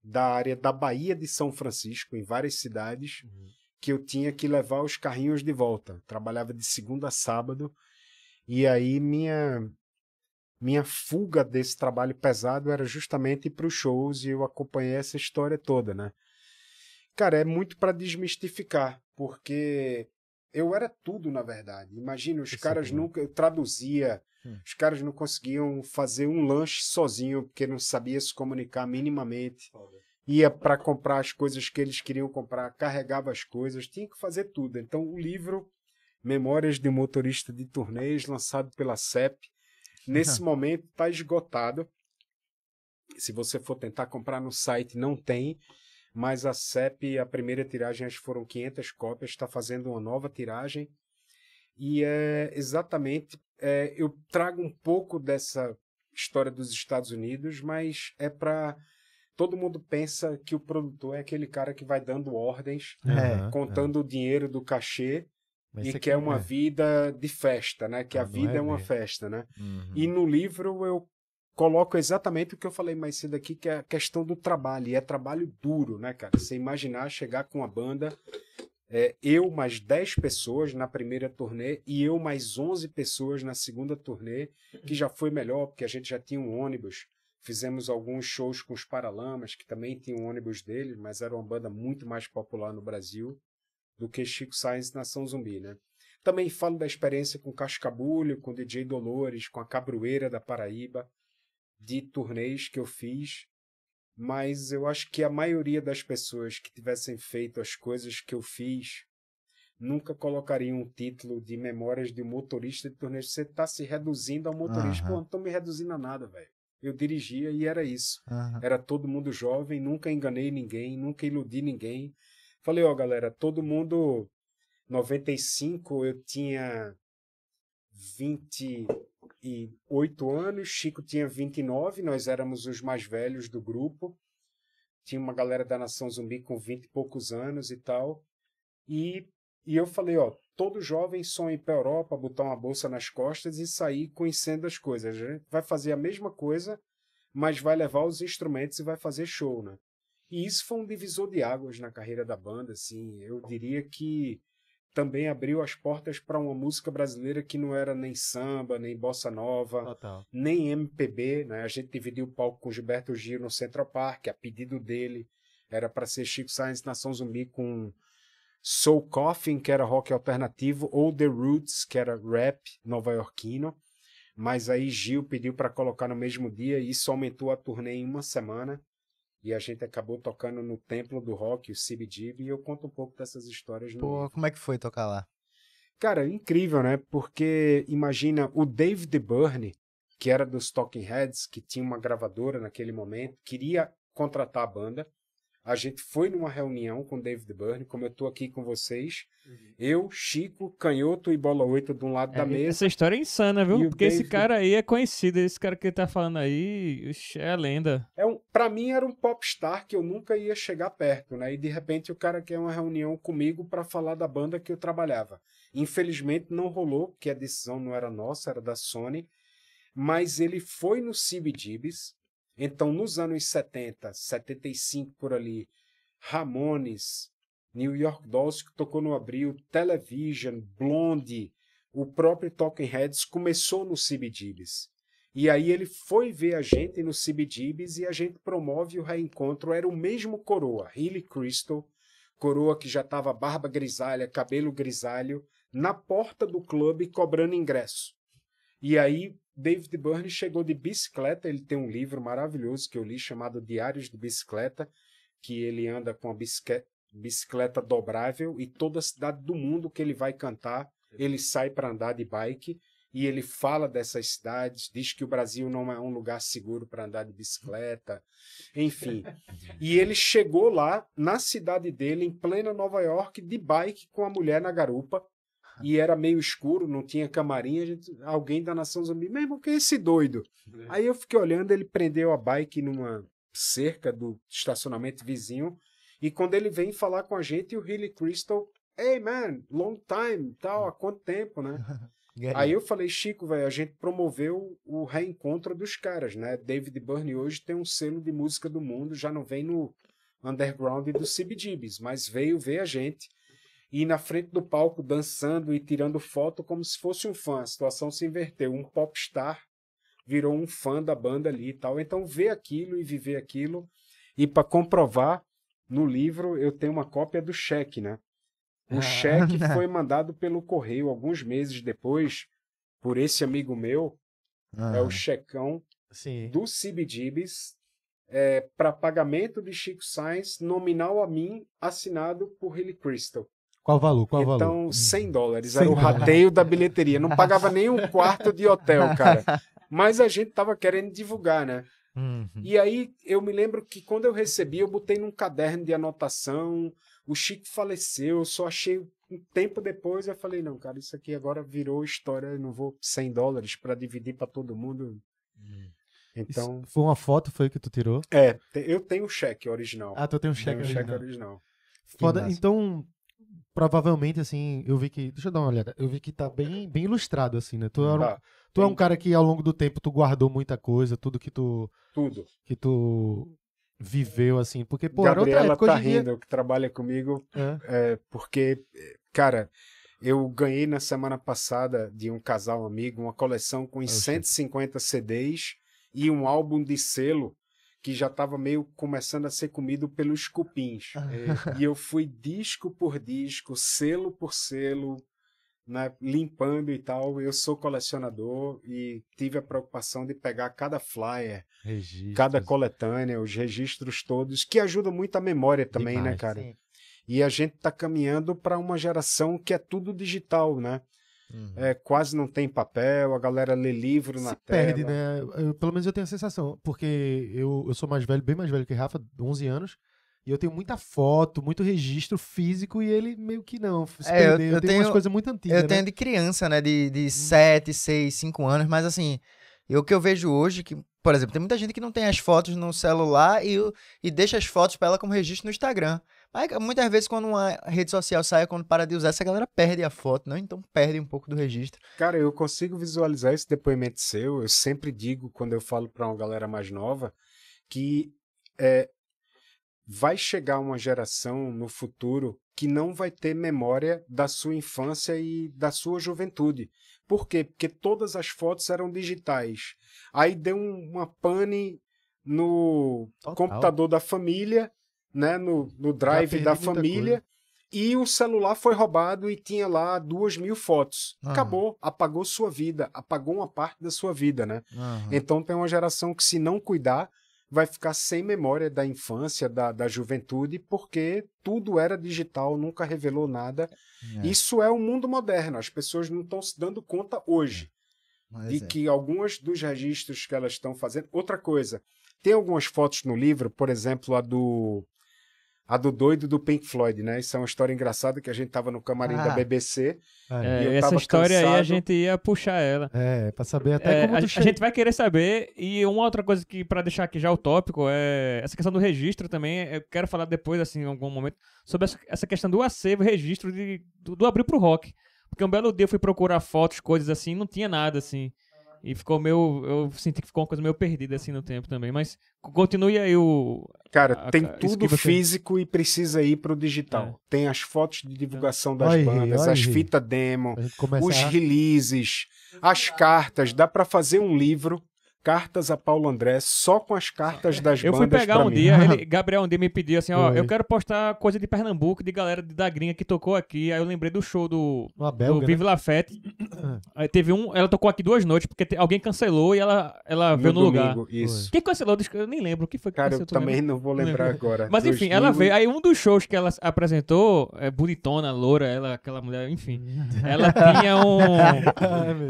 da área da Bahia de São Francisco, em várias cidades, uhum. que eu tinha que levar os carrinhos de volta. Trabalhava de segunda a sábado. E aí minha minha fuga desse trabalho pesado era justamente para os shows e eu acompanhei essa história toda, né? Cara, é muito para desmistificar, porque eu era tudo na verdade. Imagina, os é caras é nunca eu traduzia, Hum. Os caras não conseguiam fazer um lanche sozinho porque não sabia se comunicar minimamente. Ia para comprar as coisas que eles queriam comprar, carregava as coisas, tinha que fazer tudo. Então o livro Memórias de Motorista de Turnês, lançado pela CEP, *laughs* nesse uhum. momento está esgotado. Se você for tentar comprar no site, não tem mas a CEP, a primeira tiragem, acho que foram 500 cópias, está fazendo uma nova tiragem, e é exatamente é, eu trago um pouco dessa história dos Estados Unidos, mas é para todo mundo pensa que o produtor é aquele cara que vai dando ordens, é. é, contando é. o dinheiro do cachê mas e que é uma é. vida de festa, né? Que ah, a vida é, é uma festa, né? Uhum. E no livro eu coloco exatamente o que eu falei mais cedo aqui, que é a questão do trabalho, e é trabalho duro, né, cara? Você imaginar chegar com a banda é, eu mais 10 pessoas na primeira turnê e eu mais 11 pessoas na segunda turnê, que já foi melhor, porque a gente já tinha um ônibus. Fizemos alguns shows com os Paralamas, que também tinha um ônibus deles, mas era uma banda muito mais popular no Brasil do que Chico na Nação Zumbi, né? Também falo da experiência com Cascabulho, com DJ Dolores, com a Cabroeira da Paraíba, de turnês que eu fiz mas eu acho que a maioria das pessoas que tivessem feito as coisas que eu fiz nunca colocaria um título de Memórias de um Motorista de Torneio. Você está se reduzindo ao motorista. Uhum. Pô, não estou me reduzindo a nada, velho. Eu dirigia e era isso. Uhum. Era todo mundo jovem, nunca enganei ninguém, nunca iludi ninguém. Falei, ó, oh, galera, todo mundo. 95 eu tinha 20, 28 anos, Chico tinha 29, nós éramos os mais velhos do grupo. Tinha uma galera da Nação Zumbi com 20 e poucos anos e tal. E, e eu falei, ó, todo jovem sonha ir para Europa, botar uma bolsa nas costas e sair conhecendo as coisas. Vai fazer a mesma coisa, mas vai levar os instrumentos e vai fazer show, né? E isso foi um divisor de águas na carreira da banda, assim. Eu diria que também abriu as portas para uma música brasileira que não era nem samba, nem bossa nova, Total. nem MPB. Né? A gente dividiu o palco com Gilberto Gil no Central Park, a pedido dele. Era para ser Chico na Nação Zumbi com Soul Coffin, que era rock alternativo, ou The Roots, que era rap nova-iorquino. Mas aí Gil pediu para colocar no mesmo dia e isso aumentou a turnê em uma semana. E a gente acabou tocando no templo do rock, o CBGB, e eu conto um pouco dessas histórias. No Pô, livro. como é que foi tocar lá? Cara, é incrível, né? Porque imagina o David Byrne, que era dos Talking Heads, que tinha uma gravadora naquele momento, queria contratar a banda. A gente foi numa reunião com David Byrne, como eu estou aqui com vocês. Uhum. Eu, Chico, Canhoto e Bola 8 de um lado é, da mesa. Essa história é insana, viu? Porque David... esse cara aí é conhecido, esse cara que ele tá falando aí é lenda. É um, para mim era um popstar que eu nunca ia chegar perto, né? E de repente o cara quer uma reunião comigo para falar da banda que eu trabalhava. Infelizmente não rolou, porque a decisão não era nossa, era da Sony. Mas ele foi no CBGBs, então, nos anos 70, 75 por ali, Ramones, New York Dolls, que tocou no abril, Television, Blondie, o próprio Talking Heads começou no CBGBs. E aí ele foi ver a gente no CBGBs e a gente promove o reencontro. Era o mesmo coroa, Hilly Crystal, coroa que já estava barba grisalha, cabelo grisalho, na porta do clube cobrando ingresso. E aí David Byrne chegou de bicicleta, ele tem um livro maravilhoso que eu li chamado Diários de Bicicleta, que ele anda com a bicicleta, dobrável e toda a cidade do mundo que ele vai cantar, ele sai para andar de bike e ele fala dessas cidades, diz que o Brasil não é um lugar seguro para andar de bicicleta, enfim. *laughs* E ele chegou lá na cidade dele, em plena Nova York, de bike com a mulher na garupa, e era meio escuro, não tinha camarim, gente, alguém da Nação Zumbi, mesmo que é esse doido. É. Aí eu fiquei olhando, ele prendeu a bike numa cerca do estacionamento vizinho, e quando ele vem falar com a gente, o Hilly Crystal, hey man, long time, tal, há quanto tempo, né? *laughs* É. Aí eu falei, Chico, velho, a gente promoveu o reencontro dos caras, né? David Byrne hoje tem um selo de música do mundo, já não vem no underground do CBGBs, mas veio ver a gente e na frente do palco dançando e tirando foto como se fosse um fã. A situação se inverteu. Um popstar virou um fã da banda ali e tal. Então, ver aquilo e viver aquilo. E para comprovar, no livro eu tenho uma cópia do cheque, né? O ah. cheque *laughs* foi mandado pelo correio alguns meses depois por esse amigo meu. Ah, é o ah. checão sim. do Cibidibis é, para pagamento de Chico Sainz, nominal a mim, assinado por Hilly Crystal. Qual valor? Qual então, valor? Então, 100 dólares. 100 era o rateio da bilheteria. Não pagava nem um quarto de hotel, *laughs* cara. Mas a gente tava querendo divulgar, né? Uhum. E aí eu me lembro que quando eu recebi, eu botei num caderno de anotação. O Chico faleceu, eu só achei um tempo depois. Eu falei, não, cara, isso aqui agora virou história. Eu não vou 100 dólares para dividir para todo mundo. Então, Isso foi uma foto foi que tu tirou? É, eu tenho o cheque original. Ah, tu tem um cheque tenho original. cheque original. Foda, então, provavelmente, assim, eu vi que. Deixa eu dar uma olhada. Eu vi que tá bem, bem ilustrado, assim, né? Tu, era é um, tá. tu é um cara que ao longo do tempo tu guardou muita coisa, tudo que tu. Tudo. Que tu viveu, assim. Porque, pô, Gabriela era outra época, tá rindo, dia... que trabalha comigo, é. é. porque, cara. Eu ganhei na semana passada de um casal amigo uma coleção com uns 150 CDs e um álbum de selo que já estava meio começando a ser comido pelos cupins. Ah. É. e eu fui disco por disco, selo por selo, né, limpando e tal. Eu sou colecionador e tive a preocupação de pegar cada flyer, registros. cada coletânea, os registros todos, que ajuda muito a memória também, né, Demais, né, cara? Sim. E a gente está caminhando para uma geração que é tudo digital, né? Uhum. É, quase não tem papel, a galera lê livro na Se tela. perde, né? Eu, pelo menos eu tenho a sensação, porque eu, eu sou mais velho, bem mais velho que Rafa, 11 anos, e eu tenho muita foto, muito registro físico e ele meio que não. Se é, Eu, eu, eu tenho, umas coisas muito antigas. Eu tenho né? de criança, né? De, de 7, 6, 5 anos, mas assim, o que eu vejo hoje, que, por exemplo, tem muita gente que não tem as fotos no celular e, e deixa as fotos para ela como registro no Instagram. Aí, muitas vezes, quando uma rede social sai, quando para de usar, essa galera perde a foto, né? Então perde um pouco do registro. Cara, eu consigo visualizar esse depoimento seu. Eu sempre digo, quando eu falo para uma galera mais nova, que é, vai chegar uma geração no futuro que não vai ter memória da sua infância e da sua juventude. Por quê? Porque todas as fotos eram digitais. Aí deu uma pane no Total. computador da família né, no, no drive da família. E o celular foi roubado e tinha lá duas mil fotos. Uhum. Acabou, apagou sua vida, apagou uma parte da sua vida, né? Uhum. Então tem uma geração que, se não cuidar, vai ficar sem memória da infância, da, da juventude, porque tudo era digital, nunca revelou nada. É. Isso é o mundo moderno, as pessoas não estão se dando conta hoje é. de é. que alguns dos registros que elas estão fazendo. Outra coisa, tem algumas fotos no livro, por exemplo, a do a do doido do Pink Floyd, né? Isso é uma história engraçada que a gente tava no camarim ah. da BBC. É, e é, essa história cansado. aí a gente ia puxar ela. É, pra saber até é, como. A, che... a, gente vai querer saber. E uma outra coisa que, para deixar aqui já o tópico, é essa questão do registro também. Eu quero falar depois, assim, em algum momento, sobre essa, essa questão do acervo, registro de, do, do abrir pro rock. Porque um belo dia eu fui procurar fotos, coisas assim, não tinha nada, assim. E ficou meio. Eu senti que ficou uma coisa meio perdida assim no tempo também. Mas continue aí o. Cara, a, tem tudo você... físico e precisa ir pro digital. É. Tem as fotos de divulgação das bandas, as fitas demo, começar... os releases, as cartas. Dá para fazer um livro cartas a Paulo André só com as cartas é, das eu bandas. Eu fui pegar um dia, ele, *laughs* Gabriel um dia me pediu assim, ó, Oi. eu quero postar coisa de Pernambuco, de galera de dagrinha que tocou aqui. Aí eu lembrei do show do, Abel belga, né? Vive né? *coughs* Aí teve um, ela tocou aqui duas noites, porque te, alguém cancelou e ela, ela no veio no lugar. Isso. Quem cancelou? Eu nem lembro. O que foi que Cara, cancelou, eu também né? não vou lembrar não agora. Mas enfim, ela veio. Aí um dos shows que ela apresentou, é bonitona, loura, ela, aquela mulher, enfim. Ela *laughs* tinha um.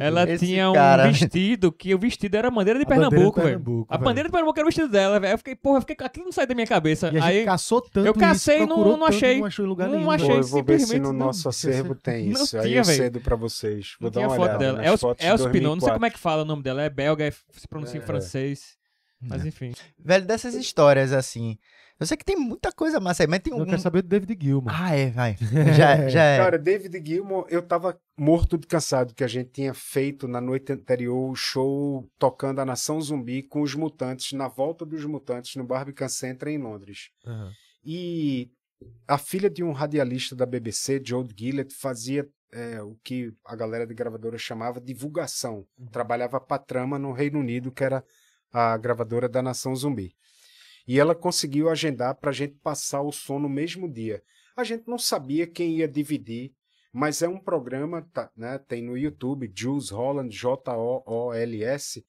ela Esse tinha um vestido que o vestido era maneira de Pernambuco, velho. A bandeira de Pernambuco era o vestido dela, velho. Eu fiquei, porra, eu fiquei, aquilo não sai da minha cabeça. E a aí, caçou tanto Eu cacei e não, não achei. não achei em lugar não Achei, Pô, eu vou ver se no nosso acervo tem isso. Tinha, aí eu cedo pra vocês. Vou dar uma foto olhada. Dela. É o Pinot, não sei como é que fala o nome dela. É belga, é, se pronuncia em é. francês. Hum. Mas enfim. Velho, dessas histórias assim. Eu sei que tem muita coisa massa aí, mas tem um. Eu quero saber do David Gilmour. Ah, é, vai. *laughs* Já, é, já é. Cara, David Gilmour, eu tava morto de cansado que a gente tinha feito na noite anterior o show tocando a Nação Zumbi com os Mutantes, na volta dos Mutantes, no Barbican Center em Londres. Uhum. E a filha de um radialista da BBC, Joe Gillett, fazia é, o que a galera de gravadora chamava divulgação. Uhum. Trabalhava para trama no Reino Unido, que era a gravadora da Nação Zumbi. E ela conseguiu agendar para a gente passar o som no mesmo dia. A gente não sabia quem ia dividir mas é um programa, tá, né, tem no YouTube, Jules Holland, J-O-O-L-S.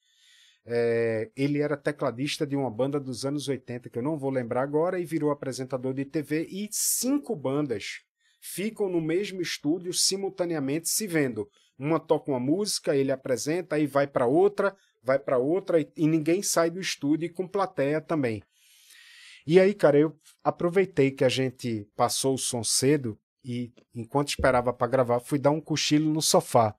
É, ele era tecladista de uma banda dos anos 80, que eu não vou lembrar agora, e virou apresentador de TV. E cinco bandas ficam no mesmo estúdio simultaneamente se vendo. Uma toca uma música, ele apresenta, aí vai para outra, vai para outra, e, e ninguém sai do estúdio e com plateia também. E aí, cara, eu aproveitei que a gente passou o som cedo e enquanto esperava para gravar, fui dar um cochilo no sofá.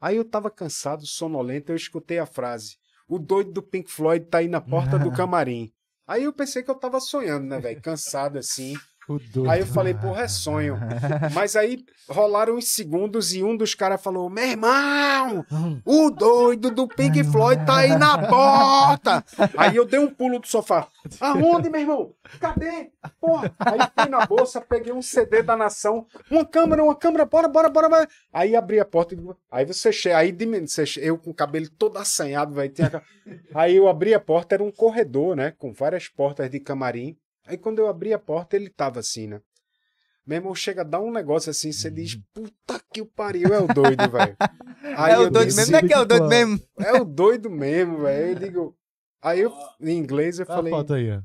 Aí eu estava cansado, sonolento, eu escutei a frase: "O doido do Pink Floyd tá aí na porta do *laughs* camarim". Aí eu pensei que eu estava sonhando, né, velho? Cansado assim. Aí eu falei, porra, é sonho. *laughs* Mas aí rolaram uns segundos e um dos caras falou: Meu irmão, hum. o doido do Pink Floyd tá aí na porta. *laughs* Aí eu dei um pulo do sofá. Aonde, meu irmão? Cadê? Porra. Aí fui na bolsa, peguei um CD da nação, uma câmera, uma câmera, bora, bora, bora. bora. Aí abri a porta e aí você chega, aí eu com o cabelo todo assanhado, ter. *laughs* Aí eu abri a porta, era um corredor, né? Com várias portas de camarim. Aí quando eu abri a porta, ele tava assim, né? Meu irmão chega a dar um negócio assim, você diz, hum. puta que o pariu, é o doido, velho. *laughs* É o doido mesmo, não é que é o doido mesmo. É o doido mesmo, velho. Eu digo. Aí eu, em inglês, eu tá falei. Foto aí, ó.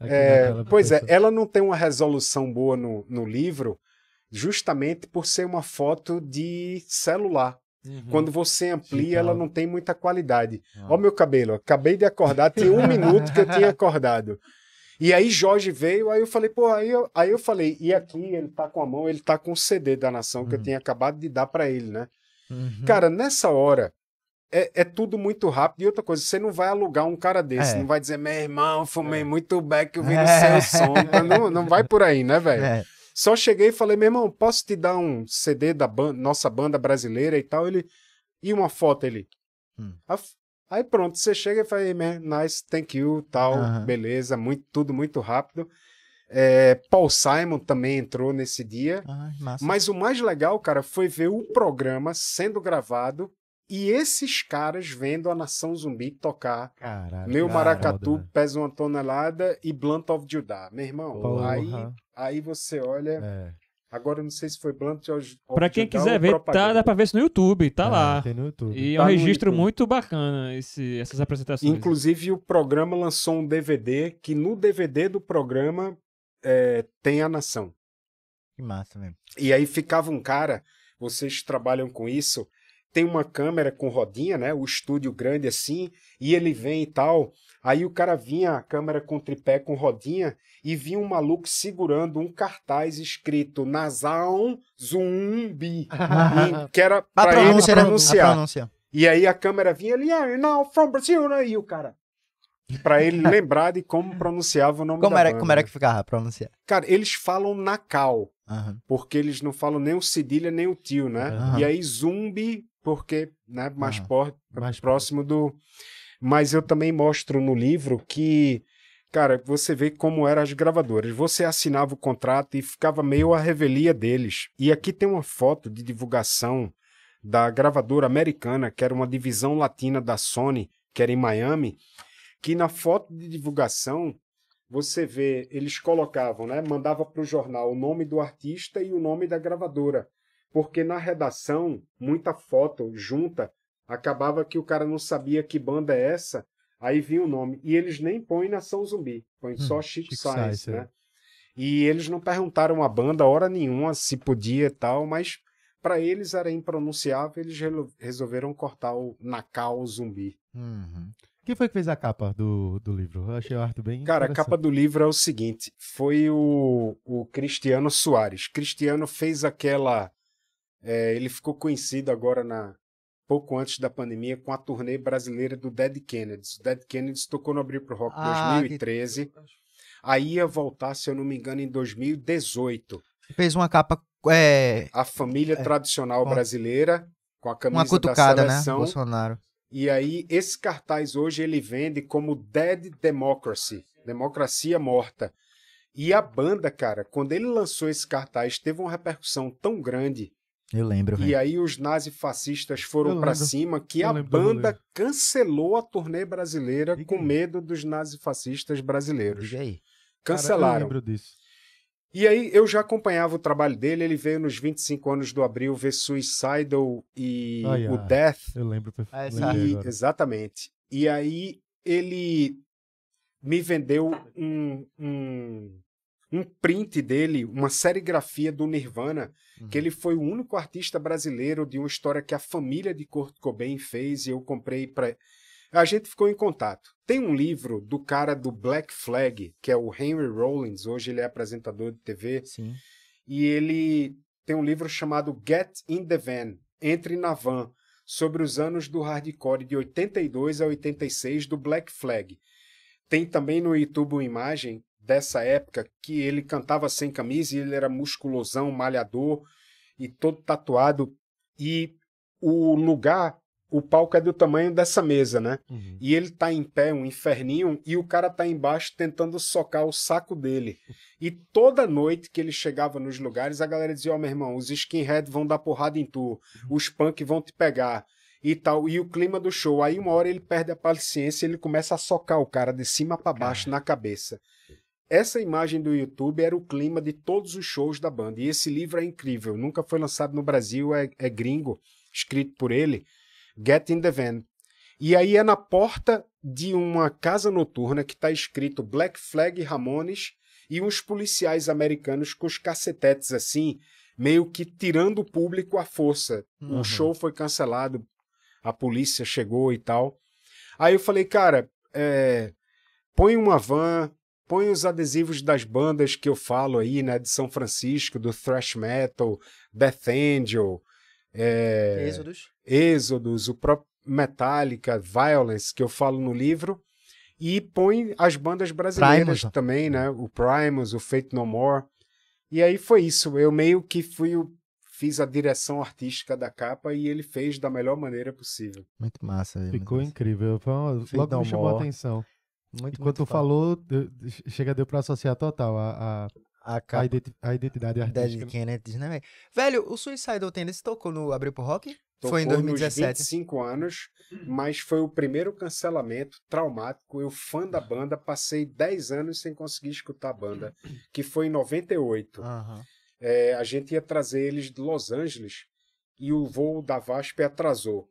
É, pois é, ela não tem uma resolução boa no, no livro, justamente por ser uma foto de celular. Uhum. Quando você amplia, ela não tem muita qualidade. Ah. Ó, meu cabelo, acabei de acordar, tem um *laughs* minuto que eu tinha acordado. E aí Jorge veio, aí eu falei, pô, aí eu, aí eu falei, e aqui ele tá com a mão, ele tá com o CD da nação que uhum. eu hum. tinha acabado de dar para ele, né? Uhum. Cara, nessa hora, é, é, tudo muito rápido. E outra coisa, você não vai alugar um cara desse, é. não vai dizer, meu irmão, fumei é. muito back, eu vi no é. seu som. não, não vai por aí, né, velho? É. Só cheguei e falei, meu irmão, posso te dar um CD da ban nossa banda brasileira e tal? Ele. E uma foto ele. Hum. Aí pronto, você chega e fala, man, nice, thank you, tal, uhum. beleza, muito, tudo muito rápido. É, Paul Simon também entrou nesse dia. Ai, mas o mais legal, cara, foi ver o programa sendo gravado e esses caras vendo a Nação Zumbi tocar. Caralho, Meu Maracatu né? pesa uma tonelada e Blunt of Judah. Meu irmão, aí, aí você olha. É. Agora não sei se foi Blunt Para quem quiser ver, tá, dá para ver isso no YouTube, tá ah, lá. Tem no YouTube. E tá é um tá registro muito bacana esse, essas apresentações. Inclusive o programa lançou um DVD que no DVD do programa é, tem a nação. Que massa mesmo. E aí ficava um cara, vocês trabalham com isso, tem uma câmera com rodinha, né? O estúdio grande assim, e ele vem e tal. Aí o cara vinha, a câmera com tripé, com rodinha, e vinha um maluco segurando um cartaz escrito Nasal Zumbi, e, *laughs* que era pra, pra ele né? pronunciar. pronúncia. E aí a câmera vinha ali, yeah, now from Brazil, né? e o cara... Pra ele *laughs* lembrar de como pronunciava o nome como da era, banda. Como era que ficava pronunciar? Cara, eles falam Nacal, uhum. porque eles não falam nem o cedilha nem o tio, né? Uhum. E aí zumbi, porque né, mais, uhum. por, mais próximo do... Mas eu também mostro no livro que, cara, você vê como eram as gravadoras. Você assinava o contrato e ficava meio à revelia deles. E aqui tem uma foto de divulgação da gravadora americana, que era uma divisão latina da Sony, que era em Miami, que na foto de divulgação você vê, eles colocavam, né? Mandava para o jornal o nome do artista e o nome da gravadora. Porque na redação, muita foto junta Acabava que o cara não sabia que banda é essa, aí vinha o nome. E eles nem põem Nação Zumbi, põem hum, só Chico, Science, Science, né? É. E eles não perguntaram a banda hora nenhuma se podia e tal, mas para eles era impronunciável, eles resolveram cortar o Nacal Zumbi. Uhum. Quem foi que fez a capa do, do livro? Eu achei o arte bem. Cara, a capa do livro é o seguinte: foi o, o Cristiano Soares. Cristiano fez aquela. É, ele ficou conhecido agora na, pouco antes da pandemia, com a turnê brasileira do Dead Kennedys. O Dead Kennedys tocou no Abril pro Rock ah, 2013. Que... Aí ia voltar, se eu não me engano, em 2018. Fez uma capa. É... A família é... tradicional brasileira, com a camisa uma cutucada, da né, seleção. Né? Bolsonaro. E aí, esse cartaz hoje ele vende como Dead Democracy Democracia Morta. E a banda, cara, quando ele lançou esse cartaz, teve uma repercussão tão grande eu lembro. E aí os nazifascistas foram para cima, que eu a banda cancelou a turnê brasileira com medo dos nazifascistas brasileiros. E aí. Cancelaram. Cara, eu lembro disso. E aí eu já acompanhava o trabalho dele, ele veio nos 25 anos do Abril ver Suicidal e ah, yeah. o Death. Eu lembro perfeitamente. Ah, Exatamente. E aí ele me vendeu um, um um print dele, uma serigrafia do Nirvana, uhum. que ele foi o único artista brasileiro de uma história que a família de Kurt Cobain fez e eu comprei para a gente ficou em contato. Tem um livro do cara do Black Flag, que é o Henry Rollins, hoje ele é apresentador de TV. Sim. E ele tem um livro chamado Get in the Van, Entre na Van, sobre os anos do hardcore de 82 a 86 do Black Flag. Tem também no YouTube uma imagem dessa época que ele cantava sem camisa e ele era musculosão, malhador e todo tatuado. E o lugar, o palco é do tamanho dessa mesa, né? Uhum. E ele tá em pé, um inferninho, e o cara tá embaixo tentando socar o saco dele. E toda noite que ele chegava nos lugares, a galera dizia: Ó, oh, meu irmão, os skinhead vão dar porrada em tu, uhum. os punk vão te pegar e tal, e o clima do show. Aí uma hora ele perde a paciência, ele começa a socar o cara de cima para baixo cara. na cabeça. Essa imagem do YouTube era o clima de todos os shows da banda. E esse livro é incrível, nunca foi lançado no Brasil, é, é gringo, escrito por ele. Get in the Van. E aí é na porta de uma casa noturna que está escrito Black Flag Ramones e uns policiais americanos com os cacetetes assim, meio que tirando o público à força. Uhum. O show foi cancelado, a polícia chegou e tal. Aí eu falei, cara, é, põe uma van, põe os adesivos das bandas que eu falo aí, né? De São Francisco, do thrash metal, Death Angel, é... Êxodos. Êxodos, o próprio Metallica, Violence, que eu falo no livro. E põe as bandas brasileiras Primus. também, né? O Primus, o Fate No More. E aí foi isso. Eu meio que fui o fiz a direção artística da capa e ele fez da melhor maneira possível. Muito massa. Ficou incrível. Foi uma... Logo me chamou a atenção. Muito, Enquanto muito falou, deu, chega deu pra associar total a, a, a, a, identi a identidade artística. Kennedy, né? Né? né, velho? velho, o Suicidal Tendency tocou no Abril pro Rock? Tocou foi em 2017. Nos 25 anos, mas foi o primeiro cancelamento traumático. Eu, fã da banda, passei 10 anos sem conseguir escutar a banda, que foi em 98. Uhum. É, a gente ia trazer eles de Los Angeles e o voo da VASP atrasou.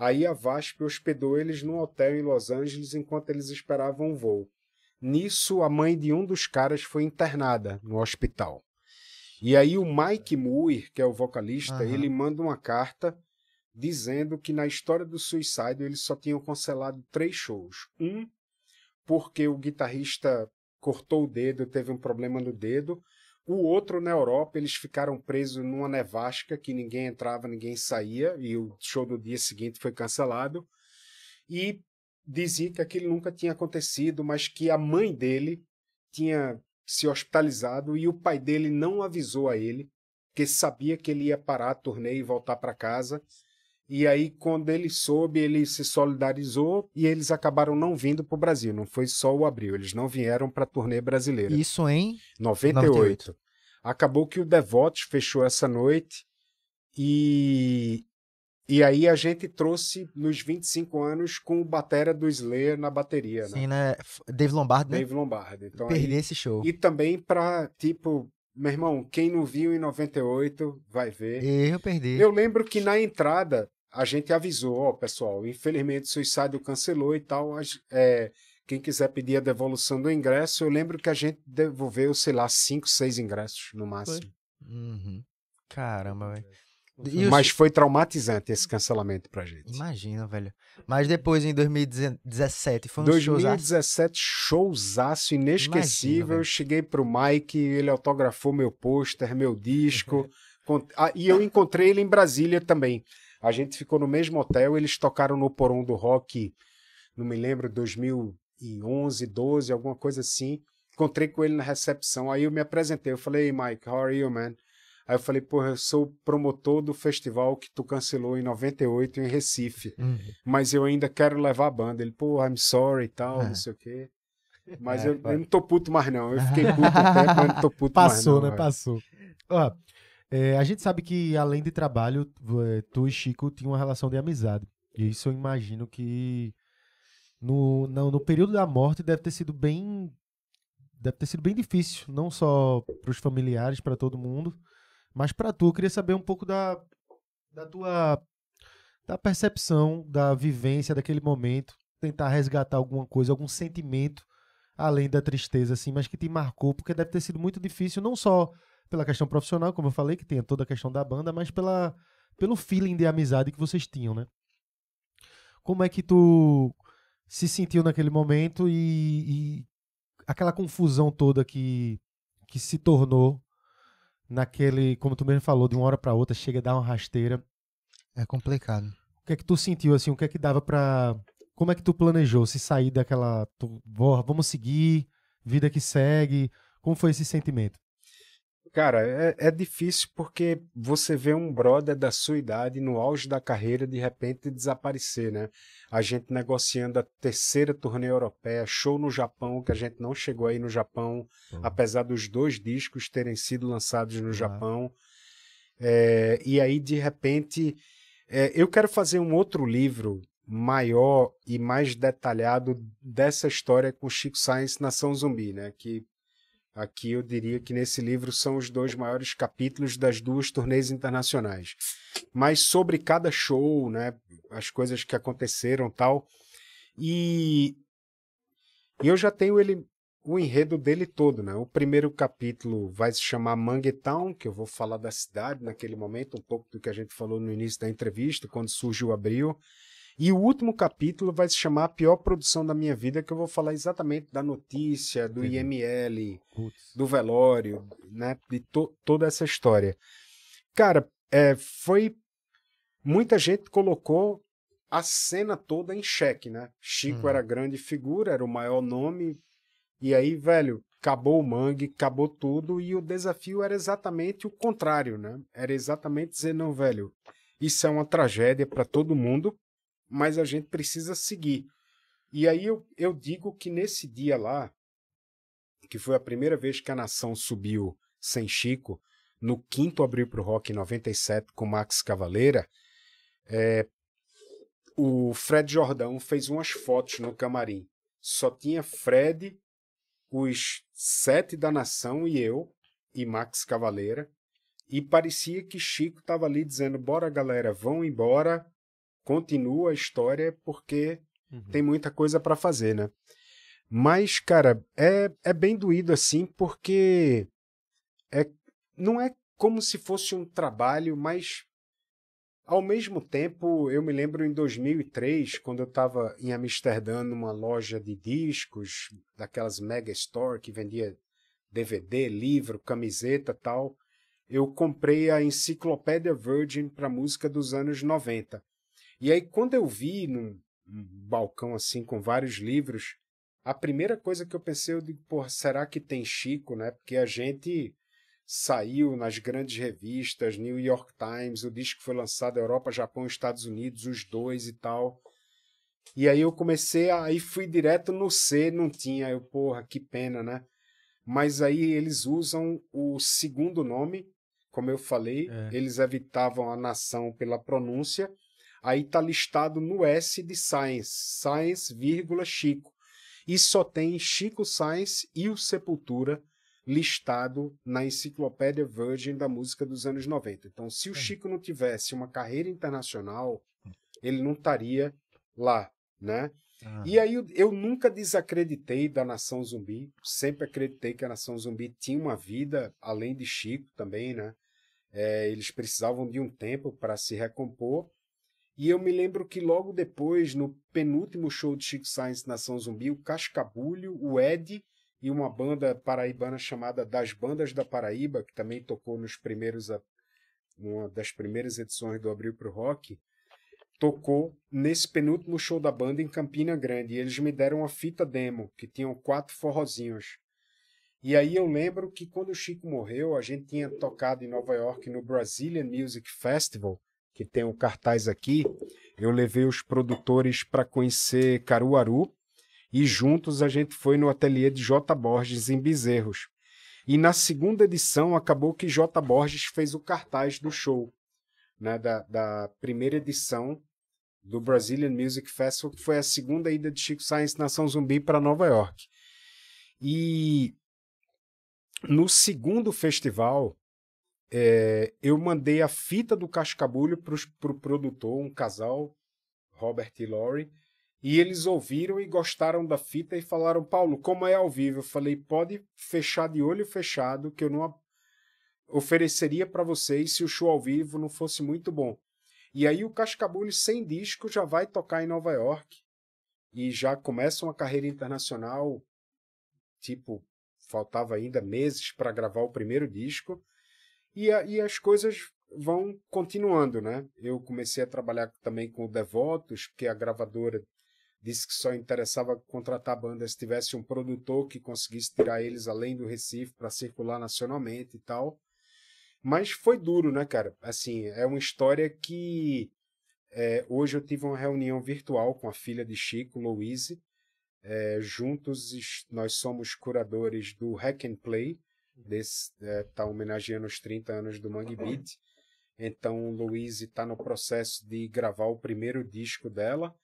Aí a VASP hospedou eles num hotel em Los Angeles enquanto eles esperavam o voo. Nisso, a mãe de um dos caras foi internada no hospital. E aí o Mike Muir, que é o vocalista, uhum. ele manda uma carta dizendo que na história do Suicide eles só tinham cancelado três shows. Um, porque o guitarrista cortou o dedo, teve um problema no dedo. O outro, na Europa, eles ficaram presos numa nevasca que ninguém entrava, ninguém saía, e o show do dia seguinte foi cancelado. E dizia que aquilo nunca tinha acontecido, mas que a mãe dele tinha se hospitalizado e o pai dele não avisou a ele, que sabia que ele ia parar a turnê e voltar para casa e aí, quando ele soube, ele se solidarizou e eles acabaram não vindo para o Brasil. Não foi só o abril, eles não vieram para a turnê brasileira. Isso em 98. 98. Acabou que o Devotos fechou essa noite e e aí a gente trouxe nos 25 anos com o batera do Slayer na bateria, né? Sim, né? né? Dave Lombardi, Dave né? Lombardi. Então, Perdi aí... esse show. E também para tipo, meu irmão, quem não viu em 98 vai ver. Eu perdi. Eu lembro que na entrada a gente avisou, ó, pessoal, infelizmente o suicídio cancelou e tal. É, quem quiser pedir a devolução do ingresso, eu lembro que a gente devolveu, sei lá, cinco, seis ingressos no máximo. Uhum. Caramba, velho. Mas foi traumatizante esse cancelamento pra gente. Imagina, velho. Mas depois, em 2017, foi um 2017, showzaço inesquecível. Imagina, eu cheguei pro Mike, ele autografou meu pôster, meu disco. Uhum. *laughs* e eu encontrei ele em Brasília também. A gente ficou no mesmo hotel, eles tocaram no Porão do Rock, não me lembro, 2011, 12, alguma coisa assim. Encontrei com ele na recepção, aí eu me apresentei, eu falei, hey, Mike, how are you, man? Aí eu falei, porra, eu sou promotor do festival que tu cancelou em 98 em Recife, uhum. mas eu ainda quero levar a banda. Ele, porra, I'm sorry e tal, é. não sei o quê. Mas é, eu, eu, não tô puto mais não, eu fiquei *laughs* puto até, mas não tô puto Passou, mais não, né? Passou. Ó, é, a gente sabe que, além de trabalho, é, tu e Chico tinham uma relação de amizade. E isso eu imagino que no, no, no período da morte deve ter sido bem. Deve ter sido bem difícil, não só para os familiares, para todo mundo, mas para tu. Eu queria saber um pouco da, da tua da percepção, da vivência daquele momento, tentar resgatar alguma coisa, algum sentimento além da tristeza, assim, mas que te marcou, porque deve ter sido muito difícil, não só pela questão profissional, como eu falei, que tem toda a questão da banda, mas pela, pelo feeling de amizade que vocês tinham, né? Como é que tu se sentiu naquele momento e, e aquela confusão toda que, que se tornou naquele, como tu mesmo falou, de uma hora para outra, chega a dar uma rasteira. É complicado. O que é que tu sentiu assim? O que é que dava para como é que tu planejou se sair daquela, tu, vamos seguir, vida que segue? Como foi esse sentimento? Cara, é, é, difícil porque você vê um brother da sua idade no auge da carreira de repente desaparecer, né? A gente negociando a terceira turnê europeia, show no Japão, que a gente não chegou aí no Japão, uhum. apesar dos dois discos terem sido lançados no uhum. Japão. É, e aí, de repente, é, eu quero fazer um outro livro maior e mais detalhado dessa história com Chico Science Nação Zumbi, né? Que Aqui eu diria que nesse livro são os dois maiores capítulos das duas turnês internacionais. Mas sobre cada show, né, as coisas que aconteceram tal. E, eu já tenho ele o enredo dele todo, né? O primeiro capítulo vai se chamar Manguetown, que eu vou falar da cidade naquele momento, um pouco do que a gente falou no início da entrevista, quando surge o Abril. E o último capítulo vai se chamar A Pior Produção da Minha Vida, que eu vou falar exatamente da notícia, do IML, Putz. do velório, né? De to toda essa história. Cara, é, foi. Muita gente colocou a cena toda em xeque, né? Chico uhum. era grande figura, era o maior nome. E aí, velho, acabou o mangue, acabou tudo. E o desafio era exatamente o contrário, né? Era exatamente dizer, não, velho, isso é uma tragédia para todo mundo mas a gente precisa seguir. E aí eu, eu digo que nesse dia lá, que foi a primeira vez que a nação subiu sem Chico, no quinto abril para o rock 97 com Max Cavaleira, é, o Fred Jordão fez umas fotos no camarim. Só tinha Fred, os sete da nação e eu, e Max Cavaleira, e parecia que Chico estava ali dizendo: bora galera, vão embora, continua a história porque uhum. tem muita coisa para fazer, né? Mas, cara, é, é bem doído assim, porque é, não é como se fosse um trabalho, mas ao mesmo tempo, eu me lembro em 2003, quando eu estava em Amsterdã, numa loja de discos, daquelas mega store que vendia DVD, livro, camiseta tal, eu comprei a Enciclopédia Virgin para música dos anos 90. E aí, quando eu vi num, num balcão assim com vários livros, a primeira coisa que eu pensei, eu digo, porra, será que tem Chico, né? Porque a gente saiu nas grandes revistas, New York Times, o disco foi lançado Europa, Japão, Estados Unidos, os dois e tal. E aí eu comecei aí fui direto no C, não tinha, eu porra, que pena, né? Mas aí eles usam o segundo nome, como eu falei, é. eles evitavam a nação pela pronúncia Aí está listado no S de Science, Science, vírgula, Chico. E só tem Chico Sainz e o Sepultura listado na Enciclopédia Virgin da música dos anos 90. Então, se o hum. Chico não tivesse uma carreira internacional, ele não estaria lá, né? Ah. E aí eu, eu, nunca desacreditei da Nação Zumbi, sempre acreditei que a Nação Zumbi tinha uma vida além de Chico também, né? É, eles precisavam de um tempo para se recompor e eu me lembro que logo depois, no penúltimo show de Chico Science Nação Zumbi, o Cascabulho, o Ed e uma banda paraibana chamada Das Bandas da Paraíba, que também tocou nos primeiros uma das primeiras edições do Abril para o Rock, tocou nesse penúltimo show da banda em Campina Grande. E eles me deram uma fita demo, que tinham quatro forrozinhos. E aí eu lembro que quando o Chico morreu, a gente tinha tocado em Nova York no Brazilian Music Festival que tem o cartaz aqui, eu levei os produtores para conhecer Caruaru e juntos a gente foi no ateliê de J. Borges em Bezerros. E na segunda edição acabou que J. Borges fez o cartaz do show, né, da, da primeira edição do Brazilian Music Festival, que foi a segunda ida de Chico Science Nação Zumbi para Nova York. E no segundo festival, é, eu mandei a fita do Cascabulho para o pro produtor, um casal, Robert e Laurie, e eles ouviram e gostaram da fita e falaram, Paulo, como é ao vivo? Eu falei, pode fechar de olho fechado, que eu não ofereceria para vocês se o show ao vivo não fosse muito bom. E aí o Cascabulho sem disco já vai tocar em Nova York e já começa uma carreira internacional, tipo, faltava ainda meses para gravar o primeiro disco. E, a, e as coisas vão continuando, né? Eu comecei a trabalhar também com o Devotos, porque a gravadora disse que só interessava contratar bandas se tivesse um produtor que conseguisse tirar eles além do Recife para circular nacionalmente e tal. Mas foi duro, né, cara? Assim, é uma história que é, hoje eu tive uma reunião virtual com a filha de Chico, Louise. É, juntos nós somos curadores do Hack and Play, desse, é, tá homenageando os 30 anos do Mangue Beat. Então, Louise está no processo de gravar o primeiro disco dela.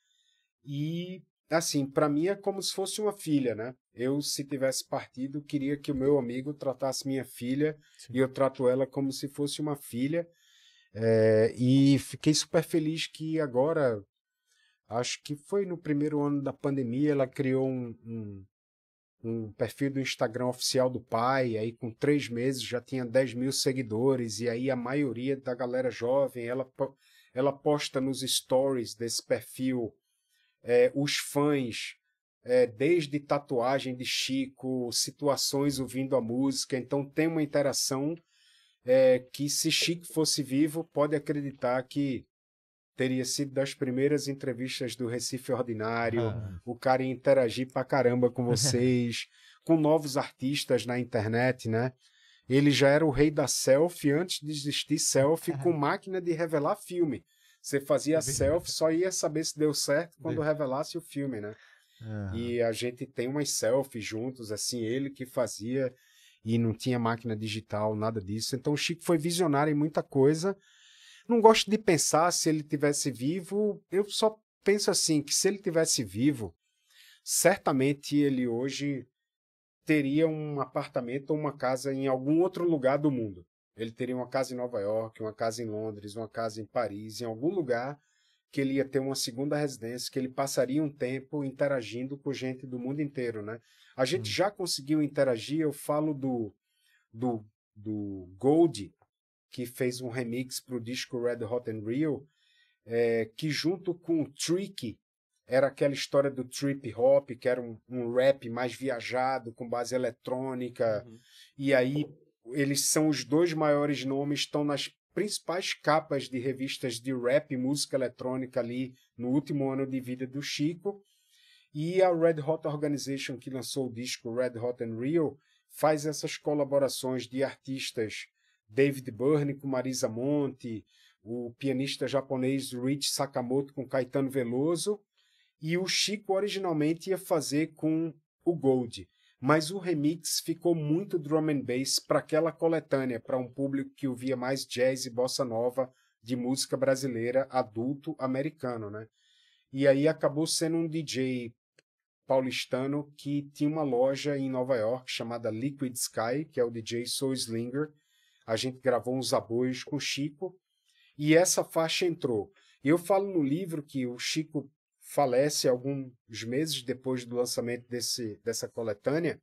E, assim, para mim é como se fosse uma filha, né? Eu, se tivesse partido, queria que o meu amigo tratasse minha filha Sim. e eu trato ela como se fosse uma filha. É, e fiquei super feliz que agora, acho que foi no primeiro ano da pandemia, ela criou um, um um perfil do Instagram oficial do pai, aí com três meses já tinha 10 mil seguidores, e aí a maioria da galera jovem, ela, ela posta nos stories desse perfil é, os fãs, é, desde tatuagem de Chico, situações ouvindo a música, então tem uma interação é, que se Chico fosse vivo, pode acreditar que teria sido das primeiras entrevistas do Recife Ordinário. Ah. O cara ia interagir pra caramba com vocês, *laughs* com novos artistas na internet, né? Ele já era o rei da selfie antes de existir selfie com *laughs* máquina de revelar filme. Você fazia é selfie, só ia saber se deu certo quando revelasse o filme, né? Ah. E a gente tem umas selfies juntos, assim, ele que fazia e não tinha máquina digital, nada disso. Então o Chico foi visionário em muita coisa não gosto de pensar se ele tivesse vivo. Eu só penso assim que se ele tivesse vivo, certamente ele hoje teria um apartamento ou uma casa em algum outro lugar do mundo. Ele teria uma casa em Nova York, uma casa em Londres, uma casa em Paris, em algum lugar que ele ia ter uma segunda residência, que ele passaria um tempo interagindo com gente do mundo inteiro, né? A gente hum. já conseguiu interagir, eu falo do do, do Gold, que fez um remix para o disco Red Hot and Real, é, que junto com o Trick, era aquela história do trip hop, que era um, um rap mais viajado, com base eletrônica. Uhum. E aí eles são os dois maiores nomes, estão nas principais capas de revistas de rap e música eletrônica ali no último ano de vida do Chico. E a Red Hot Organization, que lançou o disco Red Hot and Real, faz essas colaborações de artistas David Byrne com Marisa Monte, o pianista japonês Rich Sakamoto com Caetano Veloso, e o Chico originalmente ia fazer com o Gold, mas o remix ficou muito drum and bass para aquela coletânea, para um público que ouvia mais jazz e bossa nova de música brasileira adulto americano, né? E aí acabou sendo um DJ paulistano que tinha uma loja em Nova York chamada Liquid Sky, que é o DJ Soul Slinger, a gente gravou uns aboios com o Chico e essa faixa entrou. Eu falo no livro que o Chico falece alguns meses depois do lançamento desse, dessa coletânea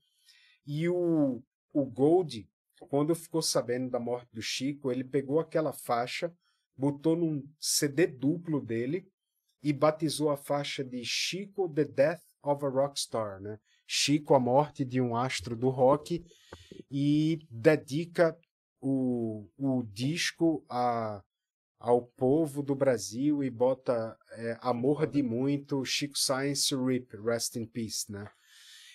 e o, o Gold, quando ficou sabendo da morte do Chico, ele pegou aquela faixa, botou num CD duplo dele e batizou a faixa de Chico The Death of a Rockstar, né? Chico, a morte de um astro do rock, e dedica o, o disco a, ao povo do Brasil e bota é, Amor de Muito, Chico Science Rip, Rest in Peace, né?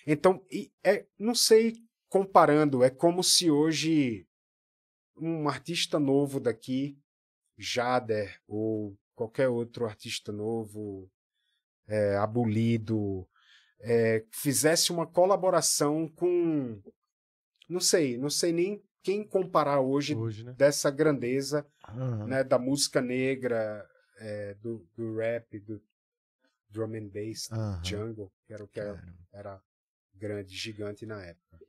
Então, é, não sei, comparando, é como se hoje um artista novo daqui, Jader, ou qualquer outro artista novo, é, abolido, é, fizesse uma colaboração com. Não sei, não sei nem quem comparar hoje, hoje né? dessa grandeza uhum. né, da música negra, é, do, do rap, do drum and bass, uhum. jungle, que era o que era, era grande, gigante na época.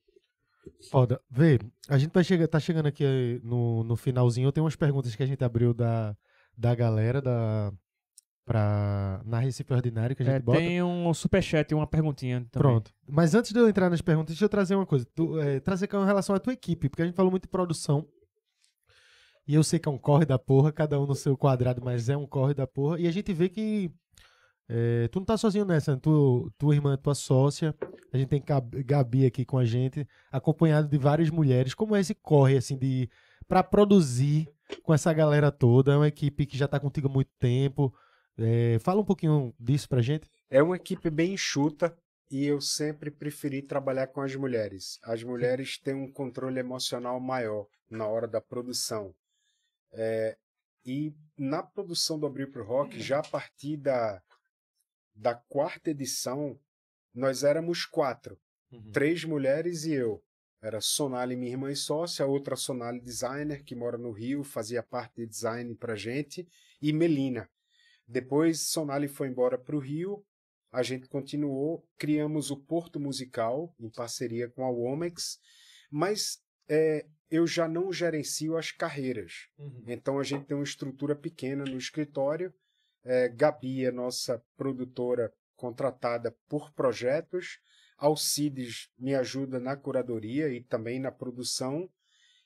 Foda. Vê, a gente vai tá chegando aqui eh, no, no finalzinho. Eu tenho umas perguntas que a gente abriu da, da galera, da, pra, na Recife Ordinário que a é, gente é, bota. Tem um superchat e uma perguntinha também. Pronto. Mas antes de eu entrar nas perguntas, deixa eu trazer uma coisa. Tu, é, trazer com relação à tua equipe, porque a gente falou muito de produção. E eu sei que é um corre da porra, cada um no seu quadrado, mas é um corre da porra. E a gente vê que é, tu não tá sozinho nessa, né? tu, tua irmã, tua sócia, a gente tem Gabi aqui com a gente, acompanhado de várias mulheres. Como é esse corre, assim, de para produzir com essa galera toda? É uma equipe que já tá contigo há muito tempo, é, fala um pouquinho disso pra gente. É uma equipe bem enxuta e eu sempre preferi trabalhar com as mulheres. As mulheres têm um controle emocional maior na hora da produção. É, e na produção do Abril pro Rock, já a partir da, da quarta edição, nós éramos quatro. Uhum. Três mulheres e eu. Era Sonali, minha irmã e sócia, outra Sonali designer, que mora no Rio, fazia parte de design pra gente, e Melina, depois Sonali foi embora para o Rio, a gente continuou, criamos o Porto Musical em parceria com a Womex, mas é, eu já não gerencio as carreiras. Uhum. Então a gente tem uma estrutura pequena no escritório. É, Gabi é nossa produtora contratada por projetos. Alcides me ajuda na curadoria e também na produção.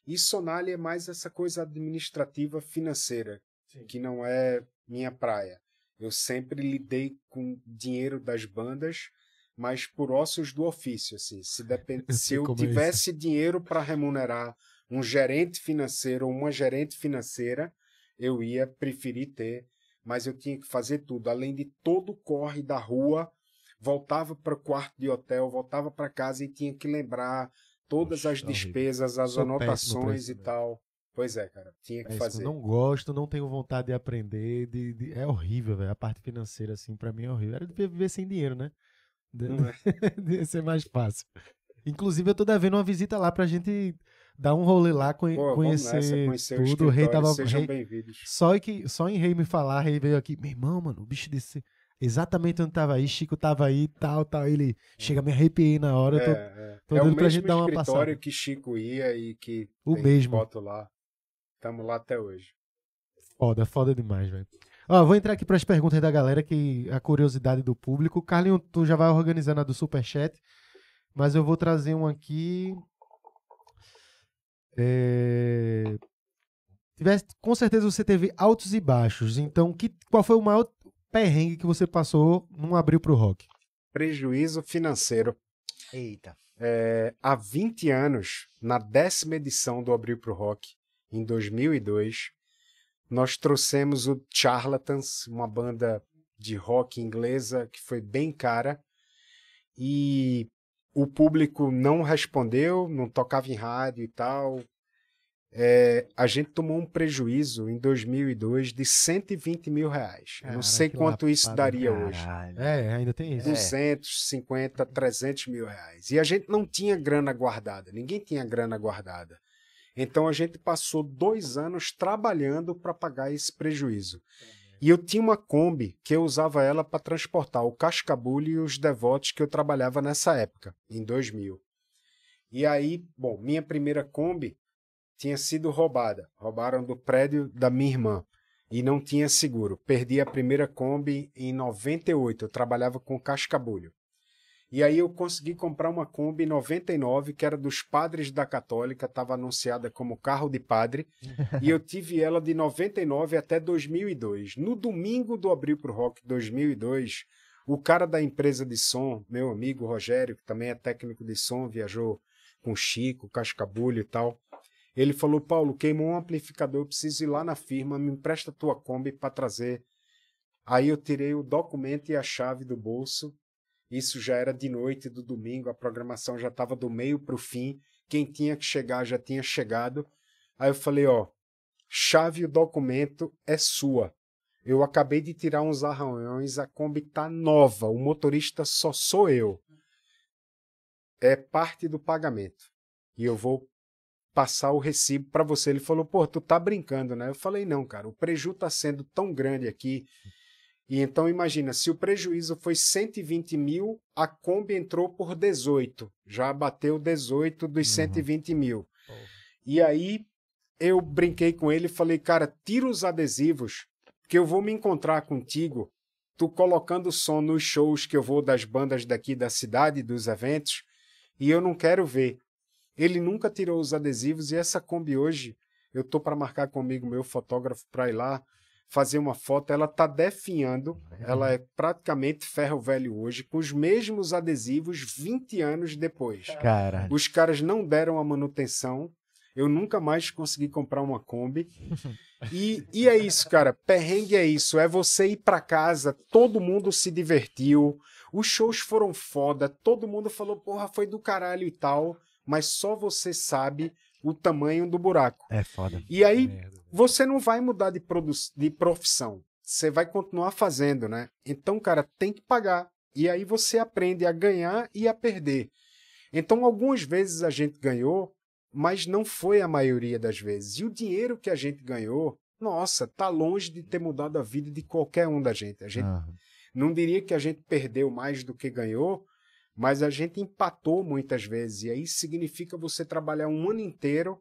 E Sonali é mais essa coisa administrativa financeira, Sim. que não é minha praia. Eu sempre lidei com dinheiro das bandas, mas por ossos do ofício, assim. Se, depend... *laughs* Assim se eu tivesse dinheiro para remunerar um gerente financeiro ou uma gerente financeira, eu ia preferir ter, mas eu tinha que fazer tudo, além de todo o corre da rua, voltava para o quarto de hotel, voltava para casa e tinha que lembrar todas as despesas, as anotações e tal. Pois é, cara. Tinha que é fazer. Isso, não gosto, não tenho vontade de aprender. De, de... É horrível, velho. A parte financeira, assim, para mim é horrível. Era de viver sem dinheiro, né? De... É. *laughs* ser mais fácil. Inclusive, eu tô devendo uma visita lá pra gente dar um rolê lá, Pô, conhecer, nessa, conhecer tudo. O rei tava. Sejam rei... bem-vindos. Só, que... Só em Rei me falar, Rei veio aqui. Meu irmão, mano, o bicho desse exatamente onde tava aí, Chico tava aí, tal, tal. Ele é. chega, me arrepiei na hora. É, eu tô, é. é. tô é dando pra gente dar uma passada. o escritório que Chico ia e que o mesmo. foto lá. Estamos lá até hoje. Foda, foda demais, velho. Ó, vou entrar aqui para as perguntas da galera, que a curiosidade do público. Carlinho, tu já vai organizando a do Superchat, mas eu vou trazer um aqui. É... Tivesse, com certeza você teve altos e baixos. Então, que, qual foi o maior perrengue que você passou num abril pro rock? Prejuízo financeiro. Eita. É, há 20 anos, na décima edição do Abril pro Rock, em 2002, nós trouxemos o Charlatans, uma banda de rock inglesa que foi bem cara, e o público não respondeu, não tocava em rádio e tal. É, a gente tomou um prejuízo em 2002 de 120 mil reais. Cara, não sei quanto isso daria caralho. hoje. É, ainda tem isso. 250, é. 300 mil reais. E a gente não tinha grana guardada, ninguém tinha grana guardada. Então a gente passou dois anos trabalhando para pagar esse prejuízo. E eu tinha uma Kombi que eu usava ela para transportar o Cascabulho e os devotos que eu trabalhava nessa época, em 2000. E aí, bom, minha primeira Kombi tinha sido roubada. Roubaram do prédio da minha irmã e não tinha seguro. Perdi a primeira Kombi em 98. Eu trabalhava com Cascabulho. E aí eu consegui comprar uma Kombi 99, que era dos padres da Católica, estava anunciada como carro de padre, *laughs* e eu tive ela de 99 até 2002. No domingo do Abril pro Rock 2002, o cara da empresa de som, meu amigo Rogério, que também é técnico de som, viajou com Chico, Cascabulho e tal, ele falou, Paulo, queimou um amplificador, eu preciso ir lá na firma, me empresta tua Kombi para trazer. Aí eu tirei o documento e a chave do bolso, isso já era de noite do domingo, a programação já estava do meio para o fim. Quem tinha que chegar já tinha chegado. Aí eu falei, ó, chave o documento é sua. Eu acabei de tirar uns arranhões, a Kombi tá nova, o motorista só sou eu. É parte do pagamento. E eu vou passar o recibo para você. Ele falou: "Pô, tu tá brincando, né?" Eu falei: "Não, cara, o preju tá sendo tão grande aqui e então imagina, se o prejuízo foi 120 mil, a Kombi entrou por 18, já bateu 18 dos uhum. 120 mil. Oh. E aí eu brinquei com ele e falei, cara, tira os adesivos, que eu vou me encontrar contigo, tu colocando som nos shows que eu vou das bandas daqui da cidade, dos eventos, e eu não quero ver. Ele nunca tirou os adesivos e essa Kombi hoje, eu tô para marcar comigo meu fotógrafo para ir lá fazer uma foto, ela está definhando, uhum. ela é praticamente ferro velho hoje, com os mesmos adesivos 20 anos depois. Cara, Os caras não deram a manutenção, eu nunca mais consegui comprar uma Kombi. E, e é isso, cara. Perrengue é isso. É você ir para casa, todo mundo se divertiu, os shows foram foda, todo mundo falou, porra, foi do caralho e tal. Mas só você sabe o tamanho do buraco. É foda. E aí Merda. você não vai mudar de, de profissão. Você vai continuar fazendo, né? Então, cara, tem que pagar. E aí você aprende a ganhar e a perder. Então, algumas vezes a gente ganhou, mas não foi a maioria das vezes. E o dinheiro que a gente ganhou, nossa, tá longe de ter mudado a vida de qualquer um da gente. A gente uhum. não diria que a gente perdeu mais do que ganhou, mas a gente empatou muitas vezes, e aí significa você trabalhar um ano inteiro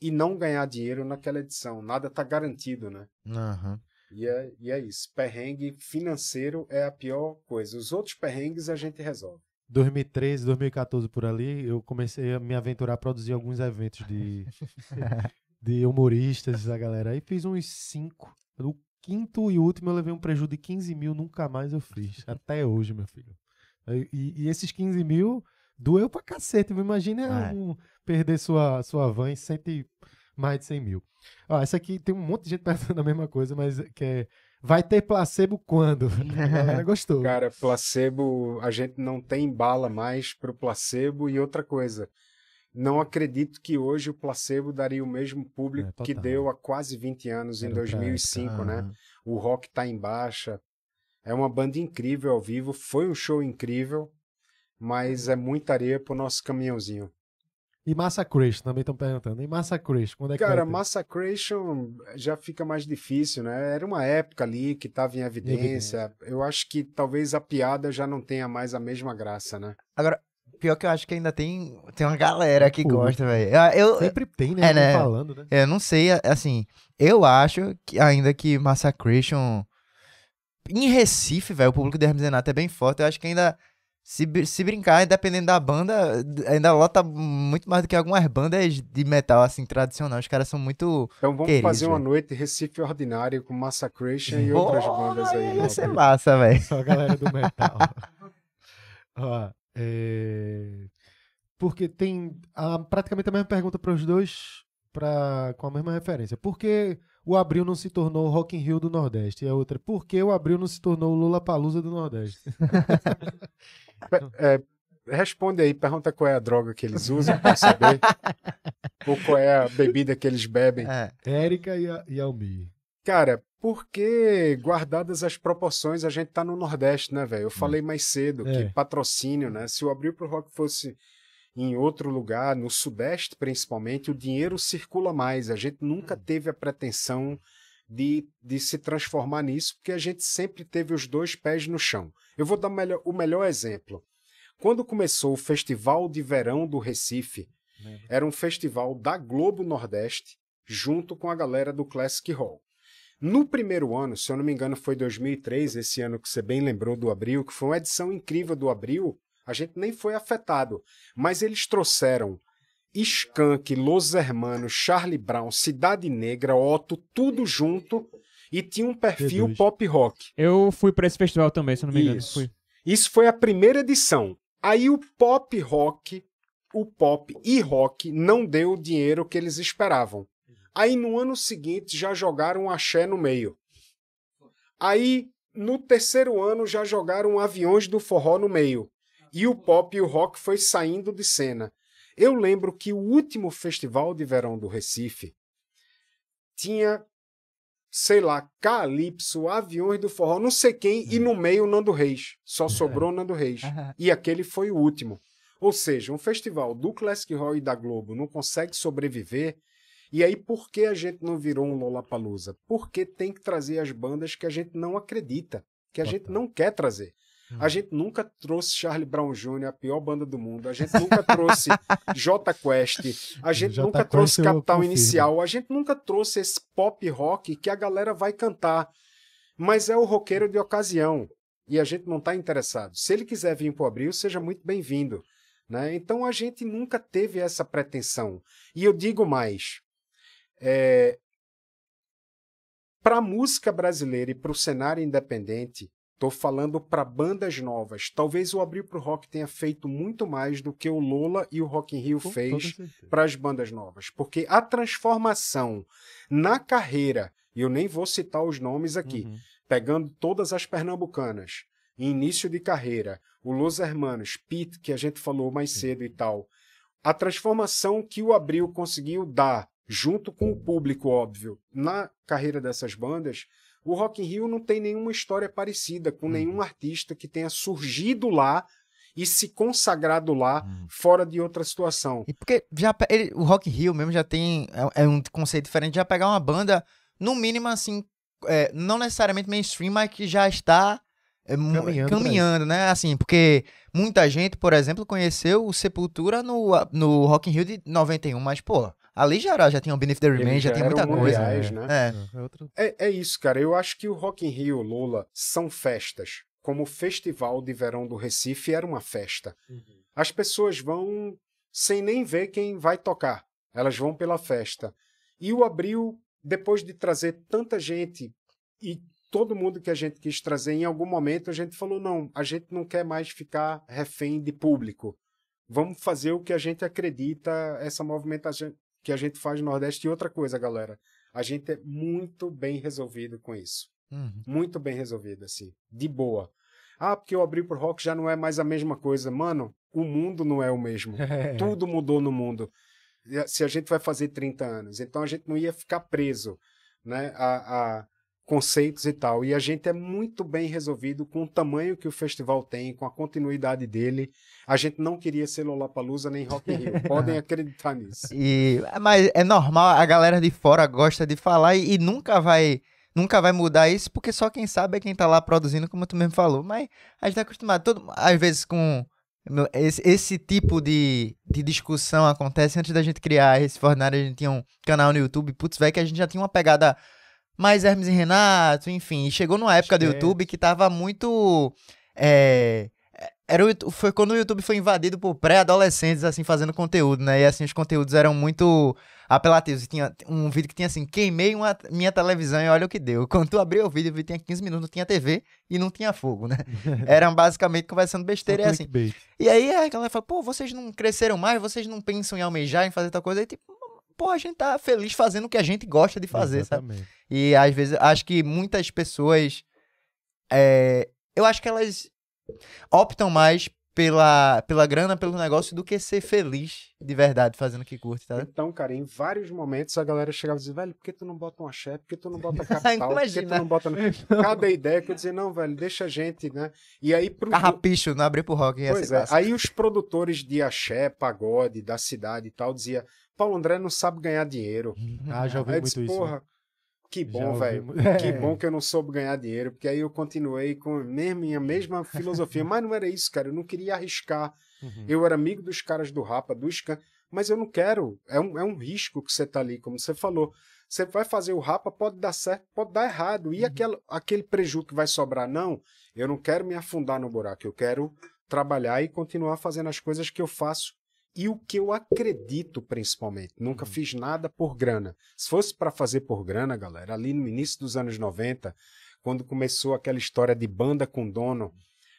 e não ganhar dinheiro naquela edição. Nada está garantido, né? Uhum. E, é, e é isso. Perrengue financeiro é a pior coisa. Os outros perrengues a gente resolve. 2013, 2014 por ali, eu comecei a me aventurar a produzir alguns eventos de, *laughs* de humoristas, da galera. Aí fiz uns cinco. No quinto e último eu levei um prejuízo de 15 mil, nunca mais eu fiz. Até hoje, meu filho. E, e esses 15 mil doeu pra cacete. Imagina é. um, perder sua, sua van em cento e, mais de 100 mil. Ó, essa aqui tem um monte de gente *laughs* perguntando a mesma coisa, mas que é. Vai ter placebo quando? A gostou. *laughs* Cara, placebo, a gente não tem bala mais pro placebo e outra coisa. Não acredito que hoje o placebo daria o mesmo público é, que deu há quase 20 anos, Era em 2005, ah. né? O rock tá em baixa, é uma banda incrível ao vivo, foi um show incrível, mas é muita areia pro nosso caminhãozinho. E Massacration, também estão perguntando. E Massacration, quando é que Cara, Massacration já fica mais difícil, né? Era uma época ali que estava em evidência. Eu acho que talvez a piada já não tenha mais a mesma graça, né? Agora, pior que eu acho que ainda tem, tem uma galera que gosta, velho. Ah, eu, Sempre tem, né? É, né? Falando, né? Eu é, não sei, assim, eu acho que ainda que Massacration em Recife, velho, o público de Hermes Renato é bem forte. Eu acho que ainda. Se, se brincar, dependendo da banda, ainda lota muito mais do que algumas bandas de metal, assim, tradicional. Os caras são muito. Então vamos queridos, fazer véio. uma noite Recife Ordinário com Massacration e outras bandas aí. Vai ser massa, velho. Só a galera do metal. *laughs* Ó, é... Porque tem a, praticamente a mesma pergunta para os dois, pra, com a mesma referência. Por que o Abril não se tornou o Rock in Rio do Nordeste. E a outra, por que o Abril não se tornou o Lula Palusa do Nordeste? *laughs* É, é, responde aí, pergunta qual é a droga que eles usam para saber. *laughs* ou qual é a bebida que eles bebem. É. Érica e, e Almir. Cara, porque guardadas as proporções, a gente tá no Nordeste, né, velho? Eu hum. falei mais cedo que é. patrocínio, né? Se o Abril pro Rock fosse em outro lugar, no Sudeste principalmente, o dinheiro circula mais. A gente nunca hum. teve a pretensão de, de se transformar nisso, porque a gente sempre teve os dois pés no chão. Eu vou dar o melhor, o melhor exemplo. Quando começou o Festival de Verão do Recife, era um festival da Globo Nordeste, junto com a galera do Classic Hall. No primeiro ano, se eu não me engano, foi 2003, esse ano que você bem lembrou do Abril, que foi uma edição incrível do Abril, a gente nem foi afetado. Mas eles trouxeram Skank, Los Hermanos, Charlie Brown, Cidade Negra, Otto, tudo junto e tinha um perfil Jesus. pop rock. Eu fui para esse festival também, se não me engano. Isso. Fui. Isso foi a primeira edição. Aí o pop rock, o pop e rock não deu o dinheiro que eles esperavam. Aí no ano seguinte já jogaram axé no meio. Aí no terceiro ano já jogaram aviões do forró no meio e o pop e o rock foi saindo de cena. Eu lembro que o último festival de verão do Recife tinha, sei lá, Calypso, Aviões do Forró, não sei quem, e hum. no meio Nando Reis. Só é. sobrou Nando Reis. E aquele foi o último. Ou seja, um festival do Classic Rock e da Globo não consegue sobreviver. E aí, por que a gente não virou um Lollapalooza? Porque tem que trazer as bandas que a gente não acredita, que a Total. gente não quer trazer. A gente nunca trouxe Charlie Brown Jr., a pior banda do mundo. A gente nunca trouxe *laughs* J Quest. A gente J nunca Quest trouxe Capital Inicial. A gente nunca trouxe esse pop rock que a galera vai cantar. Mas é o roqueiro de ocasião. E a gente não está interessado. Se ele quiser vir para o Abril, seja muito bem-vindo. Né? Então a gente nunca teve essa pretensão. E eu digo mais: é... para a música brasileira e para o cenário independente, Tô falando para bandas novas. Talvez o Abril pro Rock tenha feito muito mais do que o Lola e o Rock in Rio Com fez para as bandas novas, porque a transformação na carreira, e eu nem vou citar os nomes aqui, uhum. pegando todas as pernambucanas, início de carreira, o Los Hermanos, Pete, que a gente falou mais cedo e tal, a transformação que o Abril conseguiu dar junto com o público, óbvio, na carreira dessas bandas, o Rock in Rio não tem nenhuma história parecida com uhum. nenhum artista que tenha surgido lá e se consagrado lá uhum. fora de outra situação. E porque já ele, o Rock in Rio mesmo já tem é, é, um conceito diferente, já pegar uma banda no mínimo assim, é, não necessariamente mainstream, mas que já está é, caminhando, caminhando né? Assim, porque muita gente, por exemplo, conheceu o Sepultura no no Rock in Rio de 91, mas pô, Ali lei já, já tinha o Benefit the Remain, já, já tinha muita coisa. Reais, né? Né? É. É é, é, é isso, cara. Eu acho que o Rock in Rio, Lula são festas. Como o Festival de Verão do Recife era uma festa. Uhum. As pessoas vão sem nem ver quem vai tocar. Elas vão pela festa. E o Abril, depois de trazer tanta gente e todo mundo que a gente quis trazer, em algum momento a gente falou: não, a gente não quer mais ficar refém de público. Vamos fazer o que a gente acredita, essa movimentação, que a gente faz no Nordeste. E outra coisa, galera, a gente é muito bem resolvido com isso. Uhum. Muito bem resolvido, assim, de boa. Ah, porque eu abri pro rock já não é mais a mesma coisa. Mano, o mundo não é o mesmo. *laughs* É. Tudo mudou no mundo. Se a gente vai fazer 30 anos, então a gente não ia ficar preso, né? A, a, conceitos e tal. E a gente é muito bem resolvido com o tamanho que o festival tem, com a continuidade dele. A gente não queria ser Lollapalooza nem Rock in Rio. *laughs* Podem acreditar nisso. E, mas é normal, a galera de fora gosta de falar e, e nunca vai nunca vai mudar isso, porque só quem sabe é quem tá lá produzindo, como tu mesmo falou. Mas a gente tá acostumado, todo, às vezes, com. Esse, esse tipo de, de discussão acontece antes da gente criar esse fornário, a gente tinha um canal no YouTube, putz, velho, que a gente já tinha uma pegada mais Hermes e Renato, enfim. Chegou numa época do YouTube que tava muito. É, era o, foi quando o YouTube foi invadido por pré-adolescentes, assim, fazendo conteúdo, né? E assim, os conteúdos eram muito apelativos. tinha um vídeo que tinha assim, queimei uma, minha televisão e olha o que deu. *laughs* Quando tu abriu o vídeo, o vídeo tinha 15 minutos, não tinha TV e não tinha fogo, né? *laughs* eram basicamente conversando besteira e assim. Bait. E aí a galera fala, pô, vocês não cresceram mais, vocês não pensam em almejar, em fazer tal coisa. E tipo, porra, a gente tá feliz fazendo o que a gente gosta de fazer, Exatamente. sabe? E às vezes, acho que muitas pessoas. É, eu acho que elas optam mais pela, pela grana, pelo negócio, do que ser feliz de verdade fazendo o que curte, tá? Então, cara, em vários momentos a galera chegava e dizia, velho, por que tu não bota uma axé? Por que tu não bota *laughs* capital? por que tu não bota... Então. Cada ideia que eu dizia, não, velho, deixa a gente, né? E aí... Pro... Carrapicho, não abrir pro rock. Pois é, aí os produtores de axé, pagode, da cidade e tal, dizia Paulo André não sabe ganhar dinheiro. *laughs* Ah, já ouvi aí muito disse, isso. Né? Porra, que bom, velho. *laughs* É. Que bom que eu não soube ganhar dinheiro, porque aí eu continuei com a minha mesma *laughs* filosofia. mas não era isso, cara. Eu não queria arriscar. Uhum. Eu era amigo dos caras do Rapa, do Scan, mas eu não quero. É um, é um risco que você tá ali, como você falou. Você vai fazer o Rapa, pode dar certo, pode dar errado. E uhum. aquele, aquele prejuízo que vai sobrar, não. Eu não quero me afundar no buraco. Eu quero trabalhar e continuar fazendo as coisas que eu faço e o que eu acredito principalmente. Nunca uhum. fiz nada por grana. Se fosse para fazer por grana, galera, ali no início dos anos 90, quando começou aquela história de banda com dono,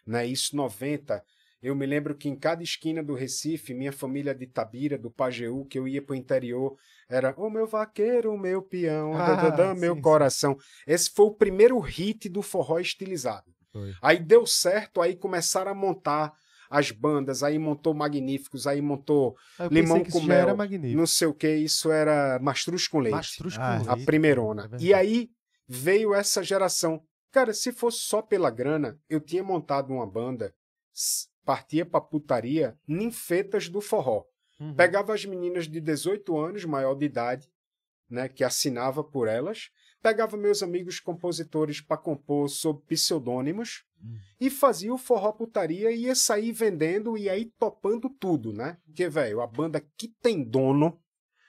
né, isso 90, eu me lembro que em cada esquina do Recife, minha família de Tabira, do Pajeú, que eu ia para o interior, era o meu vaqueiro, o meu peão, ah, meu sim, coração. Sim. Esse foi o primeiro hit do forró estilizado. Foi. Aí deu certo, aí começaram a montar as bandas, aí montou Magníficos, aí montou ah, Limão com Mel, não sei o que, isso era Mastruz com Leite, Mastruz ah, com ah, leite. a primeirona. É e aí veio essa geração. Cara, se fosse só pela grana, eu tinha montado uma banda, partia pra putaria, ninfetas do forró. Uhum. Pegava as meninas de 18 anos, maior de idade, né, que assinava por elas, pegava meus amigos compositores para compor sob pseudônimos hum. e fazia o forró putaria e ia sair vendendo e aí topando tudo, né? Porque, velho, a banda que tem dono,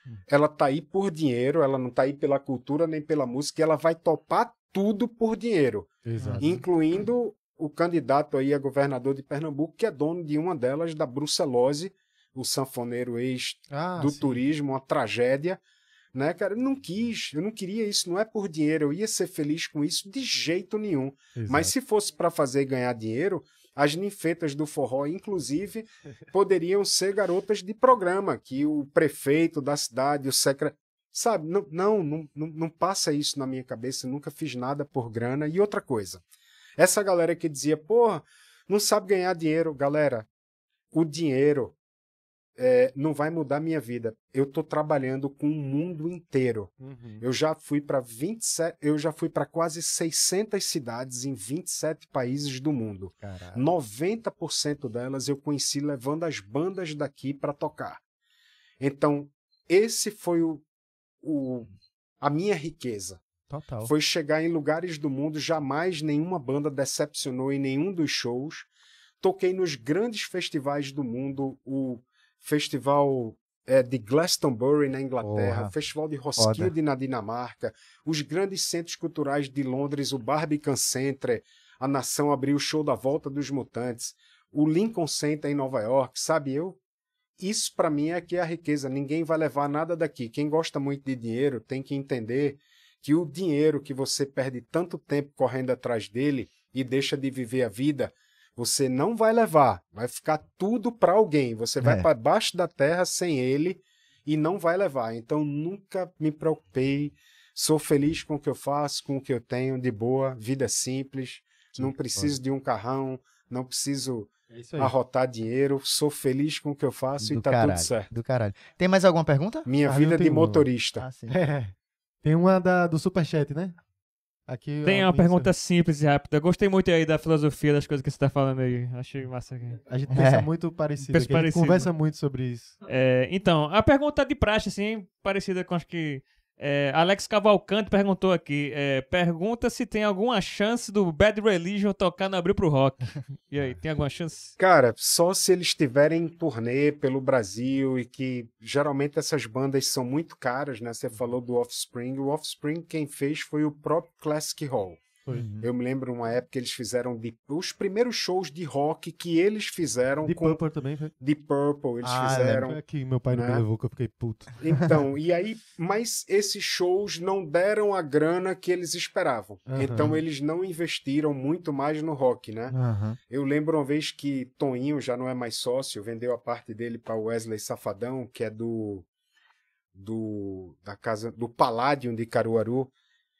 hum. ela tá aí por dinheiro, ela não tá aí pela cultura nem pela música, ela vai topar tudo por dinheiro. Exato. Incluindo o candidato aí a governador de Pernambuco, que é dono de uma delas, da Brucelose, o sanfoneiro ex ah, do sim. turismo, uma tragédia né, cara? Eu não quis, eu não queria isso, não é por dinheiro, eu ia ser feliz com isso de jeito nenhum. Exato. Mas se fosse para fazer e ganhar dinheiro, as ninfetas do forró, inclusive, *laughs* poderiam ser garotas de programa, que o prefeito da cidade, o secretário. Sabe, não, não, não, não passa isso na minha cabeça, nunca fiz nada por grana. E outra coisa, essa galera que dizia, porra, não sabe ganhar dinheiro, galera, o dinheiro é, não vai mudar minha vida. Eu estou trabalhando com o mundo inteiro. Uhum. Eu já fui para 27, eu já fui para quase 600 cidades em 27 países do mundo. Caralho. 90% delas eu conheci levando as bandas daqui para tocar. Então, esse foi o, o a minha riqueza. Total. Foi chegar em lugares do mundo, jamais nenhuma banda decepcionou em nenhum dos shows. Toquei nos grandes festivais do mundo, o festival é, de Glastonbury na Inglaterra, Porra. festival de Roskilde na Dinamarca, os grandes centros culturais de Londres, o Barbican Centre, a Nação abriu o show da Volta dos Mutantes, o Lincoln Center em Nova York, sabe eu? Isso para mim é que é a riqueza, ninguém vai levar nada daqui. Quem gosta muito de dinheiro tem que entender que o dinheiro que você perde tanto tempo correndo atrás dele e deixa de viver a vida você não vai levar, vai ficar tudo para alguém. Você vai é. para baixo da terra sem ele e não vai levar. Então nunca me preocupei, sou feliz com o que eu faço, com o que eu tenho, de boa, vida é simples, Sim, não preciso pode. de um carrão, não preciso é arrotar dinheiro, sou feliz com o que eu faço do e tá caralho, tudo certo. Do caralho. Tem mais alguma pergunta? Minha ah, vida é de motorista. Ah, *laughs* é. Tem uma da, do Superchat, né? Aqui é Tem uma pergunta simples e rápida. Gostei muito aí da filosofia das coisas que você está falando aí. Achei massa. Aqui. A gente pensa é. muito parecido. Pensa a gente conversa muito sobre isso. É, então, a pergunta de praxe, assim, parecida com as que é, Alex Cavalcante perguntou aqui: é, pergunta se tem alguma chance do Bad Religion tocar no Abril pro Rock. *laughs* E aí, tem alguma chance? Cara, só se eles estiverem em turnê pelo Brasil e que geralmente essas bandas são muito caras, né? Você uhum. falou do Offspring. O Offspring quem fez foi o próprio Classic Hall. Uhum. Eu me lembro uma época que eles fizeram de, os primeiros shows de rock que eles fizeram. De Purple também, foi? De Purple, eles ah, fizeram. É, é que meu pai não né? me levou, que eu fiquei puto. Então, *laughs* e aí, mas esses shows não deram a grana que eles esperavam. Uhum. Então eles não investiram muito mais no rock, né? Uhum. Eu lembro uma vez que Toninho já não é mais sócio, vendeu a parte dele para Wesley Safadão, que é do do da casa do Palladium de Caruaru.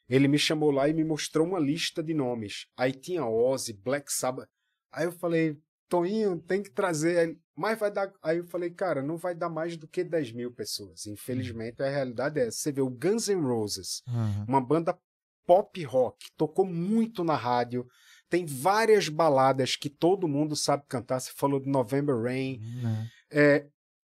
Ele me chamou lá e me mostrou uma lista de nomes. Aí tinha Ozzy, Black Sabbath. Aí eu falei, Toinho tem que trazer. Mas vai dar. Aí eu falei, cara, não vai dar mais do que 10 mil pessoas. Infelizmente, a realidade é essa. Você vê o Guns N' Roses, uhum. uma banda pop rock, tocou muito na rádio. Tem várias baladas que todo mundo sabe cantar. Você falou de November Rain. Uhum. É,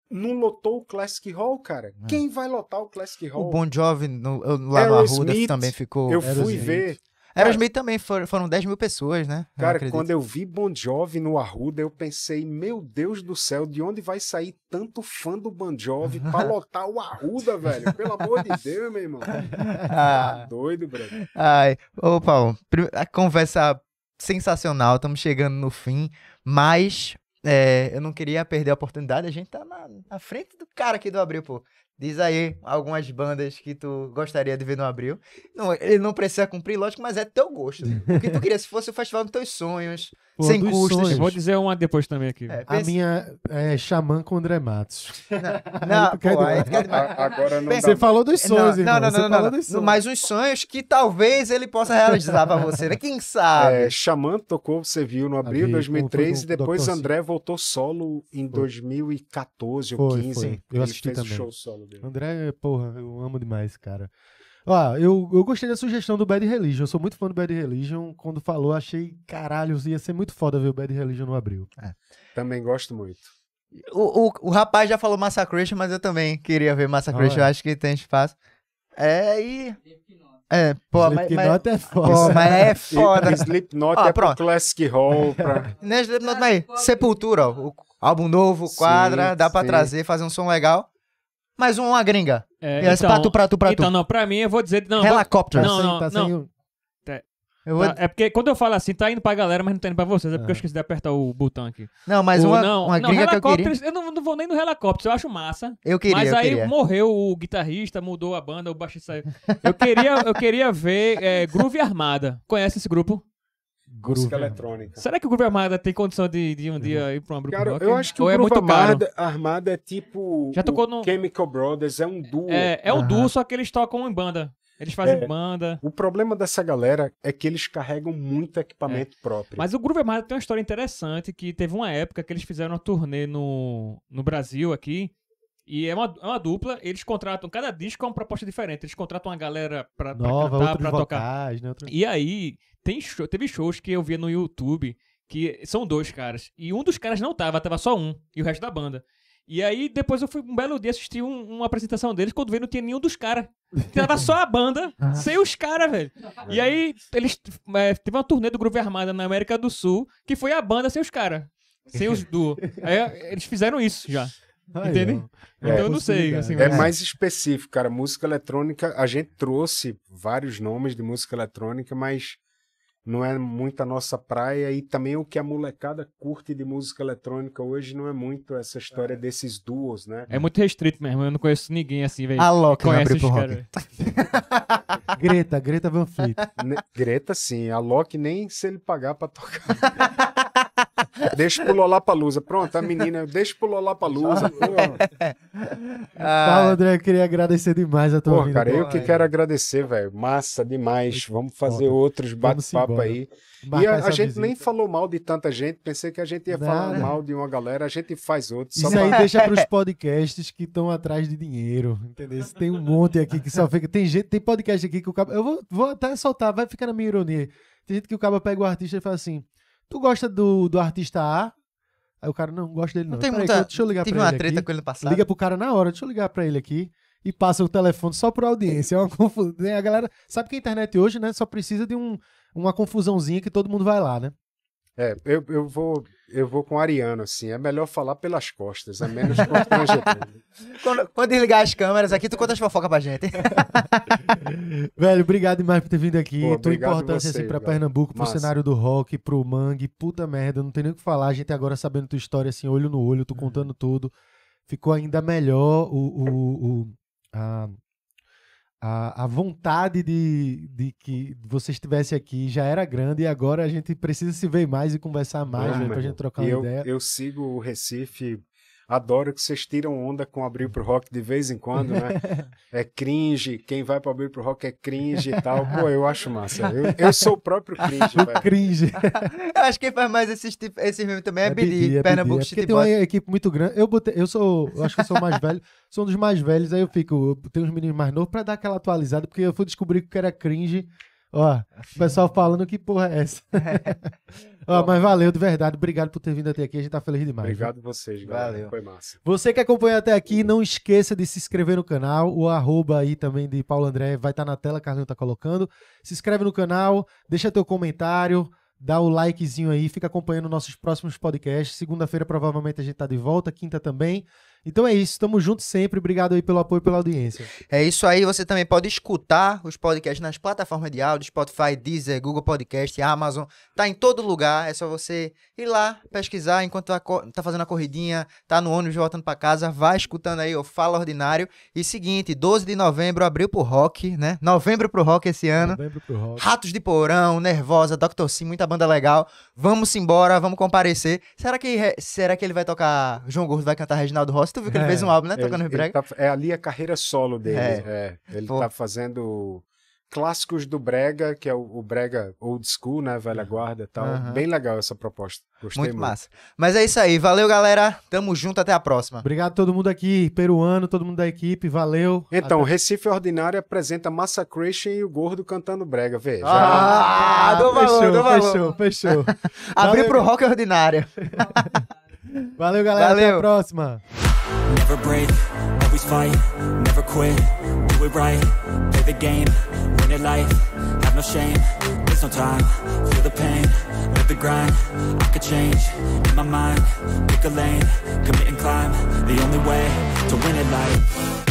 não lotou o Classic Hall, cara. É. Quem vai lotar o Classic Hall? O Bon Jovi no, lá no Arruda também ficou. Eu fui Aerosmith. ver. Aerosmith também foram, 10 mil pessoas, né? cara, quando eu vi Bon Jovi no Arruda, eu pensei, meu Deus do céu, de onde vai sair tanto fã do Bon Jovi *laughs* pra lotar o Arruda, velho? Pelo amor de Deus, meu irmão. Ah, *laughs* tá doido, brother. Ai, ô Paulo, a conversa sensacional, estamos chegando no fim, mas é, eu não queria perder a oportunidade. A gente tá na, na frente do cara aqui do Abril, pô. Diz aí algumas bandas que tu gostaria de ver no Abril. Não, ele não precisa cumprir, lógico, mas é teu gosto. Né? O que tu queria, se fosse o festival dos teus sonhos, *laughs* Pô, sem custos. Sonhos. Vou dizer uma depois também aqui. É, pense... A minha é Xamã com André Matos. Não, *laughs* não pô, agora não Você falou dos sonhos, não, irmão. Não, não, não, não, não. Mas os sonhos que talvez ele possa realizar pra você, né? Quem sabe? É, Xamã tocou, você viu, no Abril de 2003 e depois André voltou solo em 2014 ou 15. Eu assisti também. show solo. Deus. André, porra, eu amo demais, cara. Ó, eu, eu gostei da sugestão do Bad Religion. Eu sou muito fã do Bad Religion. Quando falou, achei caralho, ia ser muito foda ver o Bad Religion no abril. É. Também gosto muito. O, o, o rapaz já falou Massacration, mas eu também queria ver Massacration. Ah, é. Eu acho que tem espaço. É, e. É, pô, Slipknot mas, é foda. Pô, mas é *laughs* foda. Slipknot é pro Classic Hall. *laughs* Pra... Não é Slipknot, mas Sepultura, ó. O álbum novo, quadra, sim, dá pra sim. trazer, fazer um som legal mais uma gringa. É, yes, então, pra tu, pra tu, pra então, tu. Então, não, pra mim eu vou dizer. Não, Helicóptero. Não, assim, não, tá não. É, vou... Tá, é porque quando eu falo assim, tá indo pra galera, mas não tá indo pra vocês. É porque uhum. eu é. esqueci de apertar o botão aqui. Não, mas o, uma, não, uma não, gringa que eu queria... Eu não, não, vou nem no helicóptero, eu acho massa. Eu queria, Mas eu aí queria. morreu o guitarrista, mudou a banda, o baixista saiu. Eu queria, eu queria ver é, Groove Armada. Conhece esse grupo? Groove música eletrônica. Será que o Groove Armada tem condição de, de um uhum. dia ir pra uma grupo Cara, rock? eu acho que Ou o é Groove é Armada, Armada, é tipo Já tocou no... Chemical Brothers, é um duo. É, é um duo, só que eles tocam em banda. Eles fazem é. banda. O problema dessa galera é que eles carregam muito é. equipamento é. próprio. Mas o Groove Armada tem uma história interessante, que teve uma época que eles fizeram uma turnê no, no Brasil aqui, e é uma, é uma dupla, eles contratam, cada disco é uma proposta diferente. Eles contratam uma galera pra, pra cantar, pra vocais, tocar. Né? Outro... E aí, tem show, teve shows que eu via no YouTube que são dois caras. E um dos caras não tava, tava só um, e o resto da banda. E aí, depois eu fui um belo dia assistir um, uma apresentação deles, quando veio não tinha nenhum dos caras. Tava só a banda, *laughs* ah. sem os caras, velho. E é. aí, eles. É, teve uma turnê do Groove Armada na América do Sul, que foi a banda sem os caras. Sem os *laughs* duo. Aí é, eles fizeram isso já. Entende? Então eu é. não sei. Assim, mas... É mais específico, cara. Música eletrônica, a gente trouxe vários nomes de música eletrônica, mas não é muito a nossa praia e também o que a molecada curte de música eletrônica hoje não é muito essa história é. desses duos, né? É muito restrito mesmo, eu não conheço ninguém assim, velho. A Loki conhece pro rock. *laughs* Greta, Greta Van Fleet. Greta sim, a Loki nem se ele pagar pra tocar. *laughs* Deixa pro Lollapalooza. Pronto, a menina, deixa pro Lollapalooza. ah. *laughs* André, eu queria agradecer demais a tua Pô, vida. cara, eu que quero agradecer, velho. Massa demais. Vamos fazer Foda. outros bate-papo aí. Marcar e a, a gente nem falou mal de tanta gente. Pensei que a gente ia falar mal de uma galera. A gente faz outros. Isso pra... aí deixa para os *laughs* podcasts que estão atrás de dinheiro, entendeu? Tem um monte aqui que só fica... Tem gente, tem podcast aqui que o cara... Eu vou, vou até soltar, vai ficar na minha ironia. Tem gente que o cara pega o artista e fala assim tu gosta do, do artista A? Aí o cara, não, não gosto dele não. não tem muita... deixa eu ligar Tive pra uma treta com ele passado. Liga pro cara na hora, deixa eu ligar pra ele aqui. E passa o telefone só por audiência. É uma confusão. Né? A galera sabe que a internet hoje, né, só precisa de um, uma confusãozinha que todo mundo vai lá, né? É, eu, eu, vou, eu vou com Ariano, assim. É melhor falar pelas costas, é menos constrangedor. *laughs* quando, quando desligar as câmeras aqui, tu conta as fofocas pra gente. *laughs* velho, obrigado demais por ter vindo aqui. Pô, Tua importância assim, pra Pernambuco, pro Massa. cenário do rock, pro mangue. Puta merda, não tem nem o que falar. A gente agora sabendo tua história, assim, olho no olho, tu hum. contando tudo. Ficou ainda melhor o, o, o a a, a vontade de, de que você estivesse aqui já era grande e agora a gente precisa se ver mais e conversar mais, né, para a gente trocar eu, uma ideia. Eu sigo o Recife Adoro que vocês tiram onda com abrir pro rock de vez em quando, né? *laughs* É cringe, quem vai para abrir pro rock é cringe e tal. Pô, eu acho massa. Eu, eu sou o próprio cringe, velho. Cringe. *laughs* eu acho que quem faz mais esses, tipo, esses memes também é, é Bidi, Bidi é Pernambuco é tem uma equipe muito grande. Eu botei, eu sou, eu acho que eu sou mais velho, sou um dos mais velhos, aí eu fico, eu tenho uns meninos mais novos para dar aquela atualizada, porque eu fui descobrir que era é cringe Ó, o assim. pessoal falando que porra é essa. *laughs* É. Ó, mas valeu, de verdade. Obrigado por ter vindo até aqui. A gente tá feliz demais. Obrigado vocês, galera. Valeu. Foi massa. Você que acompanhou até aqui, não esqueça de se inscrever no canal. O arroba aí também de Paulo André vai estar tá na tela, Carlinhos tá colocando. Se inscreve no canal, deixa teu comentário, dá o likezinho aí, fica acompanhando nossos próximos podcasts. Segunda-feira provavelmente a gente tá de volta, quinta também. Então é isso, estamos juntos sempre. Obrigado aí pelo apoio, pela audiência. É isso aí, você também pode escutar os podcasts nas plataformas de áudio, Spotify, Deezer, Google Podcast, Amazon. Tá em todo lugar, é só você ir lá pesquisar enquanto tá, fazendo a corridinha, tá no ônibus voltando para casa, vai escutando aí o Fala Ordinário. E seguinte, 12 de novembro abriu pro rock, né? Novembro pro rock esse ano. Novembro pro rock. Ratos de Porão, Nervosa, Dr. Sim, muita banda legal. Vamos embora, vamos comparecer. Será que será que ele vai tocar João Gordo vai cantar Reginaldo Rossi? tu viu que ele é, fez um álbum, né? Tocando ele, brega. Tá, é ali a carreira solo é. dele. É. é. Ele Pô. tá fazendo clássicos do brega, que é o, o brega old school, né? Velha guarda e tal. Uhum. Bem legal essa proposta. Gostei muito, muito massa. Mas é isso aí. Valeu, galera. Tamo junto. Até a próxima. Obrigado a todo mundo aqui, peruano, todo mundo da equipe. Valeu. Então, até... Recife Ordinário apresenta Massacration e o Gordo cantando brega. Vê. Já... Ah, ah, dou valor, fechou, valor. Fechou, fechou. *laughs* Abri pro rock ordinário. *laughs* Valeu, galera. Valeu. Até a próxima. Never break, always fight, never quit, do it right, play the game, win it life, have no shame, waste no time, feel the pain, live the grind, I could change, in my mind, pick a lane, commit and climb, the only way to win it life.